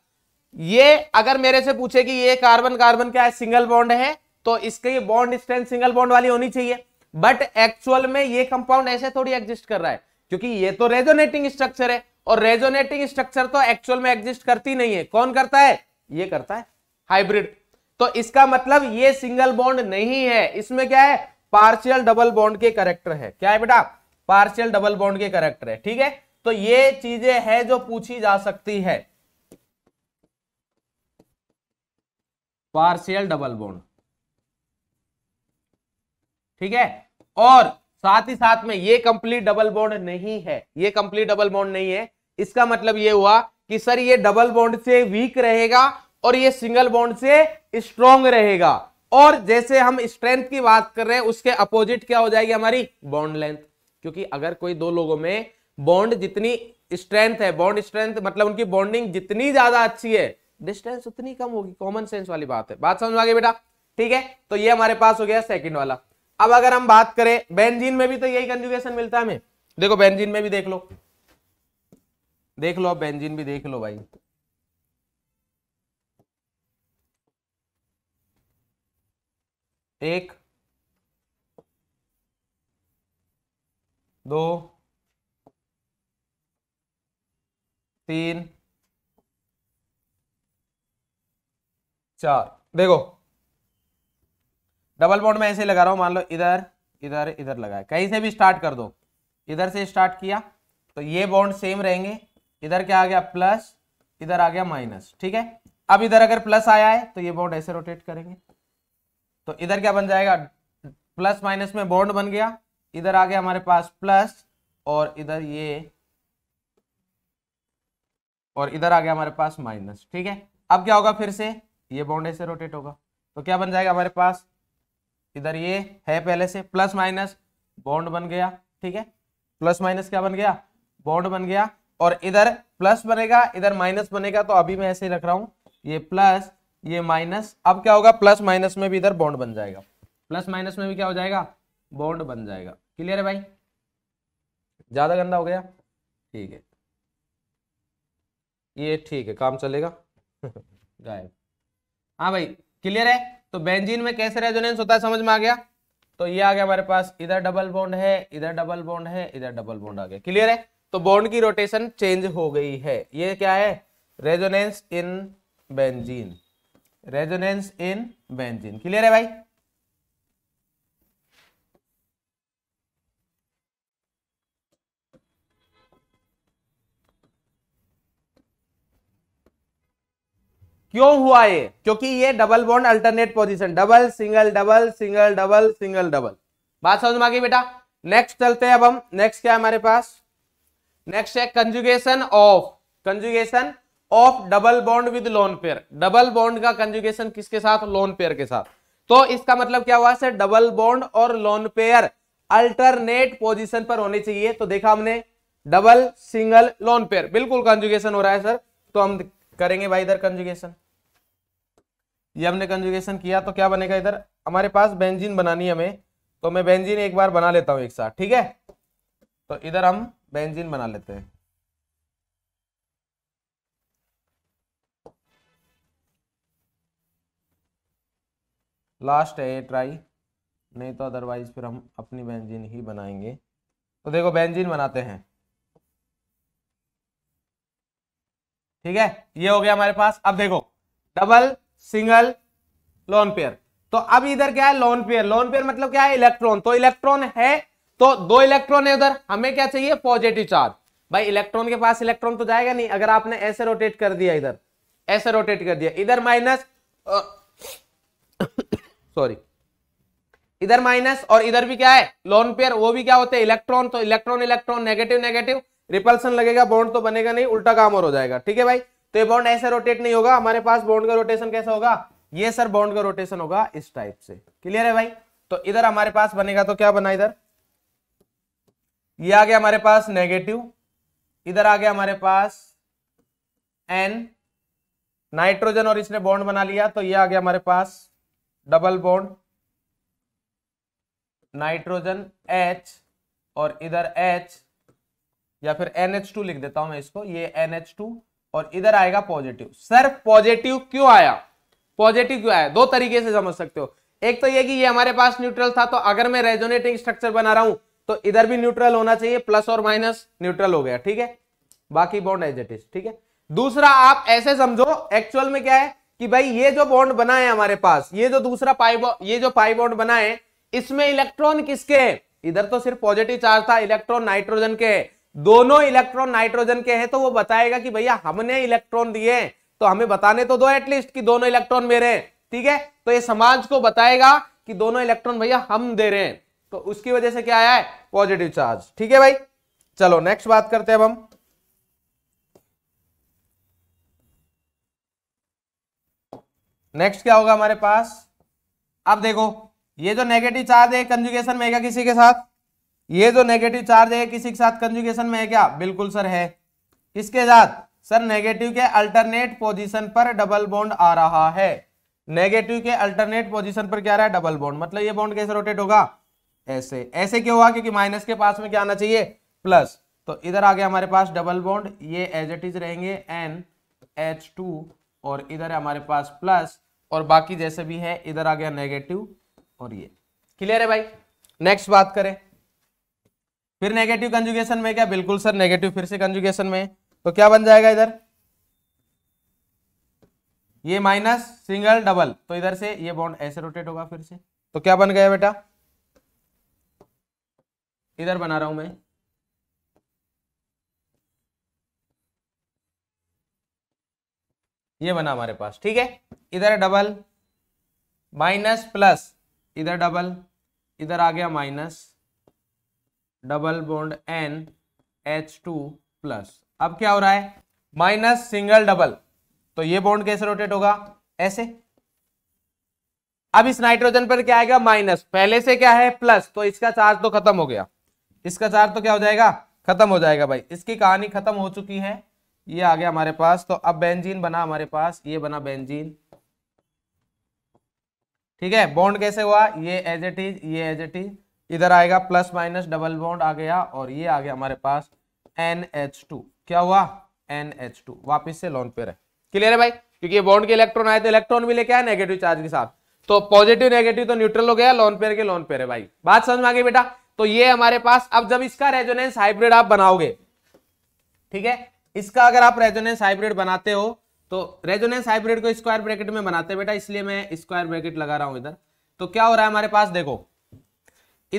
ये अगर मेरे से पूछे कि ये कार्बन कार्बन क्या है सिंगल बॉन्ड है तो इसके ये बॉन्ड स्ट्रेंथ सिंगल बॉन्ड वाली होनी चाहिए बट एक्चुअल में ये कंपाउंड ऐसे थोड़ी एग्जिस्ट कर रहा है क्योंकि ये तो रेजोनेटिंग स्ट्रक्चर है और रेजोनेटिंग स्ट्रक्चर तो एक्चुअल में एग्जिस्ट करती नहीं है कौन करता है ये करता है हाइब्रिड तो इसका मतलब ये सिंगल बॉन्ड नहीं है इसमें क्या है पार्शियल डबल बॉन्ड के करेक्टर है क्या है बेटा पार्शियल डबल बॉन्ड के करेक्टर है ठीक है तो ये चीजें है जो पूछी जा सकती है पार्शियल डबल बॉन्ड ठीक है और साथ ही साथ में ये कंप्लीट डबल बॉन्ड नहीं है ये कंप्लीट डबल बॉन्ड नहीं है इसका मतलब ये हुआ कि सर ये डबल बॉन्ड से वीक रहेगा और ये सिंगल बॉन्ड से स्ट्रॉन्ग रहेगा और जैसे हम स्ट्रेंथ की बात कर रहे हैं उसके अपोजिट क्या हो जाएगी हमारी बॉन्ड लेंथ क्योंकि अगर कोई दो लोगों में बॉन्ड जितनी स्ट्रेंथ है बॉन्ड स्ट्रेंथ मतलब उनकी बॉन्डिंग जितनी ज्यादा अच्छी है डिस्टेंस उतनी कम होगी कॉमन सेंस वाली बात है बात समझ आगे बेटा ठीक है तो ये हमारे पास हो गया सेकंड वाला अब अगर हम बात करें बेंजीन में भी तो यही कंजुगेशन मिलता है हमें देखो बेंजीन में भी देख लो देख लो बेंजीन भी देख लो भाई एक दो तीन चार देखो डबल बॉन्ड में ऐसे लगा रहा हूं मान लो इधर इधर इधर लगाया कहीं से भी स्टार्ट कर दो इधर से स्टार्ट किया तो ये बॉन्ड सेम रहेंगे इधर क्या आ गया प्लस इधर आ गया माइनस ठीक है अब इधर अगर प्लस आया है तो ये बॉन्ड ऐसे रोटेट करेंगे तो इधर क्या बन जाएगा प्लस माइनस में बॉन्ड बन गया इधर आ गया हमारे पास प्लस और इधर ये और इधर आ गया हमारे पास माइनस ठीक है अब क्या होगा फिर से ये बॉन्ड ऐसे रोटेट होगा तो क्या बन जाएगा हमारे पास इधर ये है पहले से प्लस माइनस बॉन्ड बन गया ठीक है प्लस माइनस क्या बन गया बॉन्ड बन गया और इधर प्लस बनेगा इधर माइनस बनेगा तो अभी मैं ऐसे रख रहा हूं ये प्लस ये माइनस अब क्या होगा प्लस माइनस में भी इधर बॉन्ड बन जाएगा प्लस माइनस में भी क्या हो जाएगा बॉन्ड बन जाएगा क्लियर है भाई ज्यादा गंदा हो गया ठीक है ये ठीक है काम चलेगा गायब हाँ भाई क्लियर है तो बेंजीन में कैसे रेजोनेंस होता है समझ में आ गया तो ये आ गया हमारे पास इधर डबल बॉन्ड है इधर डबल बॉन्ड है इधर डबल बॉन्ड आ गया क्लियर है तो बॉन्ड की रोटेशन चेंज हो गई है ये क्या है resonance in benzene resonance in benzene clear है भाई क्यों हुआ ये क्योंकि ये double bond alternate position double single double single double single double बात समझ में आ गई बेटा नेक्स्ट चलते हैं अब हम नेक्स्ट क्या है हमारे पास नेक्स्ट है conjugation of conjugation of double bond with lone pair double bond का कंजुगेशन किसके साथ लोन पेयर के साथ तो इसका मतलब क्या हुआ सर डबल बॉन्ड और लोन पेयर अल्टरनेट पोजिशन पर होने चाहिए तो देखा हमने डबल सिंगल लोन पेयर बिल्कुल कंजुगेशन हो रहा है सर तो हम करेंगे भाई इधर कंजुगेशन ये हमने कंजुगेशन किया तो क्या बनेगा इधर हमारे पास बेंजीन बनानी है हमें तो मैं बेंजीन एक बार बना लेता हूं एक साथ ठीक है तो इधर हम बेंजीन बना लेते हैं लास्ट है ये ट्राई नहीं तो अदरवाइज फिर हम अपनी बेंजीन ही बनाएंगे तो देखो बेंजीन बनाते हैं ठीक है ये हो गया हमारे पास अब देखो डबल सिंगल लोन पेयर तो अब इधर क्या है लोन पेयर लोन पेयर मतलब क्या है इलेक्ट्रॉन तो इलेक्ट्रॉन है तो दो इलेक्ट्रॉन है उधर हमें क्या चाहिए पॉजिटिव चार्ज भाई इलेक्ट्रॉन के पास इलेक्ट्रॉन तो जाएगा नहीं अगर आपने ऐसे रोटेट कर दिया इधर ऐसे रोटेट कर दिया इधर माइनस सॉरी इधर माइनस और इधर भी क्या है लोन पेयर वो भी क्या होते हैं इलेक्ट्रॉन तो electron electron negative negative repulsion लगेगा बॉन्ड तो बनेगा नहीं उल्टा काम और हो जाएगा ठीक है भाई तो ये बॉन्ड ऐसे रोटेट नहीं होगा हमारे पास बॉन्ड का रोटेशन कैसे होगा ये सर बॉन्ड का रोटेशन होगा इस टाइप से क्लियर है भाई तो इधर हमारे पास बनेगा तो क्या बना इधर ये आ गया हमारे पास नेगेटिव इधर आ गया हमारे पास एन नाइट्रोजन और इसने बॉन्ड बना लिया तो ये आ गया हमारे पास डबल बॉन्ड नाइट्रोजन एच और इधर एच या फिर NH2 लिख देता हूं मैं इसको ये NH2 और इधर आएगा पॉजिटिव सर पॉजिटिव क्यों आया पॉजिटिव क्यों आया दो तरीके से समझ सकते हो एक तो ये कि ये हमारे पास न्यूट्रल था तो अगर मैं रेजोनेटिंग स्ट्रक्चर बना रहा हूं तो इधर भी न्यूट्रल होना चाहिए प्लस और माइनस न्यूट्रल हो गया ठीक है बाकी बॉन्ड एज इट इज ठीक है दूसरा आप ऐसे समझो एक्चुअल में क्या है कि भाई ये जो बॉन्ड बना है हमारे पास ये जो दूसरा पाई ये जो पाई बॉन्ड बना है इसमें इलेक्ट्रॉन किसके है इधर तो सिर्फ पॉजिटिव चार्ज था इलेक्ट्रॉन नाइट्रोजन के दोनों इलेक्ट्रॉन नाइट्रोजन के हैं तो वो बताएगा कि भैया हमने इलेक्ट्रॉन दिए तो हमें बताने तो दो एटलीस्ट कि दोनों इलेक्ट्रॉन मेरे हैं ठीक है तो ये समाज को बताएगा कि दोनों इलेक्ट्रॉन भैया हम दे रहे हैं तो उसकी वजह से क्या आया है पॉजिटिव चार्ज ठीक है भाई चलो नेक्स्ट बात करते हैं अब हम नेक्स्ट क्या होगा हमारे पास अब देखो ये जो नेगेटिव चार्ज है कंजुगेशन में है क्या किसी के साथ ये जो नेगेटिव चार्ज है किसी के साथ कंजुगेशन में है क्या बिल्कुल सर है किसके साथ सर नेगेटिव के अल्टरनेट पोजीशन पर डबल बॉन्ड आ रहा है नेगेटिव के अल्टरनेट पोजीशन पर क्या रहा है डबल बॉन्ड मतलब ये बॉन्ड कैसे रोटेट होगा ऐसे ऐसे क्यों हुआ क्योंकि माइनस के पास में क्या आना चाहिए प्लस तो इधर आ गया हमारे पास डबल बॉन्ड ये एज इट इज रहेंगे एन एच टू और इधर है हमारे पास प्लस और बाकी जैसे भी है इधर आ गया नेगेटिव और ये क्लियर है भाई नेक्स्ट बात करें फिर नेगेटिव कंजुगेशन में क्या बिल्कुल सर नेगेटिव फिर से कंजुगेशन में तो क्या बन जाएगा इधर ये माइनस सिंगल डबल तो इधर से ये बॉन्ड ऐसे रोटेट होगा फिर से तो क्या बन गया बेटा इधर बना रहा हूं मैं ये बना हमारे पास ठीक है इधर डबल माइनस प्लस इधर डबल इधर आ गया minus double bond N H two plus अब क्या हो रहा है माइनस सिंगल डबल तो ये बॉन्ड कैसे रोटेट होगा ऐसे अब इस नाइट्रोजन पर क्या आएगा माइनस पहले से क्या है प्लस तो इसका चार्ज तो खत्म हो गया इसका चार्ज तो क्या हो जाएगा खत्म हो जाएगा भाई इसकी कहानी खत्म हो चुकी है ये आ गया हमारे पास तो अब बेंजीन बना हमारे पास ये बना बेंजीन ठीक है बॉन्ड कैसे हुआ ये एज एट इज ये एज एट इज इधर आएगा प्लस माइनस डबल बॉन्ड आ गया और ये आ गया हमारे पास एन एच टू क्या हुआ एन एच टू वापिस से लोन पेयर है क्लियर है भाई क्योंकि ये बॉन्ड के इलेक्ट्रॉन आए तो इलेक्ट्रॉन भी लेके आया नेगेटिव चार्ज के साथ तो पॉजिटिव नेगेटिव तो न्यूट्रल हो गया लॉन पेयर के लॉन पेयर है भाई बात समझ में आ गई बेटा तो ये हमारे पास अब जब इसका रेजोनेंस हाइब्रिड आप बनाओगे ठीक है इसका अगर आप रेजोनेंस हाइब्रिड बनाते हो तो रेजोनेंस हाइब्रिड को स्क्वायर ब्रैकेट में बनाते हैं बेटा इसलिए मैं स्क्वायर ब्रैकेट लगा रहा हूं इधर तो क्या हो रहा है हमारे पास देखो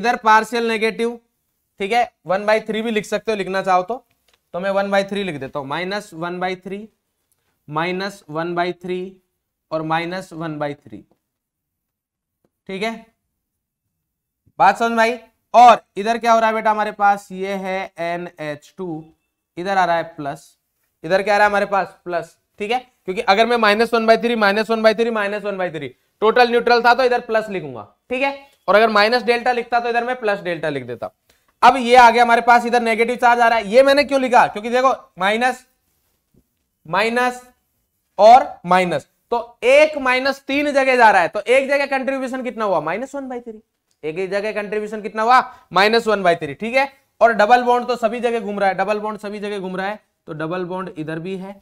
इधर पार्शियल नेगेटिव ठीक है वन बाई थ्री भी लिख सकते हो लिखना चाहो तो तो मैं वन बाई थ्री लिख देता हूं minus one by three minus one by three और माइनस वन बाई थ्री ठीक है बात समझ भाई और इधर क्या हो रहा है बेटा हमारे पास ये है एन एच टू इधर आ रहा है प्लस इधर क्या आ रहा है हमारे पास प्लस ठीक है क्योंकि अगर मैं minus one by three minus one by three minus one by three total neutral था तो इधर प्लस लिखूंगा ठीक है और अगर माइनस डेल्टा लिखता तो इधर मैं प्लस डेल्टा लिख देता अब ये आ गया हमारे पास इधर नेगेटिव चार्ज आ रहा है ये मैंने क्यों लिखा क्योंकि देखो माइनस माइनस और माइनस तो एक माइनस तीन जगह जा रहा है तो एक जगह कंट्रीब्यूशन कितना हुआ माइनस वन बाई थ्री एक जगह कंट्रीब्यूशन कितना हुआ माइनस वन बाई थ्री ठीक है और डबल बॉन्ड तो सभी जगह घूम रहा है डबल बॉन्ड सभी जगह घूम रहा है तो डबल बॉन्ड इधर भी है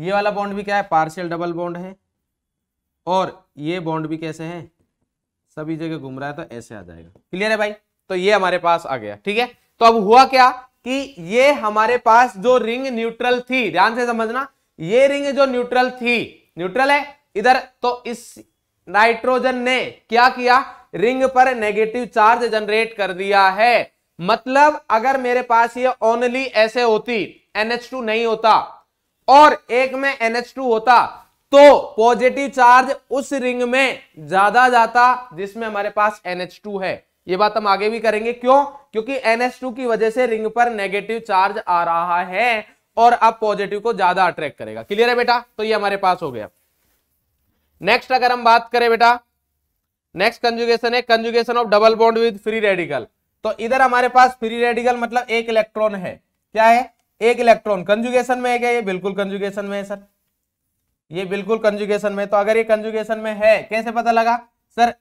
ये वाला बॉन्ड भी क्या है पार्शियल डबल बॉन्ड है और ये बॉन्ड भी कैसे है सभी जगह घूम रहा है तो ऐसे आ जाएगा क्लियर है भाई तो ये हमारे पास आ गया ठीक है तो अब हुआ क्या कि ये हमारे पास जो रिंग न्यूट्रल थी ध्यान से समझना ये रिंग जो न्यूट्रल थी न्यूट्रल है इधर तो इस नाइट्रोजन ने क्या किया रिंग पर नेगेटिव चार्ज जनरेट कर दिया है मतलब अगर मेरे पास ये ओनली ऐसे होती टू नहीं होता और एक में टू होता तो पॉजिटिव चार्ज उस रिंग में ज्यादा जाता जिसमें हमारे पास टू है ये बात हम आगे भी करेंगे क्यों क्योंकि टू की वजह से रिंग पर नेगेटिव चार्ज आ रहा है और अब पॉजिटिव को ज्यादा अट्रैक्ट करेगा क्लियर है बेटा तो ये हमारे पास हो गया नेक्स्ट अगर हम बात करें बेटा नेक्स्ट कंजुगेशन है conjugation of double bond with free radical तो इधर हमारे पास फ्री रेडिकल मतलब एक इलेक्ट्रॉन है क्या है एक इलेक्ट्रॉन कंजुगेशन में है क्या ये बिल्कुल कंजुगेशन में है सर ये बिल्कुल कंजुगेशन में तो अगर ये कंजुगेशन में है कैसे पता लगा सर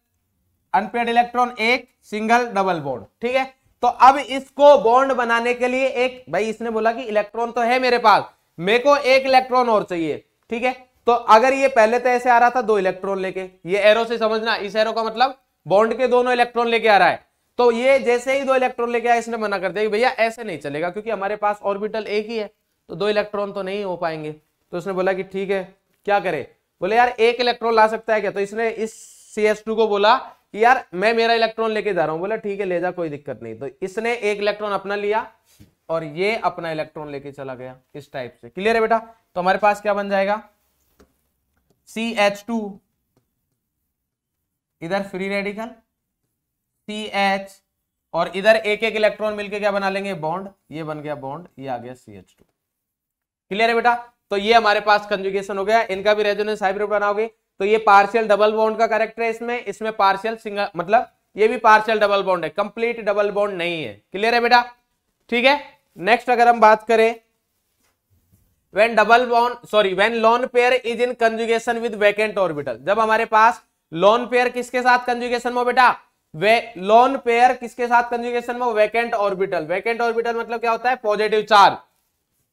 अनपेड इलेक्ट्रॉन एक सिंगल डबल बॉन्ड ठीक है तो अब इसको बॉन्ड बनाने के लिए एक भाई इसने बोला कि इलेक्ट्रॉन तो है मेरे पास मेरे को एक इलेक्ट्रॉन और चाहिए ठीक है तो अगर ये पहले तो ऐसे आ रहा था दो इलेक्ट्रॉन लेके ये एरो से समझना इस एरो का मतलब बॉन्ड के दोनों इलेक्ट्रॉन लेके आ रहा है तो ये जैसे ही दो इलेक्ट्रॉन लेके आया इसने मना कर दिया भैया ऐसे नहीं चलेगा क्योंकि हमारे पास ऑर्बिटल एक ही है तो दो इलेक्ट्रॉन तो नहीं हो पाएंगे तो उसने बोला कि ठीक है क्या करे बोले यार एक इलेक्ट्रॉन ला सकता है क्या तो इसने इस सी को बोला कि यार मैं मेरा इलेक्ट्रॉन लेके जा रहा हूं बोला ठीक है ले जा कोई दिक्कत नहीं तो इसने एक इलेक्ट्रॉन अपना लिया और ये अपना इलेक्ट्रॉन लेके चला गया इस टाइप से क्लियर है बेटा तो हमारे पास क्या बन जाएगा सी एच टू इधर फ्री रेडिकल सी एच और इधर एक एक इलेक्ट्रॉन मिलके क्या बना लेंगे बॉन्ड ये बन गया बॉन्ड ये आ गया सी एच टू क्लियर है बेटा तो ये हमारे पास कंजुगेशन हो गया इनका भी रेजोनेंस हाइब्रिड बनाओगे तो ये पार्शियल डबल बॉन्ड का करेक्टर है इसमें इसमें पार्शियल सिंगल मतलब ये भी पार्शियल डबल बॉन्ड है कंप्लीट डबल बॉन्ड नहीं है क्लियर है बेटा ठीक है नेक्स्ट अगर हम बात करें when double bond sorry when lone pair is in conjugation with vacant orbital जब हमारे पास लॉन पेयर किसके साथ कंजुगेशन में बेटा वे लॉन पेयर किसके साथ कंजुगेशन में वैकेंट ऑर्बिटल वैकेंट ऑर्बिटल मतलब क्या होता है पॉजिटिव चार्ज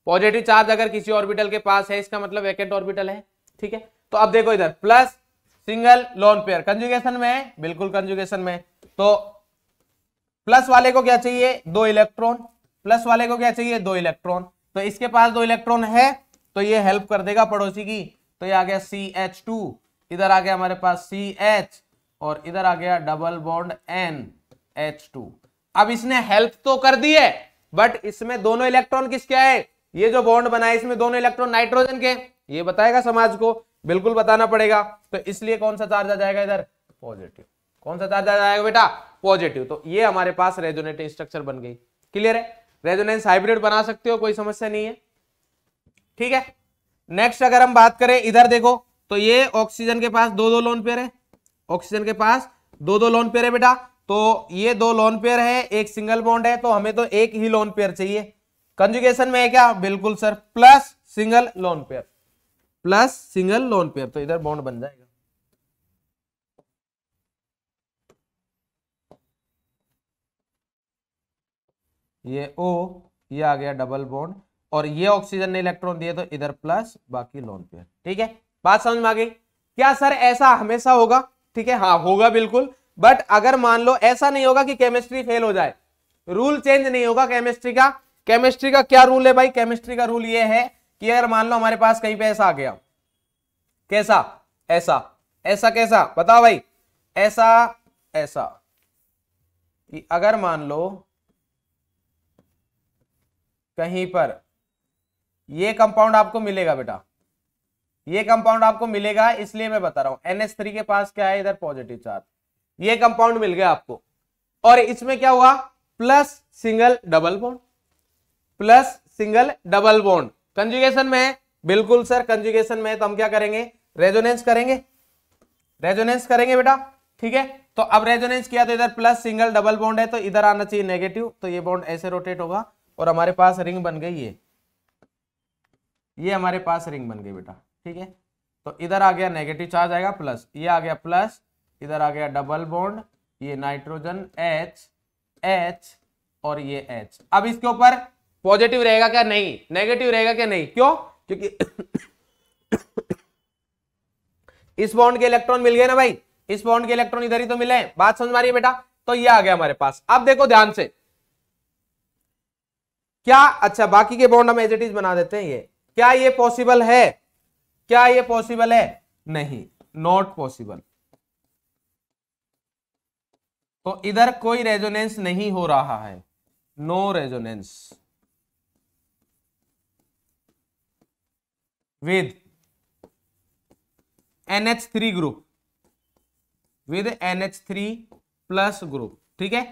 पॉजिटिव चार्ज अगर किसी ऑर्बिटल के पास है इसका मतलब वैकेंट ऑर्बिटल है ठीक है तो अब देखो इधर plus single lone pair conjugation में है बिल्कुल कंजुगेशन में तो प्लस वाले को क्या चाहिए दो इलेक्ट्रॉन प्लस वाले को क्या चाहिए दो इलेक्ट्रॉन तो इसके पास दो इलेक्ट्रॉन है तो ये हेल्प कर देगा पड़ोसी की तो ये आ गया सी एच टू इधर आ गया हमारे पास सी एच और इधर आ गया double bond N H two अब इसने हेल्प तो कर दी है बट इसमें दोनों इलेक्ट्रॉन किसके आए ये जो बॉन्ड बना है इसमें दोनों इलेक्ट्रॉन नाइट्रोजन के ये बताएगा समाज को बिल्कुल बताना पड़ेगा तो इसलिए कौन सा चार्ज आ जाएगा इधर पॉजिटिव कौन सा चार्ज आ जाएगा बेटा पॉजिटिव तो ये हमारे पास रेजोनेटिव स्ट्रक्चर बन गई क्लियर है रेजोनेंस हाइब्रिड बना सकते हो कोई समस्या नहीं है ठीक है नेक्स्ट अगर हम बात करें इधर देखो तो ये ऑक्सीजन के पास दो दो लोन पेयर है ऑक्सीजन के पास दो दो लोन पेयर है बेटा तो ये दो लोन पेयर है एक सिंगल बॉन्ड है तो हमें तो एक ही लोन पेयर चाहिए कंजुगेशन में है क्या बिल्कुल sir plus single lone pair plus single lone pair तो इधर बॉन्ड बन जाएगा ये ओ ये आ गया डबल बॉन्ड और ये ऑक्सीजन ने इलेक्ट्रॉन दिए तो इधर प्लस बाकी लोन पेयर ठीक है बात समझ में आ गई क्या सर ऐसा हमेशा होगा ठीक है हाँ होगा बिल्कुल बट अगर मान लो ऐसा नहीं होगा कि केमिस्ट्री फेल हो जाए रूल चेंज नहीं होगा केमिस्ट्री का केमिस्ट्री का क्या रूल है भाई केमिस्ट्री का रूल ये है कि अगर मान लो हमारे पास कहीं पे ऐसा आ गया कैसा ऐसा ऐसा कैसा बताओ भाई ऐसा ऐसा कि अगर मान लो कहीं पर ये कंपाउंड आपको मिलेगा बेटा ये कंपाउंड आपको मिलेगा इसलिए मैं बता रहा हूं एनएस थ्री के पास क्या है इधर पॉजिटिव चार्ज ये कंपाउंड मिल गया आपको और इसमें क्या हुआ plus single double bond plus single double bond conjugation में बिल्कुल सर कंजुगेशन में तो हम क्या करेंगे रेजोनेंस करेंगे रेजोनेंस करेंगे बेटा ठीक है तो अब रेजोनेंस किया तो इधर प्लस सिंगल डबल बॉन्ड है तो इधर आना चाहिए नेगेटिव तो ये बॉन्ड ऐसे रोटेट होगा और हमारे पास रिंग बन गई ये ये हमारे पास रिंग बन गई बेटा ठीक है तो इधर आ गया नेगेटिव चार्ज आएगा प्लस ये आ गया प्लस इधर आ गया डबल बॉन्ड ये नाइट्रोजन एच एच और ये एच अब इसके ऊपर पॉजिटिव रहेगा क्या नहीं नेगेटिव रहेगा क्या नहीं क्यों क्योंकि इस बॉन्ड के इलेक्ट्रॉन मिल गए ना भाई इस बॉन्ड के इलेक्ट्रॉन इधर ही तो मिले बात समझ मारिये बेटा तो ये आ गया हमारे पास अब देखो ध्यान से क्या अच्छा बाकी के बॉन्ड हम एज इट इज बना देते हैं ये क्या ये पॉसिबल है क्या ये पॉसिबल है नहीं नॉट पॉसिबल तो इधर कोई रेजोनेंस नहीं हो रहा है no resonance with NH three group with NH three plus group ठीक है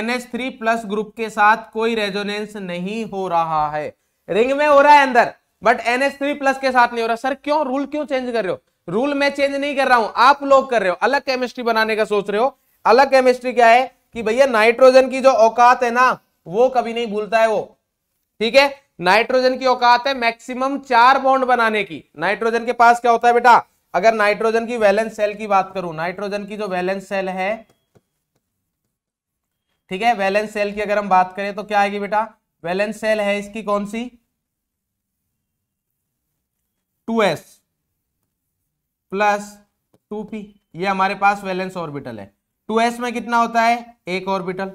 थ्री प्लस ग्रुप के साथ कोई रेजोनेंस नहीं हो रहा है रिंग में हो रहा है अंदर बट थ्री प्लस के साथ नहीं हो रहा सर क्यों रूल क्यों चेंज कर रहे हो रूल मैं चेंज नहीं कर रहा हूं आप लोग कर रहे हो अलग केमिस्ट्री बनाने का सोच रहे हो अलग केमिस्ट्री क्या है कि भैया नाइट्रोजन की जो औकात है ना वो कभी नहीं भूलता है वो ठीक है नाइट्रोजन की औकात है मैक्सिमम चार बॉन्ड बनाने की नाइट्रोजन के पास क्या होता है बेटा अगर नाइट्रोजन की वैलेंस सेल की बात करूं नाइट्रोजन की जो वैलेंस सेल है ठीक है वैलेंस सेल की अगर हम बात करें तो क्या आएगी बेटा वैलेंस सेल है इसकी कौन सी two S plus two P ये हमारे पास वैलेंस ऑर्बिटल है टू एस में कितना होता है एक ऑर्बिटल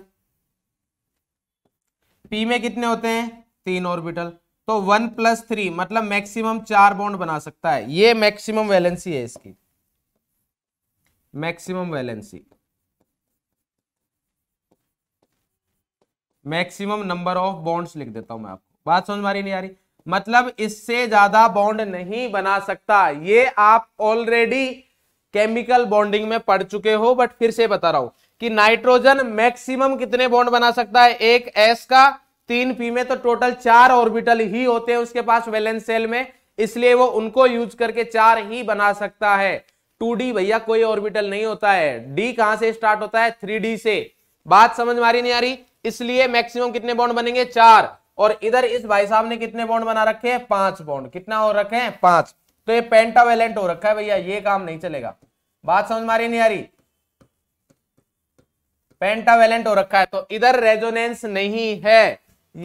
पी में कितने होते हैं तीन ऑर्बिटल तो वन प्लस थ्री मतलब मैक्सिमम चार बॉन्ड बना सकता है ये मैक्सिमम वैलेंसी है इसकी maximum valency maximum number of bonds लिख देता हूं मैं आपको बात समझ मारी नहीं आ रही मतलब इससे ज्यादा बॉन्ड नहीं बना सकता ये आप ऑलरेडी केमिकल बॉन्डिंग में पढ़ चुके हो बट फिर से बता रहा हूं कि नाइट्रोजन मैक्सिमम कितने बॉन्ड बना सकता है एक एस का तीन पी में तो टोटल चार ऑर्बिटल ही होते हैं उसके पास वेलेंस सेल में इसलिए वो उनको यूज करके चार ही बना सकता है टू डी भैया कोई ऑर्बिटल नहीं होता है डी कहां से स्टार्ट होता है थ्री डी से बात समझ मारी नहीं आ रही इसलिए मैक्सिमम कितने बॉन्ड बनेंगे चार और इधर इस भाई साहब ने कितने बॉन्ड बना रखे हैं पांच बॉन्ड कितना हो रखे हैं पांच तो ये पेंटावेलेंट हो रखा है भैया ये काम नहीं चलेगा बात समझ में आ रही नहीं आ रही पेंटावेलेंट हो रखा है तो इधर रेजोनेंस नहीं है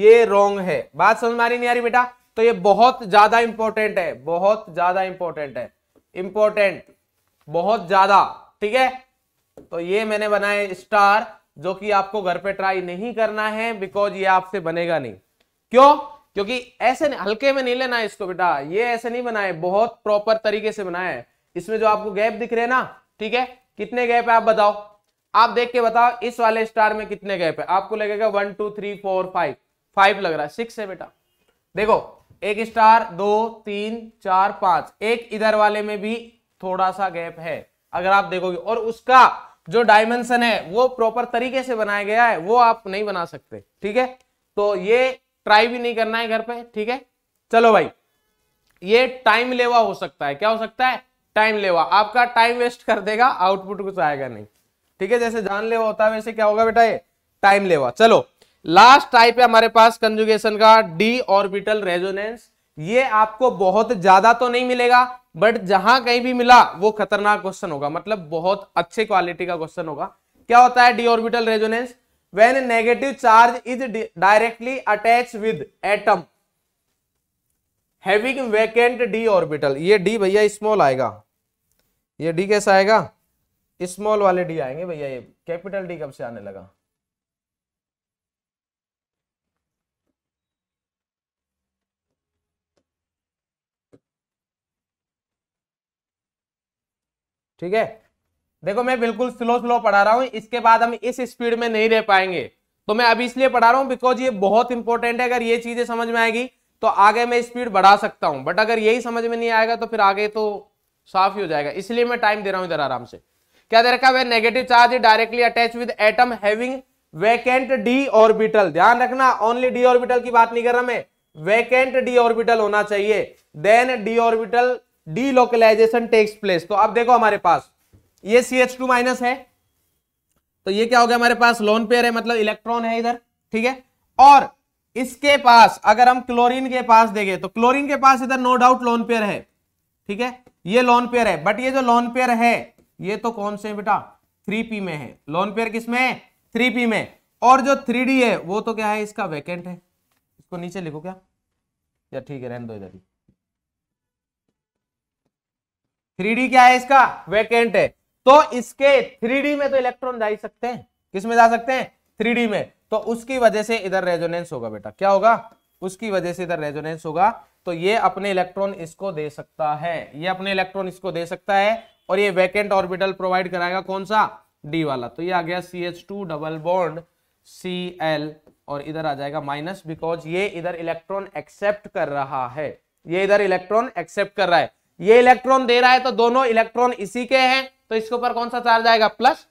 ये रॉन्ग है बात समझ में आ रही नहीं आ रही बेटा तो ये बहुत ज्यादा इंपॉर्टेंट है बहुत ज्यादा इंपॉर्टेंट है इंपॉर्टेंट बहुत ज्यादा ठीक है तो ये मैंने बनाया स्टार जो कि आपको घर पे ट्राई नहीं करना है बिकॉज ये आपसे बनेगा नहीं क्यों क्योंकि ऐसे हल्के में नहीं लेना है इसको बेटा ये ऐसे नहीं बनाए बहुत प्रॉपर तरीके से बनाया है इसमें जो आपको गैप दिख रहे हैं ना ठीक है कितने गैप है आप बताओ आप देख के बताओ इस वाले स्टार में कितने गैप है आपको लगेगा one two three four five five लग रहा है सिक्स है बेटा देखो एक स्टार दो तीन चार पांच एक इधर वाले में भी थोड़ा सा गैप है अगर आप देखोगे और उसका जो डायमेंशन है वो प्रॉपर तरीके से बनाया गया है वो आप नहीं बना सकते ठीक है तो ये ट्राई भी नहीं करना है घर पे ठीक है चलो भाई ये टाइम लेवा हो सकता है क्या हो सकता है टाइम लेवा आपका टाइम वेस्ट कर देगा आउटपुट कुछ आएगा नहीं ठीक है जैसे जान लेवा होता है वैसे क्या होगा बेटा ये टाइम लेवा चलो लास्ट टाइप है हमारे पास कंजुगेशन का डी ऑर्बिटल रेजोनेंस ये आपको बहुत ज्यादा तो नहीं मिलेगा बट जहां कहीं भी मिला वो खतरनाक क्वेश्चन होगा मतलब बहुत अच्छे क्वालिटी का क्वेश्चन होगा क्या होता है D orbital resonance when negative charge is directly attach with atom having vacant D orbital ये डी भैया स्मॉल आएगा ये डी कैसा आएगा स्मॉल वाले डी आएंगे भैया ये कैपिटल डी कब से आने लगा ठीक है देखो मैं बिल्कुल स्लो स्लो पढ़ा रहा हूँ इसके बाद हम इस स्पीड में नहीं रह पाएंगे तो मैं अभी इसलिए पढ़ा रहा हूँ बिकॉज ये बहुत इंपॉर्टेंट है अगर ये चीजें समझ में आएगी तो आगे मैं स्पीड बढ़ा सकता हूँ बट अगर यही समझ में नहीं आएगा तो फिर आगे तो साफ ही हो जाएगा इसलिए मैं टाइम दे रहा हूँ इधर आराम से क्या दे रखा है negative charge directly attach with atom having vacant D orbital ध्यान रखना ओनली डी ऑर्बिटल की बात नहीं कर रहा मैं वैकेंट डी ऑर्बिटल होना चाहिए then d orbital delocalization takes place तो अब देखो हमारे पास ये सी एच टू माइनस है तो ये क्या हो गया हमारे पास लोन पेयर है मतलब इलेक्ट्रॉन है इधर ठीक है और इसके पास अगर हम क्लोरीन के पास देखें तो क्लोरीन के पास इधर नो डाउट लोन पेयर है ठीक है ये लोन पेयर है बट ये जो लोन पेयर है ये तो कौन से बेटा थ्री पी में है लोन पेयर किसमें है थ्री पी में और जो थ्री डी है वो तो क्या है इसका वैकेंट है इसको नीचे लिखो क्या या ठीक है रहने दो इधर ही थ्री क्या है इसका वेकेंट है तो इसके थ्री में तो इलेक्ट्रॉन जा सकते हैं किसमें जा सकते हैं थ्री में तो उसकी वजह से इधर रेजोनेंस होगा बेटा क्या होगा उसकी वजह से इधर रेजोनेंस होगा तो ये अपने इलेक्ट्रॉन इसको दे सकता है ये अपने इलेक्ट्रॉन इसको दे सकता है और ये वैकेंट ऑर्बिटल प्रोवाइड कराएगा कौन सा डी वाला तो ये आ गया सी डबल बॉन्ड सी और इधर आ जाएगा माइनस बिकॉज ये इधर इलेक्ट्रॉन एक्सेप्ट कर रहा है ये इधर इलेक्ट्रॉन एक्सेप्ट कर रहा है ये इलेक्ट्रॉन दे रहा है तो दोनों इलेक्ट्रॉन इसी के हैं तो इसके ऊपर कौन सा चार्ज आएगा प्लस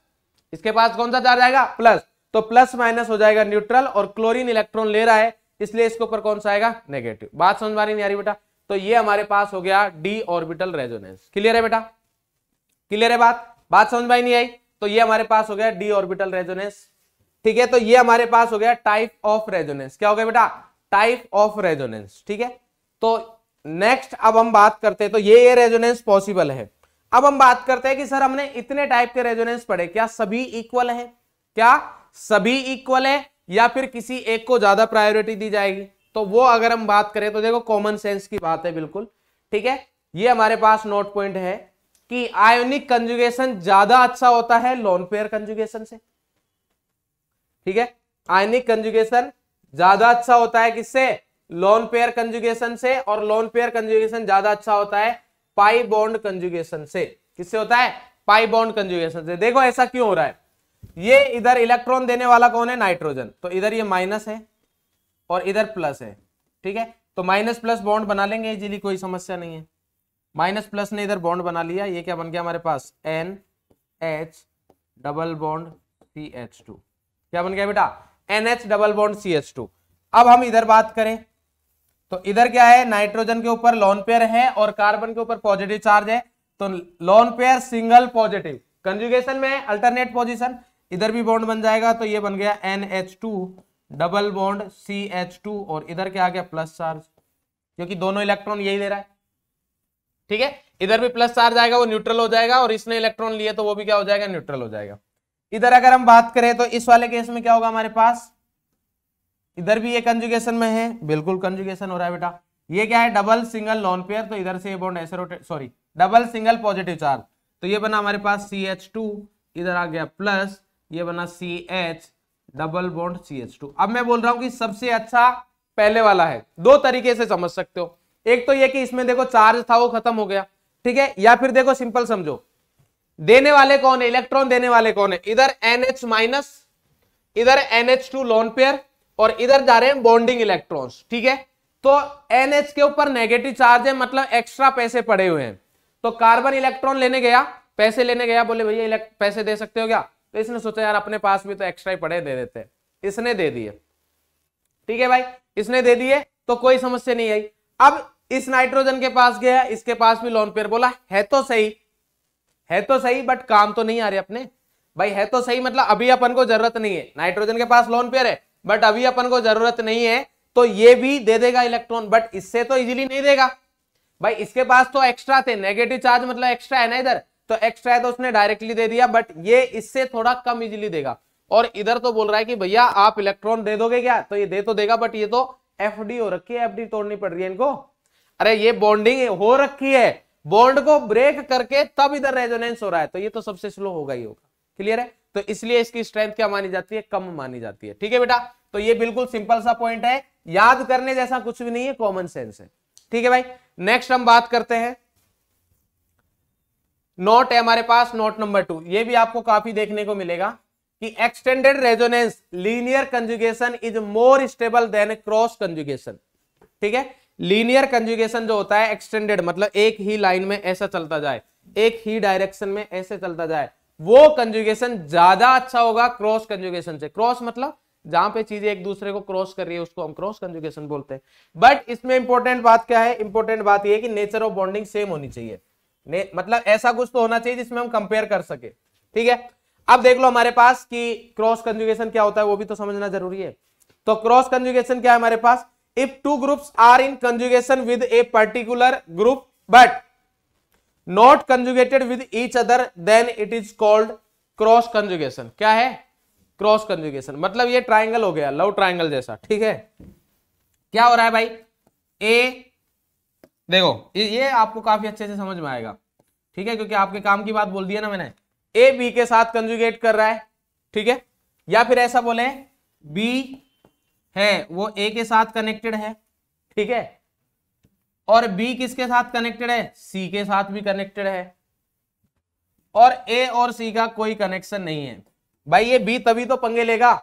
इसके पास कौन सा चार्ज आएगा प्लस तो प्लस माइनस हो जाएगा न्यूट्रल और क्लोरीन इलेक्ट्रॉन ले रहा है इसलिए इसके ऊपर कौन सा आएगा नेगेटिव बात समझ में नहीं आ रही बेटा तो ये हमारे पास हो गया डी ऑर्बिटल रेजोनेंस क्लियर है बेटा क्लियर है बात बात समझ में नहीं आई तो ये हमारे पास हो गया डी ऑर्बिटल रेजोनेंस ठीक है तो ये हमारे पास हो गया टाइप ऑफ रेजोनेंस क्या हो गया बेटा टाइप ऑफ रेजोनेंस ठीक है तो नेक्स्ट अब हम बात करते हैं तो ये ये रेजोनेंस पॉसिबल है अब हम बात करते हैं कि सर हमने इतने टाइप के रेजोनेंस पढ़े क्या सभी इक्वल है क्या सभी इक्वल है या फिर किसी एक को ज्यादा प्रायोरिटी दी जाएगी तो वो अगर हम बात करें तो देखो कॉमन सेंस की बात है बिल्कुल ठीक है ये हमारे पास नोट पॉइंट है कि आयोनिक कंजुगेशन ज्यादा अच्छा होता है लोन पेयर कंजुगेशन से ठीक है आयोनिक कंजुगेशन ज्यादा अच्छा होता है किससे लॉन पेयर कंजुगेशन से और लॉन पेयर कंजुगेशन ज्यादा अच्छा होता है पाई बॉन्ड कंजुगेशन से किससे होता है पाई बॉन्ड कंजुगेशन से देखो ऐसा क्यों हो रहा है ये इधर इलेक्ट्रॉन देने वाला कौन है नाइट्रोजन तो इधर ये माइनस है और इधर प्लस है ठीक है तो माइनस प्लस बॉन्ड बना लेंगे इजीली कोई समस्या नहीं है माइनस प्लस ने इधर बॉन्ड बना लिया ये क्या बन गया हमारे पास N H double bond C H two क्या बन गया बेटा N H double bond C H two अब हम इधर बात करें तो इधर क्या है नाइट्रोजन के ऊपर लॉन पेयर है और कार्बन के ऊपर पॉजिटिव चार्ज है तो lone pair single positive conjugation में अल्टरनेट पोजिशन इधर भी बॉन्ड बन जाएगा तो ये बन गया एन डबल बॉन्ड सी और इधर क्या आ गया प्लस चार्ज क्योंकि दोनों इलेक्ट्रॉन यही ले रहा है ठीक है इधर भी प्लस चार्ज आएगा वो न्यूट्रल हो जाएगा और इसने इलेक्ट्रॉन लिए तो वो भी क्या हो जाएगा न्यूट्रल हो जाएगा इधर अगर हम बात करें तो इस वाले केस में क्या होगा हमारे पास इधर भी ये कंजुगेशन में है बिल्कुल कंजुगेशन हो रहा है बेटा ये क्या है डबल सिंगल लॉन पेयर तो इधर से ये बॉन्ड ऐसे rotate sorry double single positive charge तो ये बना हमारे पास सी एच टू इधर आ गया प्लस ये बना C H double bond C H two अब मैं बोल रहा हूं कि सबसे अच्छा पहले वाला है दो तरीके से समझ सकते हो एक तो ये कि इसमें देखो चार्ज था वो खत्म हो गया ठीक है या फिर देखो सिंपल समझो देने वाले कौन है इलेक्ट्रॉन देने वाले कौन है इधर एन एच माइनस इधर एनएच टू लॉन पेयर और इधर जा रहे हैं बॉन्डिंग इलेक्ट्रॉन्स ठीक है तो एन एच के ऊपर नेगेटिव चार्ज है मतलब एक्स्ट्रा पैसे पड़े हुए हैं तो कार्बन इलेक्ट्रॉन लेने गया पैसे लेने गया बोले भैया पैसे दे सकते हो क्या तो इसने सोचा यार अपने पास भी तो एक्स्ट्रा ही पड़े दे देते हैं इसने दे दिए ठीक है भाई इसने दे दिए तो कोई समस्या नहीं आई अब इस नाइट्रोजन के पास गया इसके पास भी लोन पेयर बोला है तो सही है तो सही बट काम तो नहीं आ रहे अपने भाई है तो सही मतलब अभी अपन को जरूरत नहीं है नाइट्रोजन के पास लोन पेयर है बट अभी अपन को जरूरत नहीं है तो ये भी दे देगा इलेक्ट्रॉन बट इससे तो इजीली नहीं देगा भाई इसके पास तो एक्स्ट्रा थे नेगेटिव चार्ज मतलब एक्स्ट्रा है ना इधर तो एक्स्ट्रा है तो उसने डायरेक्टली दे दिया बट ये इससे थोड़ा कम इजीली देगा और इधर तो बोल रहा है कि भैया आप इलेक्ट्रॉन दे दोगे क्या तो ये दे तो देगा बट ये तो एफ हो रखी है एफ तोड़नी पड़ रही है इनको अरे ये बॉन्डिंग हो रखी है बॉन्ड को ब्रेक करके तब इधर रेजोनेंस हो रहा है तो ये तो सबसे स्लो होगा ही होगा क्लियर है तो इसलिए इसकी स्ट्रेंथ क्या मानी जाती है कम मानी जाती है ठीक है बेटा तो ये बिल्कुल सिंपल सा पॉइंट है याद करने जैसा कुछ भी नहीं है कॉमन सेंस है ठीक है भाई नेक्स्ट हम बात करते हैं नोट है हमारे पास नोट नंबर टू ये भी आपको काफी देखने को मिलेगा कि extended resonance linear conjugation is more stable than cross conjugation ठीक है लीनियर कंजुगेशन जो होता है एक्सटेंडेड मतलब एक ही लाइन में ऐसा चलता जाए एक ही डायरेक्शन में ऐसे चलता जाए वो कंजुगेशन ज्यादा अच्छा होगा क्रॉस कंजुगेशन से क्रॉस मतलब जहां पे चीजें एक दूसरे को क्रॉस कर रही है उसको हम क्रॉस कंजुगेशन बोलते हैं बट इसमें इंपॉर्टेंट बात क्या है इंपॉर्टेंट बात यह कि नेचर ऑफ बॉन्डिंग सेम होनी चाहिए मतलब ऐसा कुछ तो होना चाहिए जिसमें हम कंपेयर कर सके ठीक है अब देख लो हमारे पास कि क्रॉस कंजुगेशन क्या होता है वो भी तो समझना जरूरी है तो क्रॉस कंजुगेशन क्या है हमारे पास if two groups are in conjugation with a particular group but not conjugated with each other then it is called cross conjugation क्या है क्रॉस कंजुगेशन मतलब ये ट्राइंगल हो गया लव ट्राइंगल जैसा ठीक है क्या हो रहा है भाई ए देखो ये आपको काफी अच्छे से समझ में आएगा ठीक है क्योंकि आपके काम की बात बोल दिया ना मैंने ए बी के साथ कंजुगेट कर रहा है ठीक है या फिर ऐसा बोले बी है वो ए के साथ कनेक्टेड है ठीक है और बी किसके साथ कनेक्टेड है सी के साथ भी कनेक्टेड है और ए और सी का कोई कनेक्शन नहीं है भाई ये बी तभी तो पंगे लेगा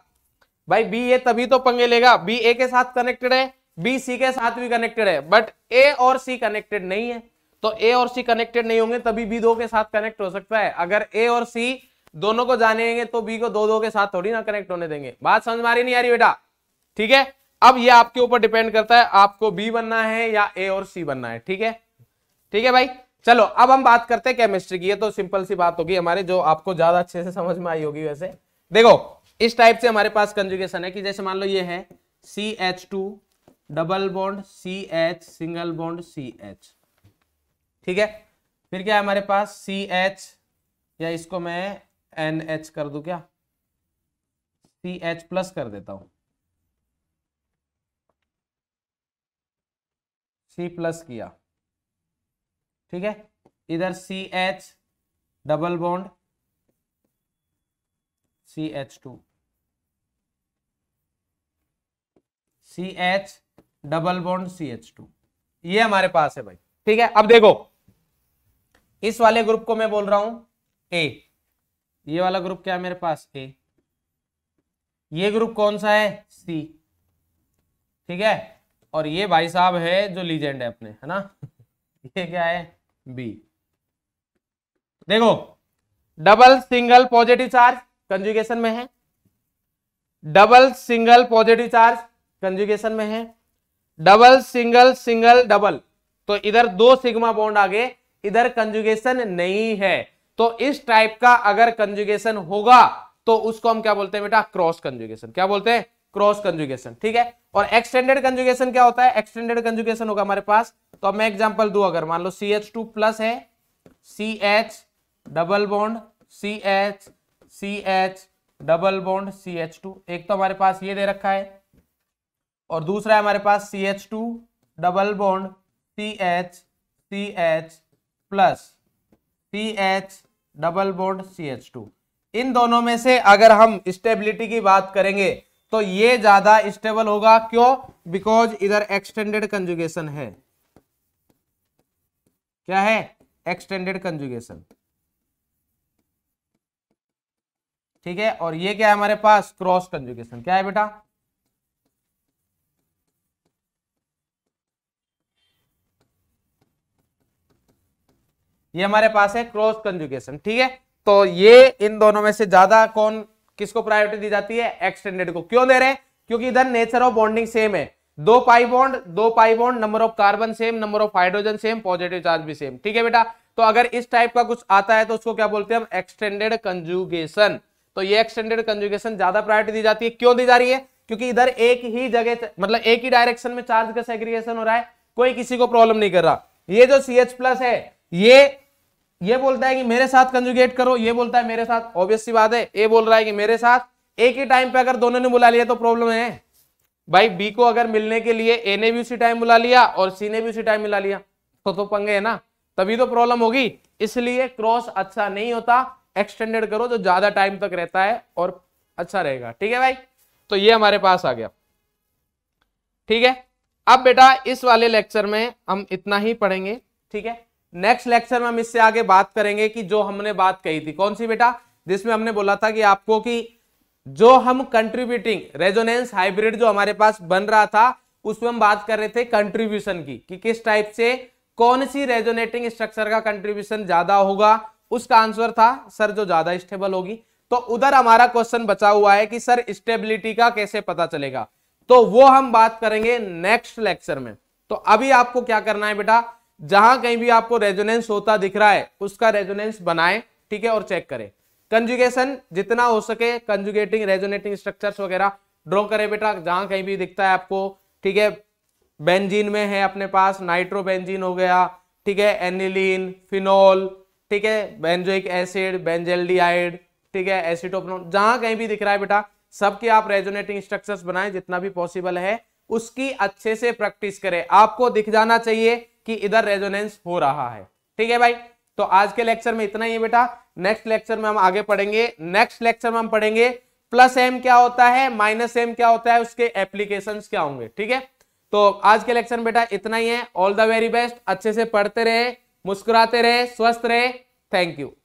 भाई बी ये तभी तो पंगे लेगा बी ए के साथ कनेक्टेड है बी सी के साथ भी कनेक्टेड है बट ए और सी कनेक्टेड नहीं है तो ए और सी कनेक्टेड नहीं होंगे तभी बी दो के साथ कनेक्ट हो सकता है अगर ए और सी दोनों को जानेंगे तो बी को दो दो के साथ थोड़ी ना कनेक्ट होने देंगे बात समझ में आ रही नहीं आ रही बेटा ठीक है अब ये आपके ऊपर डिपेंड करता है आपको बी बनना है या ए और सी बनना है ठीक है ठीक है भाई चलो अब हम बात करते हैं केमिस्ट्री की ये तो सिंपल सी बात होगी हमारे जो आपको ज्यादा अच्छे से समझ में आई होगी वैसे देखो इस टाइप से हमारे पास कंजुगेशन है कि जैसे मान लो ये है C H two double bond C H single bond C H ठीक है फिर क्या है हमारे पास सी एच या इसको मैं एन एच कर दू क्या सी एच प्लस कर देता हूं सी प्लस किया ठीक है इधर C H double bond C H two C H double bond C H two ये हमारे पास है भाई ठीक है अब देखो इस वाले ग्रुप को मैं बोल रहा हूं ए ये वाला ग्रुप क्या है मेरे पास ए ये ग्रुप कौन सा है सी ठीक है और ये भाई साहब है जो लीजेंड है अपने है ना ये क्या है बी देखो double single positive charge conjugation में है double single positive charge conjugation में है डबल सिंगल सिंगल डबल तो इधर दो सिग्मा बॉन्ड आगे इधर कंजुगेशन नहीं है तो इस टाइप का अगर कंजुगेशन होगा तो उसको हम क्या बोलते हैं बेटा क्रॉस कंजुगेशन क्या बोलते हैं क्रॉस कंजुगेशन ठीक है और एक्सटेंडेड कंजुगेशन क्या होता है एक्सटेंडेड कंजुगेशन होगा हमारे पास तो अब मैं एग्जाम्पल दू अगर मान लो सी एच टू प्लस है C H double bond C H C H double bond C H two एक तो हमारे पास ये दे रखा है और दूसरा है हमारे पास C H two double bond C H C H plus C H double bond C H two इन दोनों में से अगर हम स्टेबिलिटी की बात करेंगे तो ये ज्यादा स्टेबल होगा क्यों बिकॉज इधर एक्सटेंडेड कंजुगेशन है क्या है एक्सटेंडेड कंजुगेशन ठीक है और ये क्या है हमारे पास क्रॉस कंजुगेशन क्या है बेटा ये हमारे पास है क्रॉस कंजुगेशन ठीक है तो ये इन दोनों में से ज्यादा कौन किसको प्रायोरिटी दी जाती है एक्सटेंडेड को क्यों दे रहे हैं क्योंकि इधर नेचर ऑफ बॉन्डिंग सेम है दो पाई बॉन्ड दो pi bond number of carbon same number of hydrogen same positive charge भी सेम ठीक है बेटा तो अगर इस टाइप का कुछ आता है तो उसको क्या बोलते हैं हम एक्सटेंडेड कंजुगेशन तो ये एक्सटेंडेड कंजुगेशन ज्यादा प्रायोरिटी दी जाती है क्यों दी जा रही है क्योंकि इधर एक ही जगह मतलब एक ही डायरेक्शन में चार्ज का सेग्रीगेशन हो रहा है कोई किसी को प्रॉब्लम नहीं कर रहा ये जो सी प्लस है ये ये बोलता है कि मेरे साथ कंजुगेट करो ये बोलता है मेरे साथ ऑब्वियस सी बात है ए बोल रहा है कि मेरे साथ एक ही टाइम पे अगर दोनों ने बुला लिया तो प्रॉब्लम है भाई बी को अगर मिलने के लिए ए ने भी उसी टाइम बुला लिया और सी ने भी उसी टाइम मिला लिया तो तो पंगे है ना तभी तो प्रॉब्लम होगी इसलिए क्रॉस अच्छा नहीं होता एक्सटेंडेड करो जो ज्यादा टाइम तक रहता है और अच्छा रहेगा ठीक है भाई तो ये हमारे पास आ गया ठीक है अब बेटा इस वाले लेक्चर में हम इतना ही पढ़ेंगे ठीक है नेक्स्ट लेक्चर में हम इससे आगे बात करेंगे कि जो हमने बात कही थी कौन सी बेटा जिसमें हमने बोला था कि आपको कि जो हम कंट्रीब्यूटिंग रेजोनेंस हाइब्रिड जो हमारे पास बन रहा था उसमें हम बात कर रहे थे कंट्रीब्यूशन की कि किस टाइप से कौन सी रेजोनेटिंग स्ट्रक्चर का कंट्रीब्यूशन ज्यादा होगा उसका आंसर था सर जो ज्यादा स्टेबल होगी तो उधर हमारा क्वेश्चन बचा हुआ है कि सर स्टेबिलिटी का कैसे पता चलेगा तो वो हम बात करेंगे नेक्स्ट लेक्चर में तो अभी आपको क्या करना है बेटा जहां कहीं भी आपको रेजोनेंस होता दिख रहा है उसका रेजोनेंस बनाए ठीक है और चेक करें कंजुगेशन जितना हो सके कंजुगेटिंग रेजोनेटिंग स्ट्रक्चर्स वगैरह ड्रॉ करें बेटा जहां कहीं भी दिखता है आपको ठीक है बेंजीन में है अपने पास बेंजीन हो गया ठीक है एनिलीन फिनोल ठीक है बेंजोइक एसिड बेंजेल्डिहाइड ठीक है एसिटोपनोल जहां कहीं भी दिख रहा है बेटा सबके आप रेजोनेटिंग स्ट्रक्चर्स बनाए जितना भी पॉसिबल है उसकी अच्छे से प्रैक्टिस करें आपको दिख जाना चाहिए कि इधर रेजोनेंस हो रहा है ठीक है भाई तो आज के लेक्चर में इतना ही है बेटा नेक्स्ट लेक्चर में हम आगे पढ़ेंगे नेक्स्ट लेक्चर में हम पढ़ेंगे प्लस एम क्या होता है माइनस एम क्या होता है उसके एप्लीकेशंस क्या होंगे ठीक है तो आज के लेक्चर में बेटा इतना ही है ऑल द वेरी बेस्ट अच्छे से पढ़ते रहे मुस्कुराते रहे स्वस्थ रहे थैंक यू